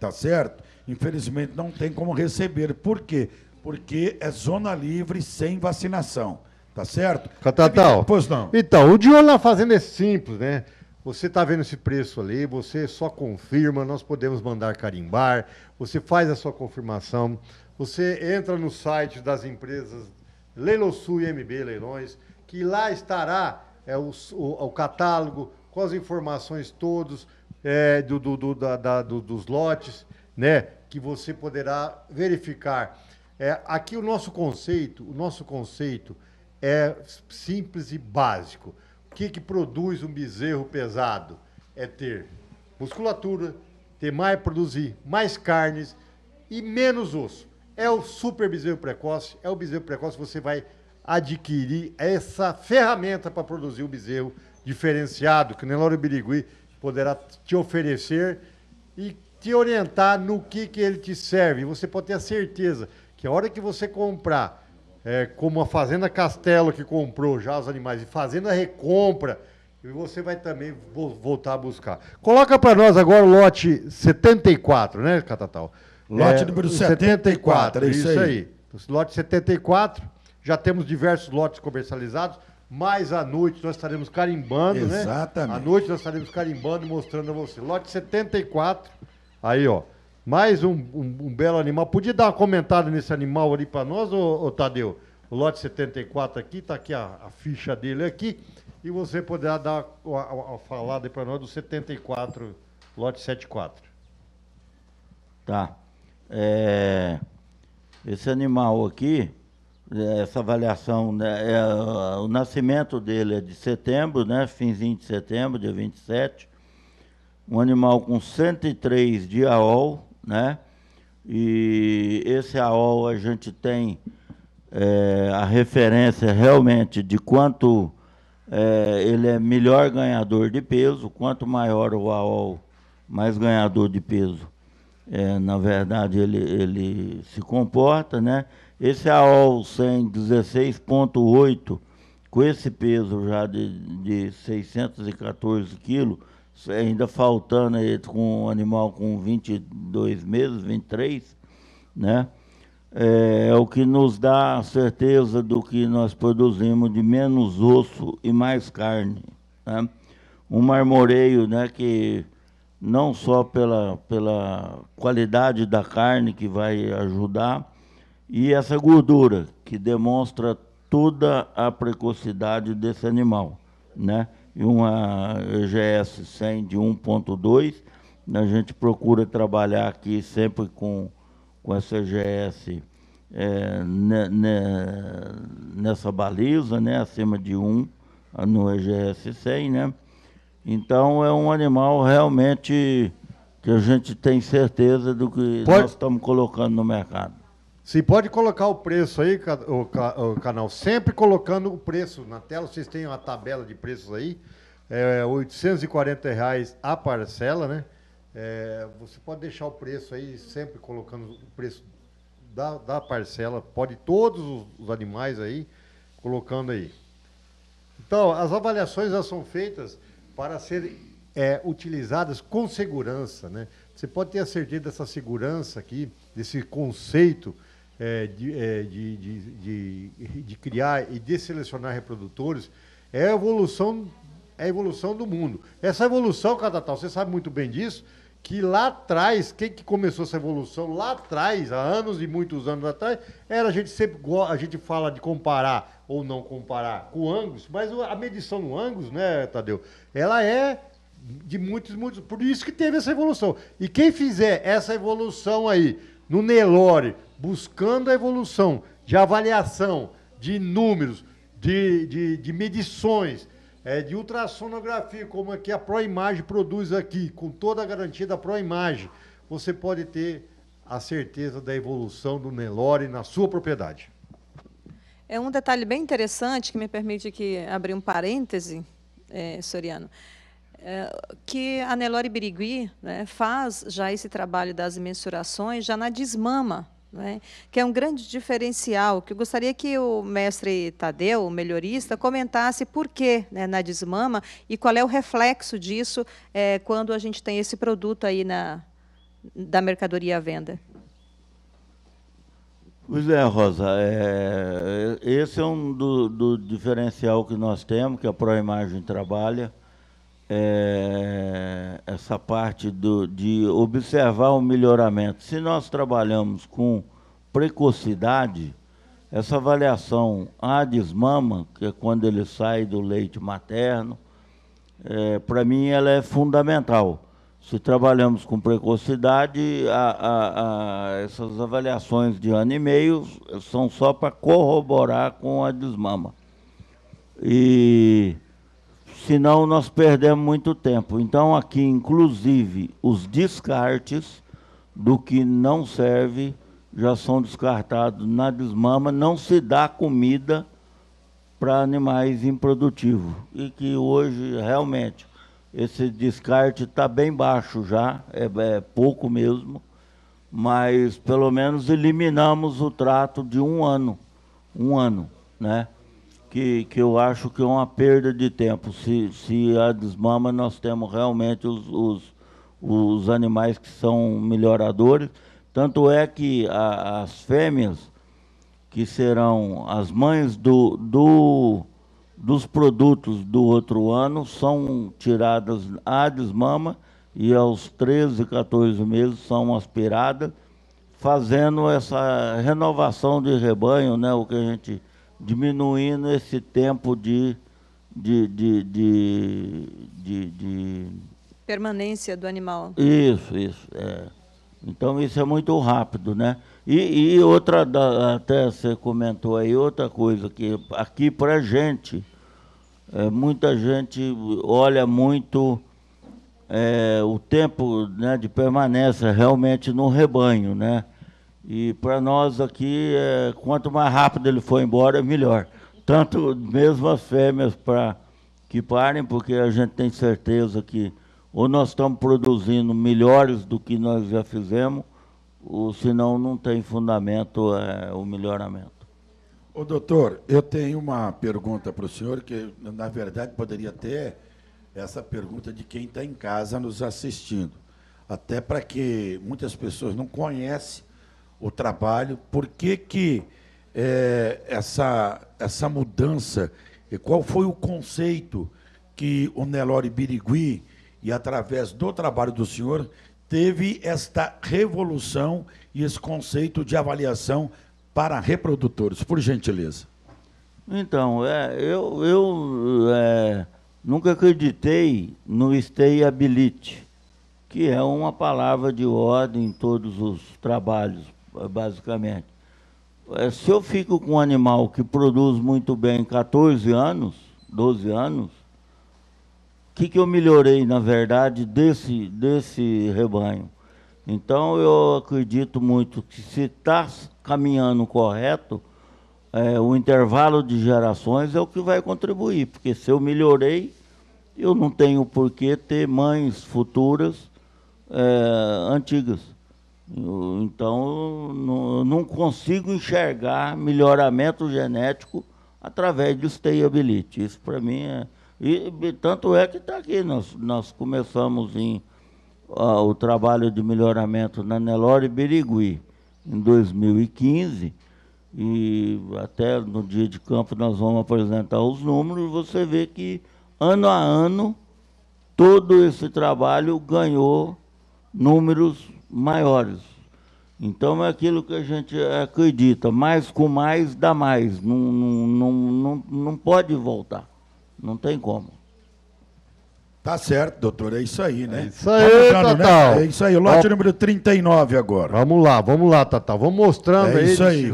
Tá certo? Infelizmente não tem como receber. Por quê? Porque é zona livre sem vacinação. Tá certo? Catatal. Pois não. Então, o de olho na fazenda é simples, né? Você está vendo esse preço ali, você só confirma, nós podemos mandar carimbar, você faz a sua confirmação, você entra no site das empresas Leilosul e MB Leilões, que lá estará é, o, o, o catálogo com as informações todas é, do, do, do, da, da, do, dos lotes, né? Que você poderá verificar. É, aqui o nosso conceito, o nosso conceito é simples e básico. O que, que produz um bezerro pesado? É ter musculatura, ter mais produzir mais carnes e menos osso. É o super bezerro precoce, é o bezerro precoce que você vai adquirir essa ferramenta para produzir o bezerro diferenciado, que o Nelório Birigui poderá te oferecer e te orientar no que, que ele te serve. Você pode ter a certeza que a hora que você comprar, é, como a Fazenda Castelo que comprou já os animais, e Fazenda Recompra, você vai também voltar a buscar. Coloca para nós agora o lote 74, né, Catatal? Lote é, número 74, 74 é isso, isso aí. aí. Lote 74 já temos diversos lotes comercializados, mas à noite nós estaremos carimbando, Exatamente. né? Exatamente. À noite nós estaremos carimbando e mostrando a você. Lote 74, aí, ó. Mais um, um, um belo animal. Podia dar uma comentada nesse animal ali para nós, ô, ô, Tadeu? O lote 74 aqui, tá aqui a, a ficha dele aqui. E você poderá dar uma, uma falada para nós do 74, lote 74. Tá. É, esse animal aqui, essa avaliação, né, é, o nascimento dele é de setembro, né, finzinho de setembro, dia 27. Um animal com 103 de AOL, né? E esse AOL a gente tem é, a referência realmente de quanto é, ele é melhor ganhador de peso, quanto maior o AOL, mais ganhador de peso. É, na verdade, ele, ele se comporta, né? Esse AOL 100 16.8, com esse peso já de, de 614 quilos, ainda faltando aí com um animal com 22 meses, 23, né? É, é o que nos dá a certeza do que nós produzimos de menos osso e mais carne. Né? Um marmoreio né, que não só pela, pela qualidade da carne que vai ajudar, e essa gordura, que demonstra toda a precocidade desse animal, né? E uma EGS 100 de 1.2, a gente procura trabalhar aqui sempre com, com essa EGS é, nessa baliza, né? Acima de 1 no EGS 100, né? Então é um animal realmente que a gente tem certeza do que Pode... nós estamos colocando no mercado. Se pode colocar o preço aí, o, canal, sempre colocando o preço na tela, vocês têm uma tabela de preços aí, é, 840 reais a parcela, né? É, você pode deixar o preço aí, sempre colocando o preço da, da parcela, pode todos os animais aí, colocando aí. Então, as avaliações já são feitas para serem é, utilizadas com segurança, né? Você pode ter a certeza dessa segurança aqui, desse conceito, é, é, de, de, de, de criar e de selecionar reprodutores é a evolução é a evolução do mundo. Essa evolução, Catatal, você sabe muito bem disso, que lá atrás, quem que começou essa evolução lá atrás, há anos e muitos anos atrás, era a gente sempre a gente fala de comparar ou não comparar com o Angus, mas a medição no Angus, né, Tadeu, ela é de muitos, muitos, por isso que teve essa evolução. E quem fizer essa evolução aí no Nelore, buscando a evolução de avaliação, de números, de, de, de medições, é, de ultrassonografia, como que a Proimage produz aqui, com toda a garantia da Proimage, você pode ter a certeza da evolução do Nelore na sua propriedade. É um detalhe bem interessante que me permite aqui abrir um parêntese, é, Soriano, é, que a Nelore Birigui né, faz já esse trabalho das mensurações já na desmama né? que é um grande diferencial, que eu gostaria que o mestre Tadeu, o melhorista, comentasse por que né, na desmama e qual é o reflexo disso é, quando a gente tem esse produto aí na, da mercadoria à venda. Pois é, Rosa, é, esse é um do, do diferencial que nós temos, que a Proimagem trabalha, é, essa parte do, de observar o melhoramento. Se nós trabalhamos com precocidade, essa avaliação a desmama, que é quando ele sai do leite materno, é, para mim ela é fundamental. Se trabalhamos com precocidade, a, a, a essas avaliações de ano e meio são só para corroborar com a desmama. E senão nós perdemos muito tempo. Então, aqui, inclusive, os descartes do que não serve já são descartados na desmama. Não se dá comida para animais improdutivos. E que hoje, realmente, esse descarte está bem baixo já, é, é pouco mesmo, mas pelo menos eliminamos o trato de um ano. Um ano, né? que, que eu acho que é uma perda de tempo. Se, se a desmama, nós temos realmente os, os, os animais que são melhoradores. Tanto é que a, as fêmeas, que serão as mães do, do, dos produtos do outro ano, são tiradas à desmama e aos 13, 14 meses são aspiradas, fazendo essa renovação de rebanho, né, o que a gente diminuindo esse tempo de, de, de, de, de permanência do animal. Isso, isso. É. Então isso é muito rápido, né? E, e outra, da, até você comentou aí, outra coisa que aqui para gente, é, muita gente olha muito é, o tempo né, de permanência realmente no rebanho, né? E para nós aqui, é, quanto mais rápido ele for embora, é melhor. Tanto mesmo as fêmeas para que parem, porque a gente tem certeza que ou nós estamos produzindo melhores do que nós já fizemos, ou senão não tem fundamento é, o melhoramento. Ô, doutor, eu tenho uma pergunta para o senhor, que na verdade poderia ter essa pergunta de quem está em casa nos assistindo. Até para que muitas pessoas não conhecem o trabalho, por que, que é, essa, essa mudança, e qual foi o conceito que o Nelore Birigui, e através do trabalho do senhor, teve esta revolução e esse conceito de avaliação para reprodutores, por gentileza. Então, é, eu, eu é, nunca acreditei no stayability, que é uma palavra de ordem em todos os trabalhos basicamente. É, se eu fico com um animal que produz muito bem 14 anos, 12 anos, o que, que eu melhorei, na verdade, desse, desse rebanho? Então, eu acredito muito que se está caminhando correto, é, o intervalo de gerações é o que vai contribuir, porque se eu melhorei, eu não tenho por que ter mães futuras é, antigas. Então, não, não consigo enxergar melhoramento genético através de esteabilite. Isso para mim é. E, e, tanto é que está aqui. Nós, nós começamos em, uh, o trabalho de melhoramento na Nelore Birigui em 2015. E até no dia de campo nós vamos apresentar os números. E você vê que ano a ano todo esse trabalho ganhou números maiores. Então é aquilo que a gente acredita, mais com mais dá mais, não, não, não, não pode voltar, não tem como. Tá certo, doutor, é isso aí, né? É isso aí, tá Né? É isso aí, lote Ó. número 39 agora. Vamos lá, vamos lá, Tatá, Vamos mostrando é aí, isso aí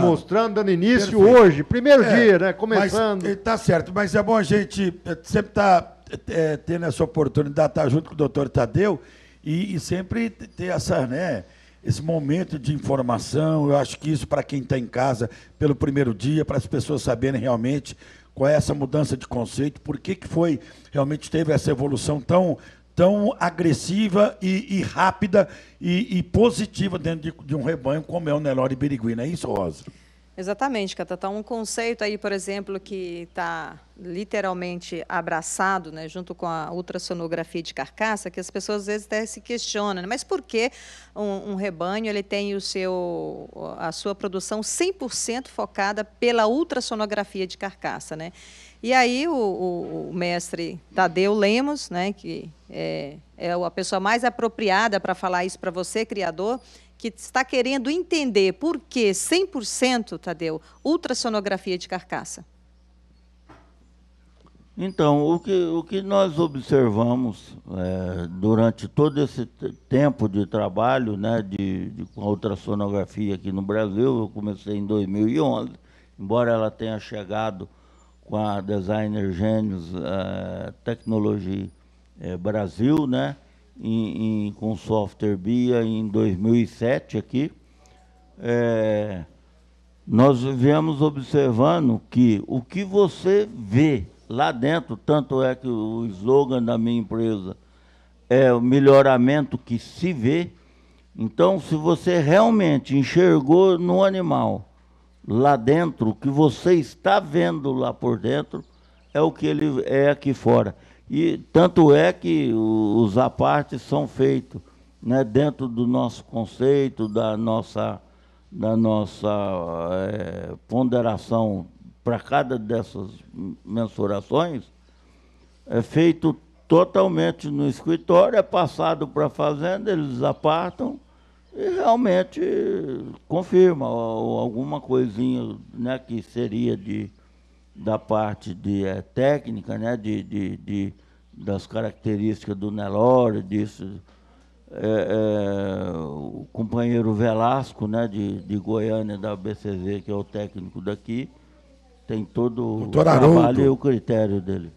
mostrando, dando início Perfeito. hoje, primeiro é, dia, né? Começando. Mas, eh, tá certo, mas é bom a gente eh, sempre estar tá, é, tendo essa oportunidade, estar tá junto com o doutor Tadeu e, e sempre ter essa, né, esse momento de informação. Eu acho que isso para quem está em casa pelo primeiro dia, para as pessoas saberem realmente qual é essa mudança de conceito, por que, que foi realmente teve essa evolução tão tão agressiva e, e rápida e, e, positiva dentro de, de, um rebanho como é o Nelore Birigui, não é isso, Rosa? Exatamente, Cata. Tá um conceito aí, por exemplo, que está literalmente abraçado, né, junto com a ultrassonografia de carcaça, que as pessoas às vezes até se questionam, né, mas por que um, um, rebanho ele tem o seu, a sua produção 100% focada pela ultrassonografia de carcaça, né? E aí o, o, o mestre Tadeu Lemos, né, que é, é a pessoa mais apropriada para falar isso para você, criador, que está querendo entender por que 100%, Tadeu, ultrassonografia de carcaça? Então, o que, o que nós observamos é, durante todo esse tempo de trabalho né, de, de, com a ultrassonografia aqui no Brasil, eu comecei em 2011, embora ela tenha chegado com a Designer genius é, Tecnologia é, Brasil, né, em, em, com software BIA em 2007 aqui, é, nós viemos observando que o que você vê lá dentro, tanto é que o slogan da minha empresa é o melhoramento que se vê. Então, se você realmente enxergou no animal lá dentro, o que você está vendo lá por dentro, é o que ele é aqui fora. E tanto é que os apartes são feitos né, dentro do nosso conceito, da nossa, da nossa é, ponderação para cada dessas mensurações, é feito totalmente no escritório, é passado para a fazenda, eles apartam e realmente confirma alguma coisinha né, que seria de, da parte de é, técnica, né, de, de, de, das características do Nelore, disso, é, é, o companheiro Velasco, né, de, de Goiânia, da BCZ, que é o técnico daqui, tem todo doutor o trabalho Haroldo. e o critério dele.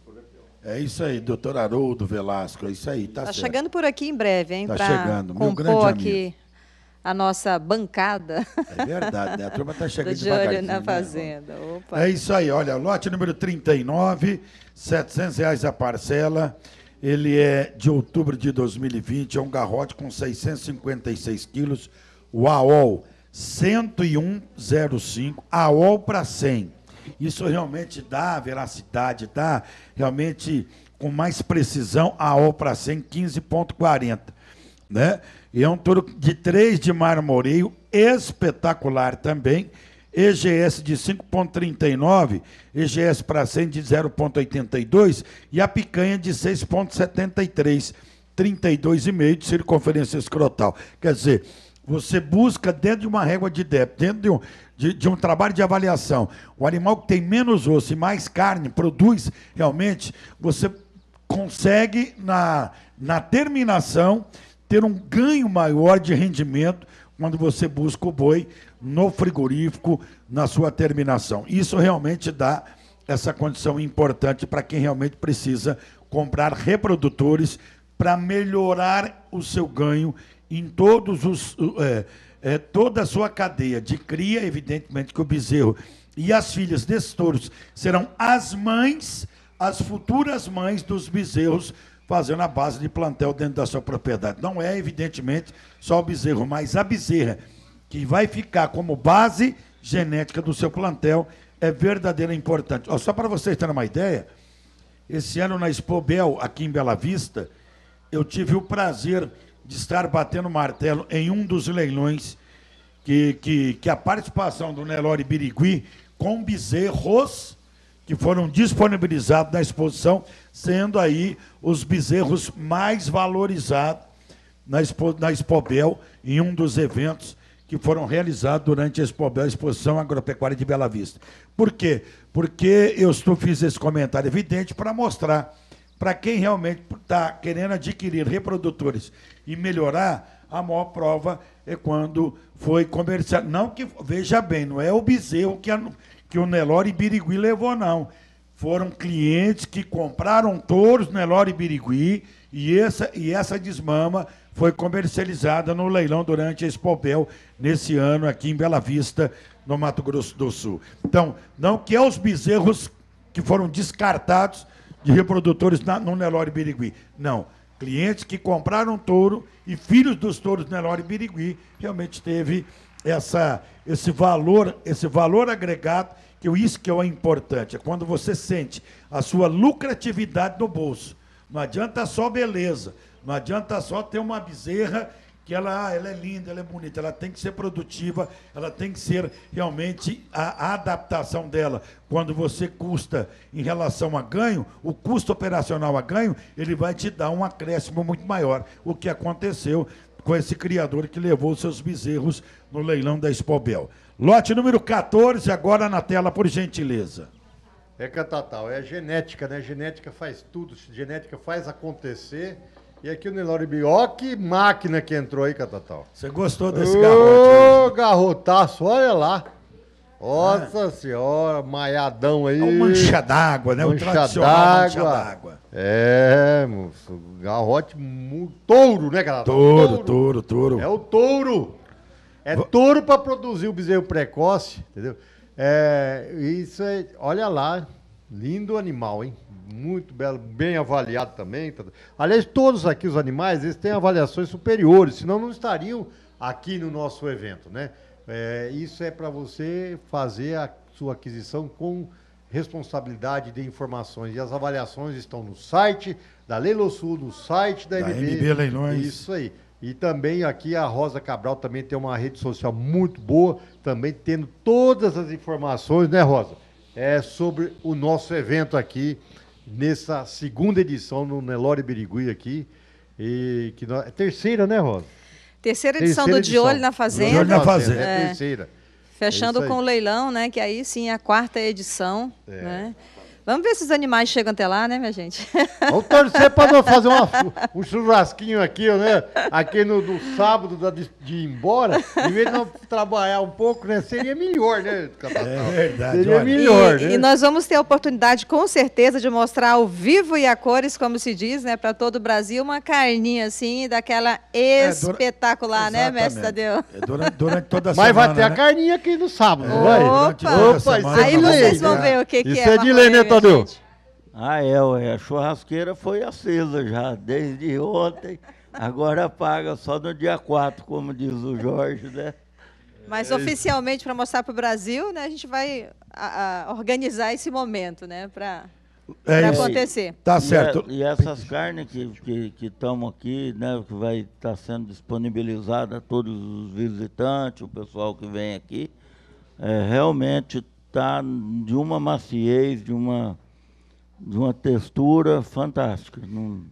É isso aí, doutor Haroldo Velasco, é isso aí, tá, tá chegando por aqui em breve, hein? Tá chegando, meu grande aqui. amigo a nossa bancada. É verdade, né? A turma está *laughs* chegando de olho na né, fazenda. Opa. É isso aí, olha, lote número 39, 700 reais a parcela. Ele é de outubro de 2020, é um garrote com 656 quilos, o AOL 10105, AOL para 100. Isso realmente dá veracidade, dá tá? realmente com mais precisão AOL para 100, 15,40. Né? E é um touro de 3 de marmoreio, espetacular também. EGS de 5,39, EGS para 100 de 0,82 e a picanha de 6,73, 32,5 de circunferência escrotal. Quer dizer, você busca dentro de uma régua de DEP, dentro de um, de, de, um trabalho de avaliação, o animal que tem menos osso e mais carne produz realmente, você consegue na, na terminação ter um ganho maior de rendimento quando você busca o boi no frigorífico, na sua terminação. Isso realmente dá essa condição importante para quem realmente precisa comprar reprodutores para melhorar o seu ganho em todos os, é, é, toda a sua cadeia de cria, evidentemente que o bezerro e as filhas desses touros serão as mães, as futuras mães dos bezerros fazendo a base de plantel dentro da sua propriedade. Não é, evidentemente, só o bezerro, mas a bezerra, que vai ficar como base genética do seu plantel, é verdadeiramente importante. Ó, só para vocês terem uma ideia, esse ano na Expo Bel, aqui em Bela Vista, eu tive o prazer de estar batendo martelo em um dos leilões que, que, que a participação do Nelore Birigui com bezerros que foram disponibilizados na exposição sendo aí os bezerros mais valorizados na, Expo, na Expobel, em um dos eventos que foram realizados durante a Expobel, a Exposição Agropecuária de Bela Vista. Por quê? Porque eu estou, fiz esse comentário evidente para mostrar para quem realmente está querendo adquirir reprodutores e melhorar, a maior prova é quando foi comercial. Não que, veja bem, não é o bezerro que, a, que o Nelore Birigui levou, não foram clientes que compraram touros Nelore Birigui e essa, e essa desmama foi comercializada no leilão durante a Expopel nesse ano aqui em Bela Vista, no Mato Grosso do Sul. Então, não que é os bezerros que foram descartados de reprodutores na, no Nelore Birigui. Não. Clientes que compraram touro e filhos dos touros Nelore Birigui realmente teve essa, esse valor, esse valor agregado que isso que é o importante, é quando você sente a sua lucratividade no bolso. Não adianta só beleza, não adianta só ter uma bezerra que ela, ah, ela é linda, ela é bonita, ela tem que ser produtiva, ela tem que ser realmente a, a adaptação dela. Quando você custa em relação a ganho, o custo operacional a ganho, ele vai te dar um acréscimo muito maior. O que aconteceu com esse criador que levou seus bezerros no leilão da Expobel. Lote número 14, agora na tela, por gentileza. É, Catatal, é genética, né? Genética faz tudo, genética faz acontecer. E aqui o Nelore Bió, que máquina que entrou aí, Catatal. Você gostou desse Ô, garrote? Ô, garrotaço, olha lá. Nossa ah. senhora, maiadão aí. É um mancha d'água, né? Mancha o tradicional mancha d'água. É, moço, garrote, touro, né, Catatal? Touro, touro, touro. É o touro. É touro para produzir o bezerro precoce, entendeu? É, isso é, olha lá, lindo animal, hein? Muito belo, bem avaliado também. Tá? Aliás, todos aqui os animais, eles têm avaliações superiores, senão não estariam aqui no nosso evento, né? É, isso é para você fazer a sua aquisição com responsabilidade de informações. E as avaliações estão no site da Leilossul, no site da, da MB. MB Leilões. Isso aí. E também aqui a Rosa Cabral também tem uma rede social muito boa, também tendo todas as informações, né, Rosa? É sobre o nosso evento aqui, nessa segunda edição no Nelore Birigui aqui. E que nós, é terceira, né, Rosa? Terceira edição terceira do edição. De Olho na Fazenda. De Olho na é. Fazenda. É, é terceira. É Fechando é com o leilão, né? Que aí sim é a quarta edição. É. Né? Vamos ver se os animais chegam até lá, né, minha gente? Vamos torcer para fazer uma, um churrasquinho aqui, né? Aqui no, no sábado da, de, ir embora. Em vez de não trabalhar um pouco, né? Seria melhor, né, É verdade. Seria olha. melhor, e, né? E nós vamos ter a oportunidade, com certeza, de mostrar ao vivo e a cores, como se diz, né? Para todo o Brasil, uma carninha assim, daquela é, espetacular, é, dura... né, mestre Tadeu? É, durante, durante toda a Mas vai ter né? a carninha aqui no sábado. vai? Opa! Opa, semana, aí né? vocês vão ver o que, que é. Isso é, é de lei, né, ah, é, ué, a churrasqueira foi acesa já, desde ontem. Agora apaga só no dia 4, como diz o Jorge, né? Mas é oficialmente, para mostrar para o Brasil, né, a gente vai a, a organizar esse momento, né? Para é acontecer. Tá certo. E, e essas carnes que estão que, que aqui, né, que vai estar tá sendo disponibilizada a todos os visitantes, o pessoal que vem aqui, é, realmente está de uma maciez, de uma, de uma textura fantástica. Não...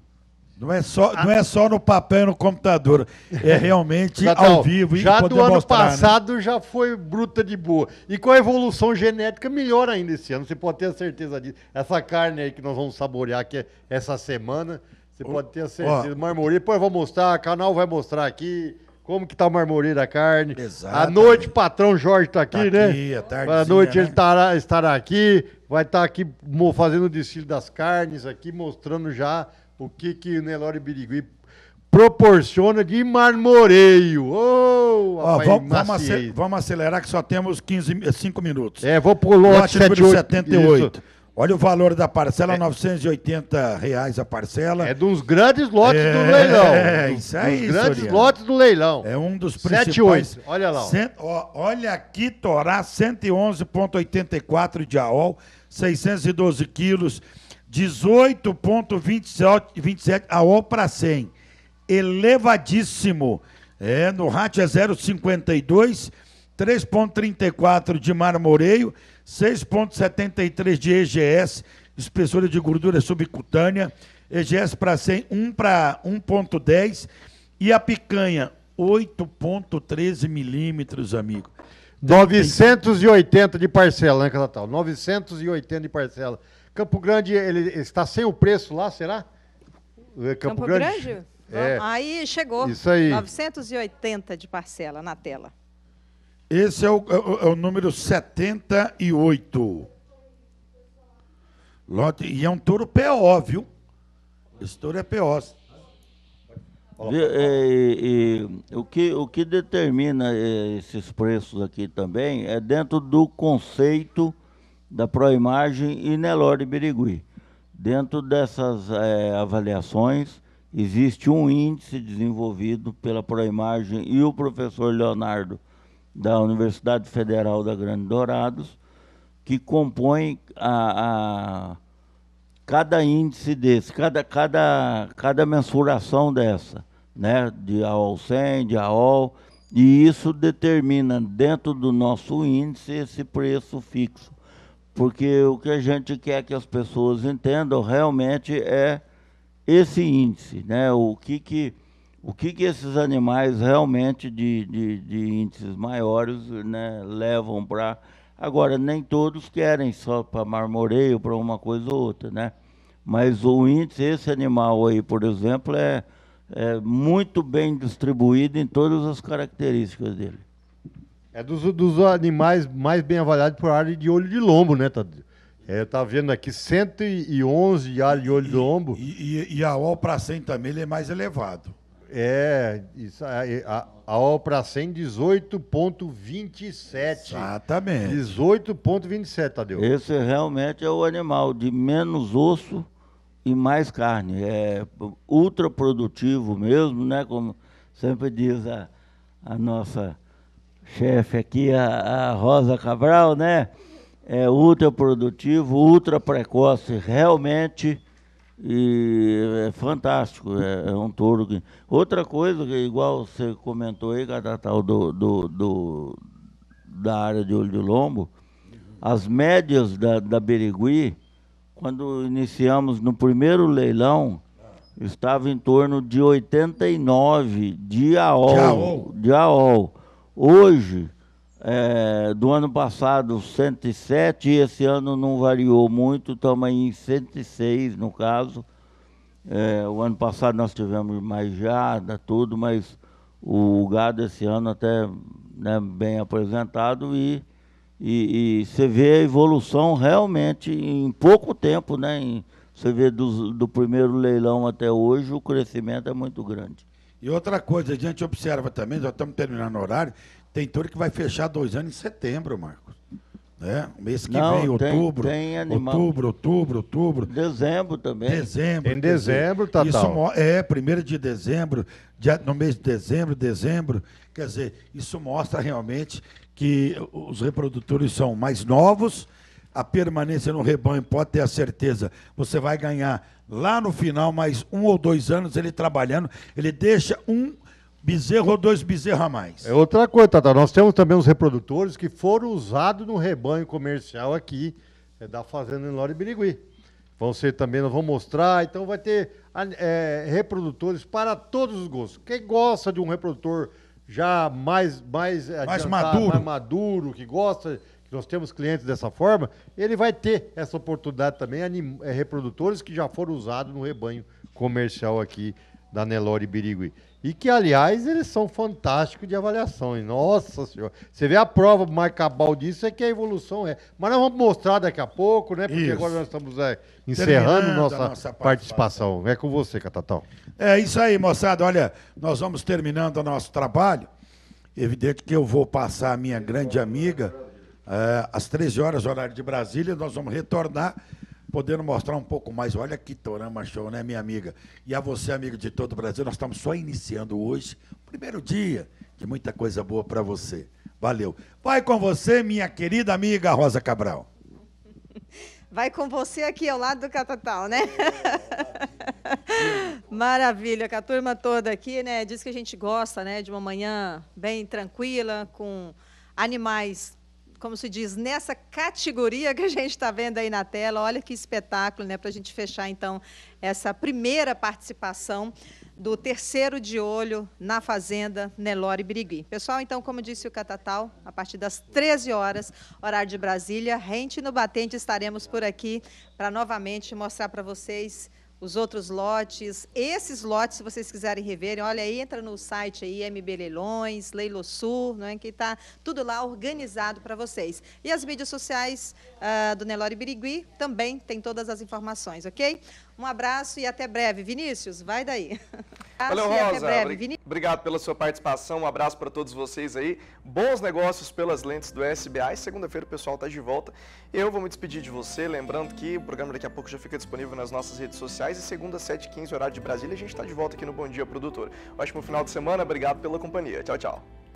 Não é, só, não é só no papel e no computador, é *laughs* realmente ao vivo. Já do ano né? passado né? já foi bruta de boa. E com a evolução genética, melhor ainda esse ano. Você pode ter a certeza disso. Essa carne aí que nós vamos saborear aqui essa semana, você pode ter a certeza. Ó, Marmoria, depois eu vou mostrar, o canal vai mostrar aqui. Como que tá o marmoreio da carne? Exato. À noite, o patrão Jorge tá aqui, tá né? Aqui, à tarde. À noite né? ele estará, estará aqui, vai estar tá aqui fazendo o desfile das carnes aqui, mostrando já o que que o Nelore Birigui proporciona de marmoreio. Oh, Ó, vamos, vamos, acelerar, que só temos 15, 5 eh, minutos. É, vou pular o 78. e 78. Olha o valor da parcela, R$ é. 980 reais a parcela. É dos grandes lotes é, do leilão. É, é isso aí. Dos grandes Soriano. lotes do leilão. É um dos principais. 78, olha lá. Cent, ó, olha aqui, Torá, 111,84 de AOL, 612 quilos, 18,27 AOL para 100. Elevadíssimo. É, no rádio é 0,52, 3,34 de marmoreio, 6,73 de EGS, espessura de gordura subcutânea, EGS para 100, 1 para 1,10 e a picanha 8,13 milímetros, amigo. 980 de parcela, né, Natal? 980 de parcela. Campo Grande, ele está sem o preço lá, será? É, Campo, Campo Grande? Grande? É. Aí chegou. Isso aí. 980 de parcela na tela. Esse é o, é o é número 78. Lote, e é um touro PO, viu? Esse touro é PO. E, e, e, o, que, o que determina eh, esses preços aqui também é dentro do conceito da Proimagem e Nelore Birigui. Dentro dessas é, avaliações, existe um índice desenvolvido pela Proimagem e o professor Leonardo da Universidade Federal da Grande Dourados, que compõe a, a cada índice desse, cada, cada, cada mensuração dessa, né? de AOL 100, de AOL, e isso determina dentro do nosso índice esse preço fixo. Porque o que a gente quer que as pessoas entendam realmente é esse índice, né? o que, que o que, que esses animais realmente de, de, de índices maiores né, levam para. Agora, nem todos querem só para marmoreio, para uma coisa ou outra, né? Mas o índice, esse animal aí, por exemplo, é, é muito bem distribuído em todas as características dele. É dos, dos animais mais bem avaliados por área de olho de lombo, né, Tadeu? É, tá vendo aqui 111 alho de olho e, do lombo. E, e, e a OL para 100 também ele é mais elevado. É, isso, a, a, a 18,27. Exatamente. 18,27, Tadeu. Esse realmente é o animal de menos osso e mais carne. É ultra produtivo mesmo, né? Como sempre diz a, a nossa chefe aqui, a, a Rosa Cabral, né? É ultra produtivo, ultra precoce, realmente e é fantástico, é, é um touro que... Outra coisa, que igual você comentou aí, Catatal, do, do, do, da área de olho de lombo, as médias da, da Berigui, quando iniciamos no primeiro leilão, estava em torno de 89 de AOL. De AOL. De AOL. Hoje, é, do ano passado 107, e esse ano não variou muito, estamos em 106 no caso. É, o ano passado nós tivemos mais jada tudo, mas o gado esse ano até né, bem apresentado e, e, e, você vê a evolução realmente em pouco tempo, né? Em, você vê do, do primeiro leilão até hoje, o crescimento é muito grande. E outra coisa, a gente observa também, já estamos terminando o horário, tem touro que vai fechar dois anos em setembro, Marcos. Né? Mês que Não, vem, tem, outubro. Tem animal. Outubro, outubro, outubro. Dezembro também. Dezembro. Em dezembro, tá isso É, primeiro de dezembro, dia, no mês de dezembro, dezembro. Quer dizer, isso mostra realmente que os reprodutores são mais novos, a permanência no rebanho pode ter a certeza, você vai ganhar lá no final mais um ou dois anos ele trabalhando, ele deixa um bezerro ou dois bezerros a mais. É outra coisa, Tata. Nós temos também os reprodutores que foram usados no rebanho comercial aqui é, da fazenda em Lore Birigui. Vão ser também, nós vamos mostrar. Então vai ter é, reprodutores para todos os gostos. Quem gosta de um reprodutor já mais, mais, mais, maduro. mais maduro, que gosta que nós temos clientes dessa forma, ele vai ter essa oportunidade também, é, reprodutores que já foram usados no rebanho comercial aqui da Nelore Birigui. E que, aliás, eles são fantásticos de avaliação Hein? Nossa senhora. Você vê a prova mais cabal disso é que a evolução é. Mas nós vamos mostrar daqui a pouco, né? Porque isso. agora nós estamos é, encerrando nossa, nossa, participação. participação. É com você, Catatão. É isso aí, moçada. Olha, nós vamos terminando o nosso trabalho. Evidente que eu vou passar a minha grande amiga é, às 13 horas, horário de Brasília. Nós vamos retornar podendo mostrar um pouco mais. Olha que Torama Show, né, minha amiga? E a você, amigo de todo o Brasil, nós estamos só iniciando hoje, primeiro dia de muita coisa boa para você. Valeu. Vai com você, minha querida amiga Rosa Cabral. Vai com você aqui ao lado do Catatal, né? Maravilha, com a turma toda aqui, né? Diz que a gente gosta, né, de uma manhã bem tranquila, com animais como se diz, nessa categoria que a gente está vendo aí na tela. Olha que espetáculo, né? Para a gente fechar, então, essa primeira participação do terceiro de olho na Fazenda Nelore Birigui. Pessoal, então, como disse o Catatal, a partir das 13 horas, horário de Brasília, rente no batente, estaremos por aqui para novamente mostrar para vocês os outros lotes. Esses lotes, se vocês quiserem reverem, olha aí, entra no site aí, MB Leilões, não é que está tudo lá organizado para vocês. E as mídias sociais uh, do Nelore Birigui também tem todas as informações, ok? Um abraço e até breve. Vinícius, vai daí. *laughs* Valeu, Rosa. Breve. Obrigado pela sua participação. Um abraço para todos vocês aí. Bons negócios pelas lentes do SBA. segunda-feira o pessoal está de volta. Eu vou me despedir de você, lembrando que o programa daqui a pouco já fica disponível nas nossas redes sociais. E segunda, 7h15, horário de Brasília, a gente está de volta aqui no Bom Dia Produtor. Ótimo final de semana. Obrigado pela companhia. Tchau, tchau.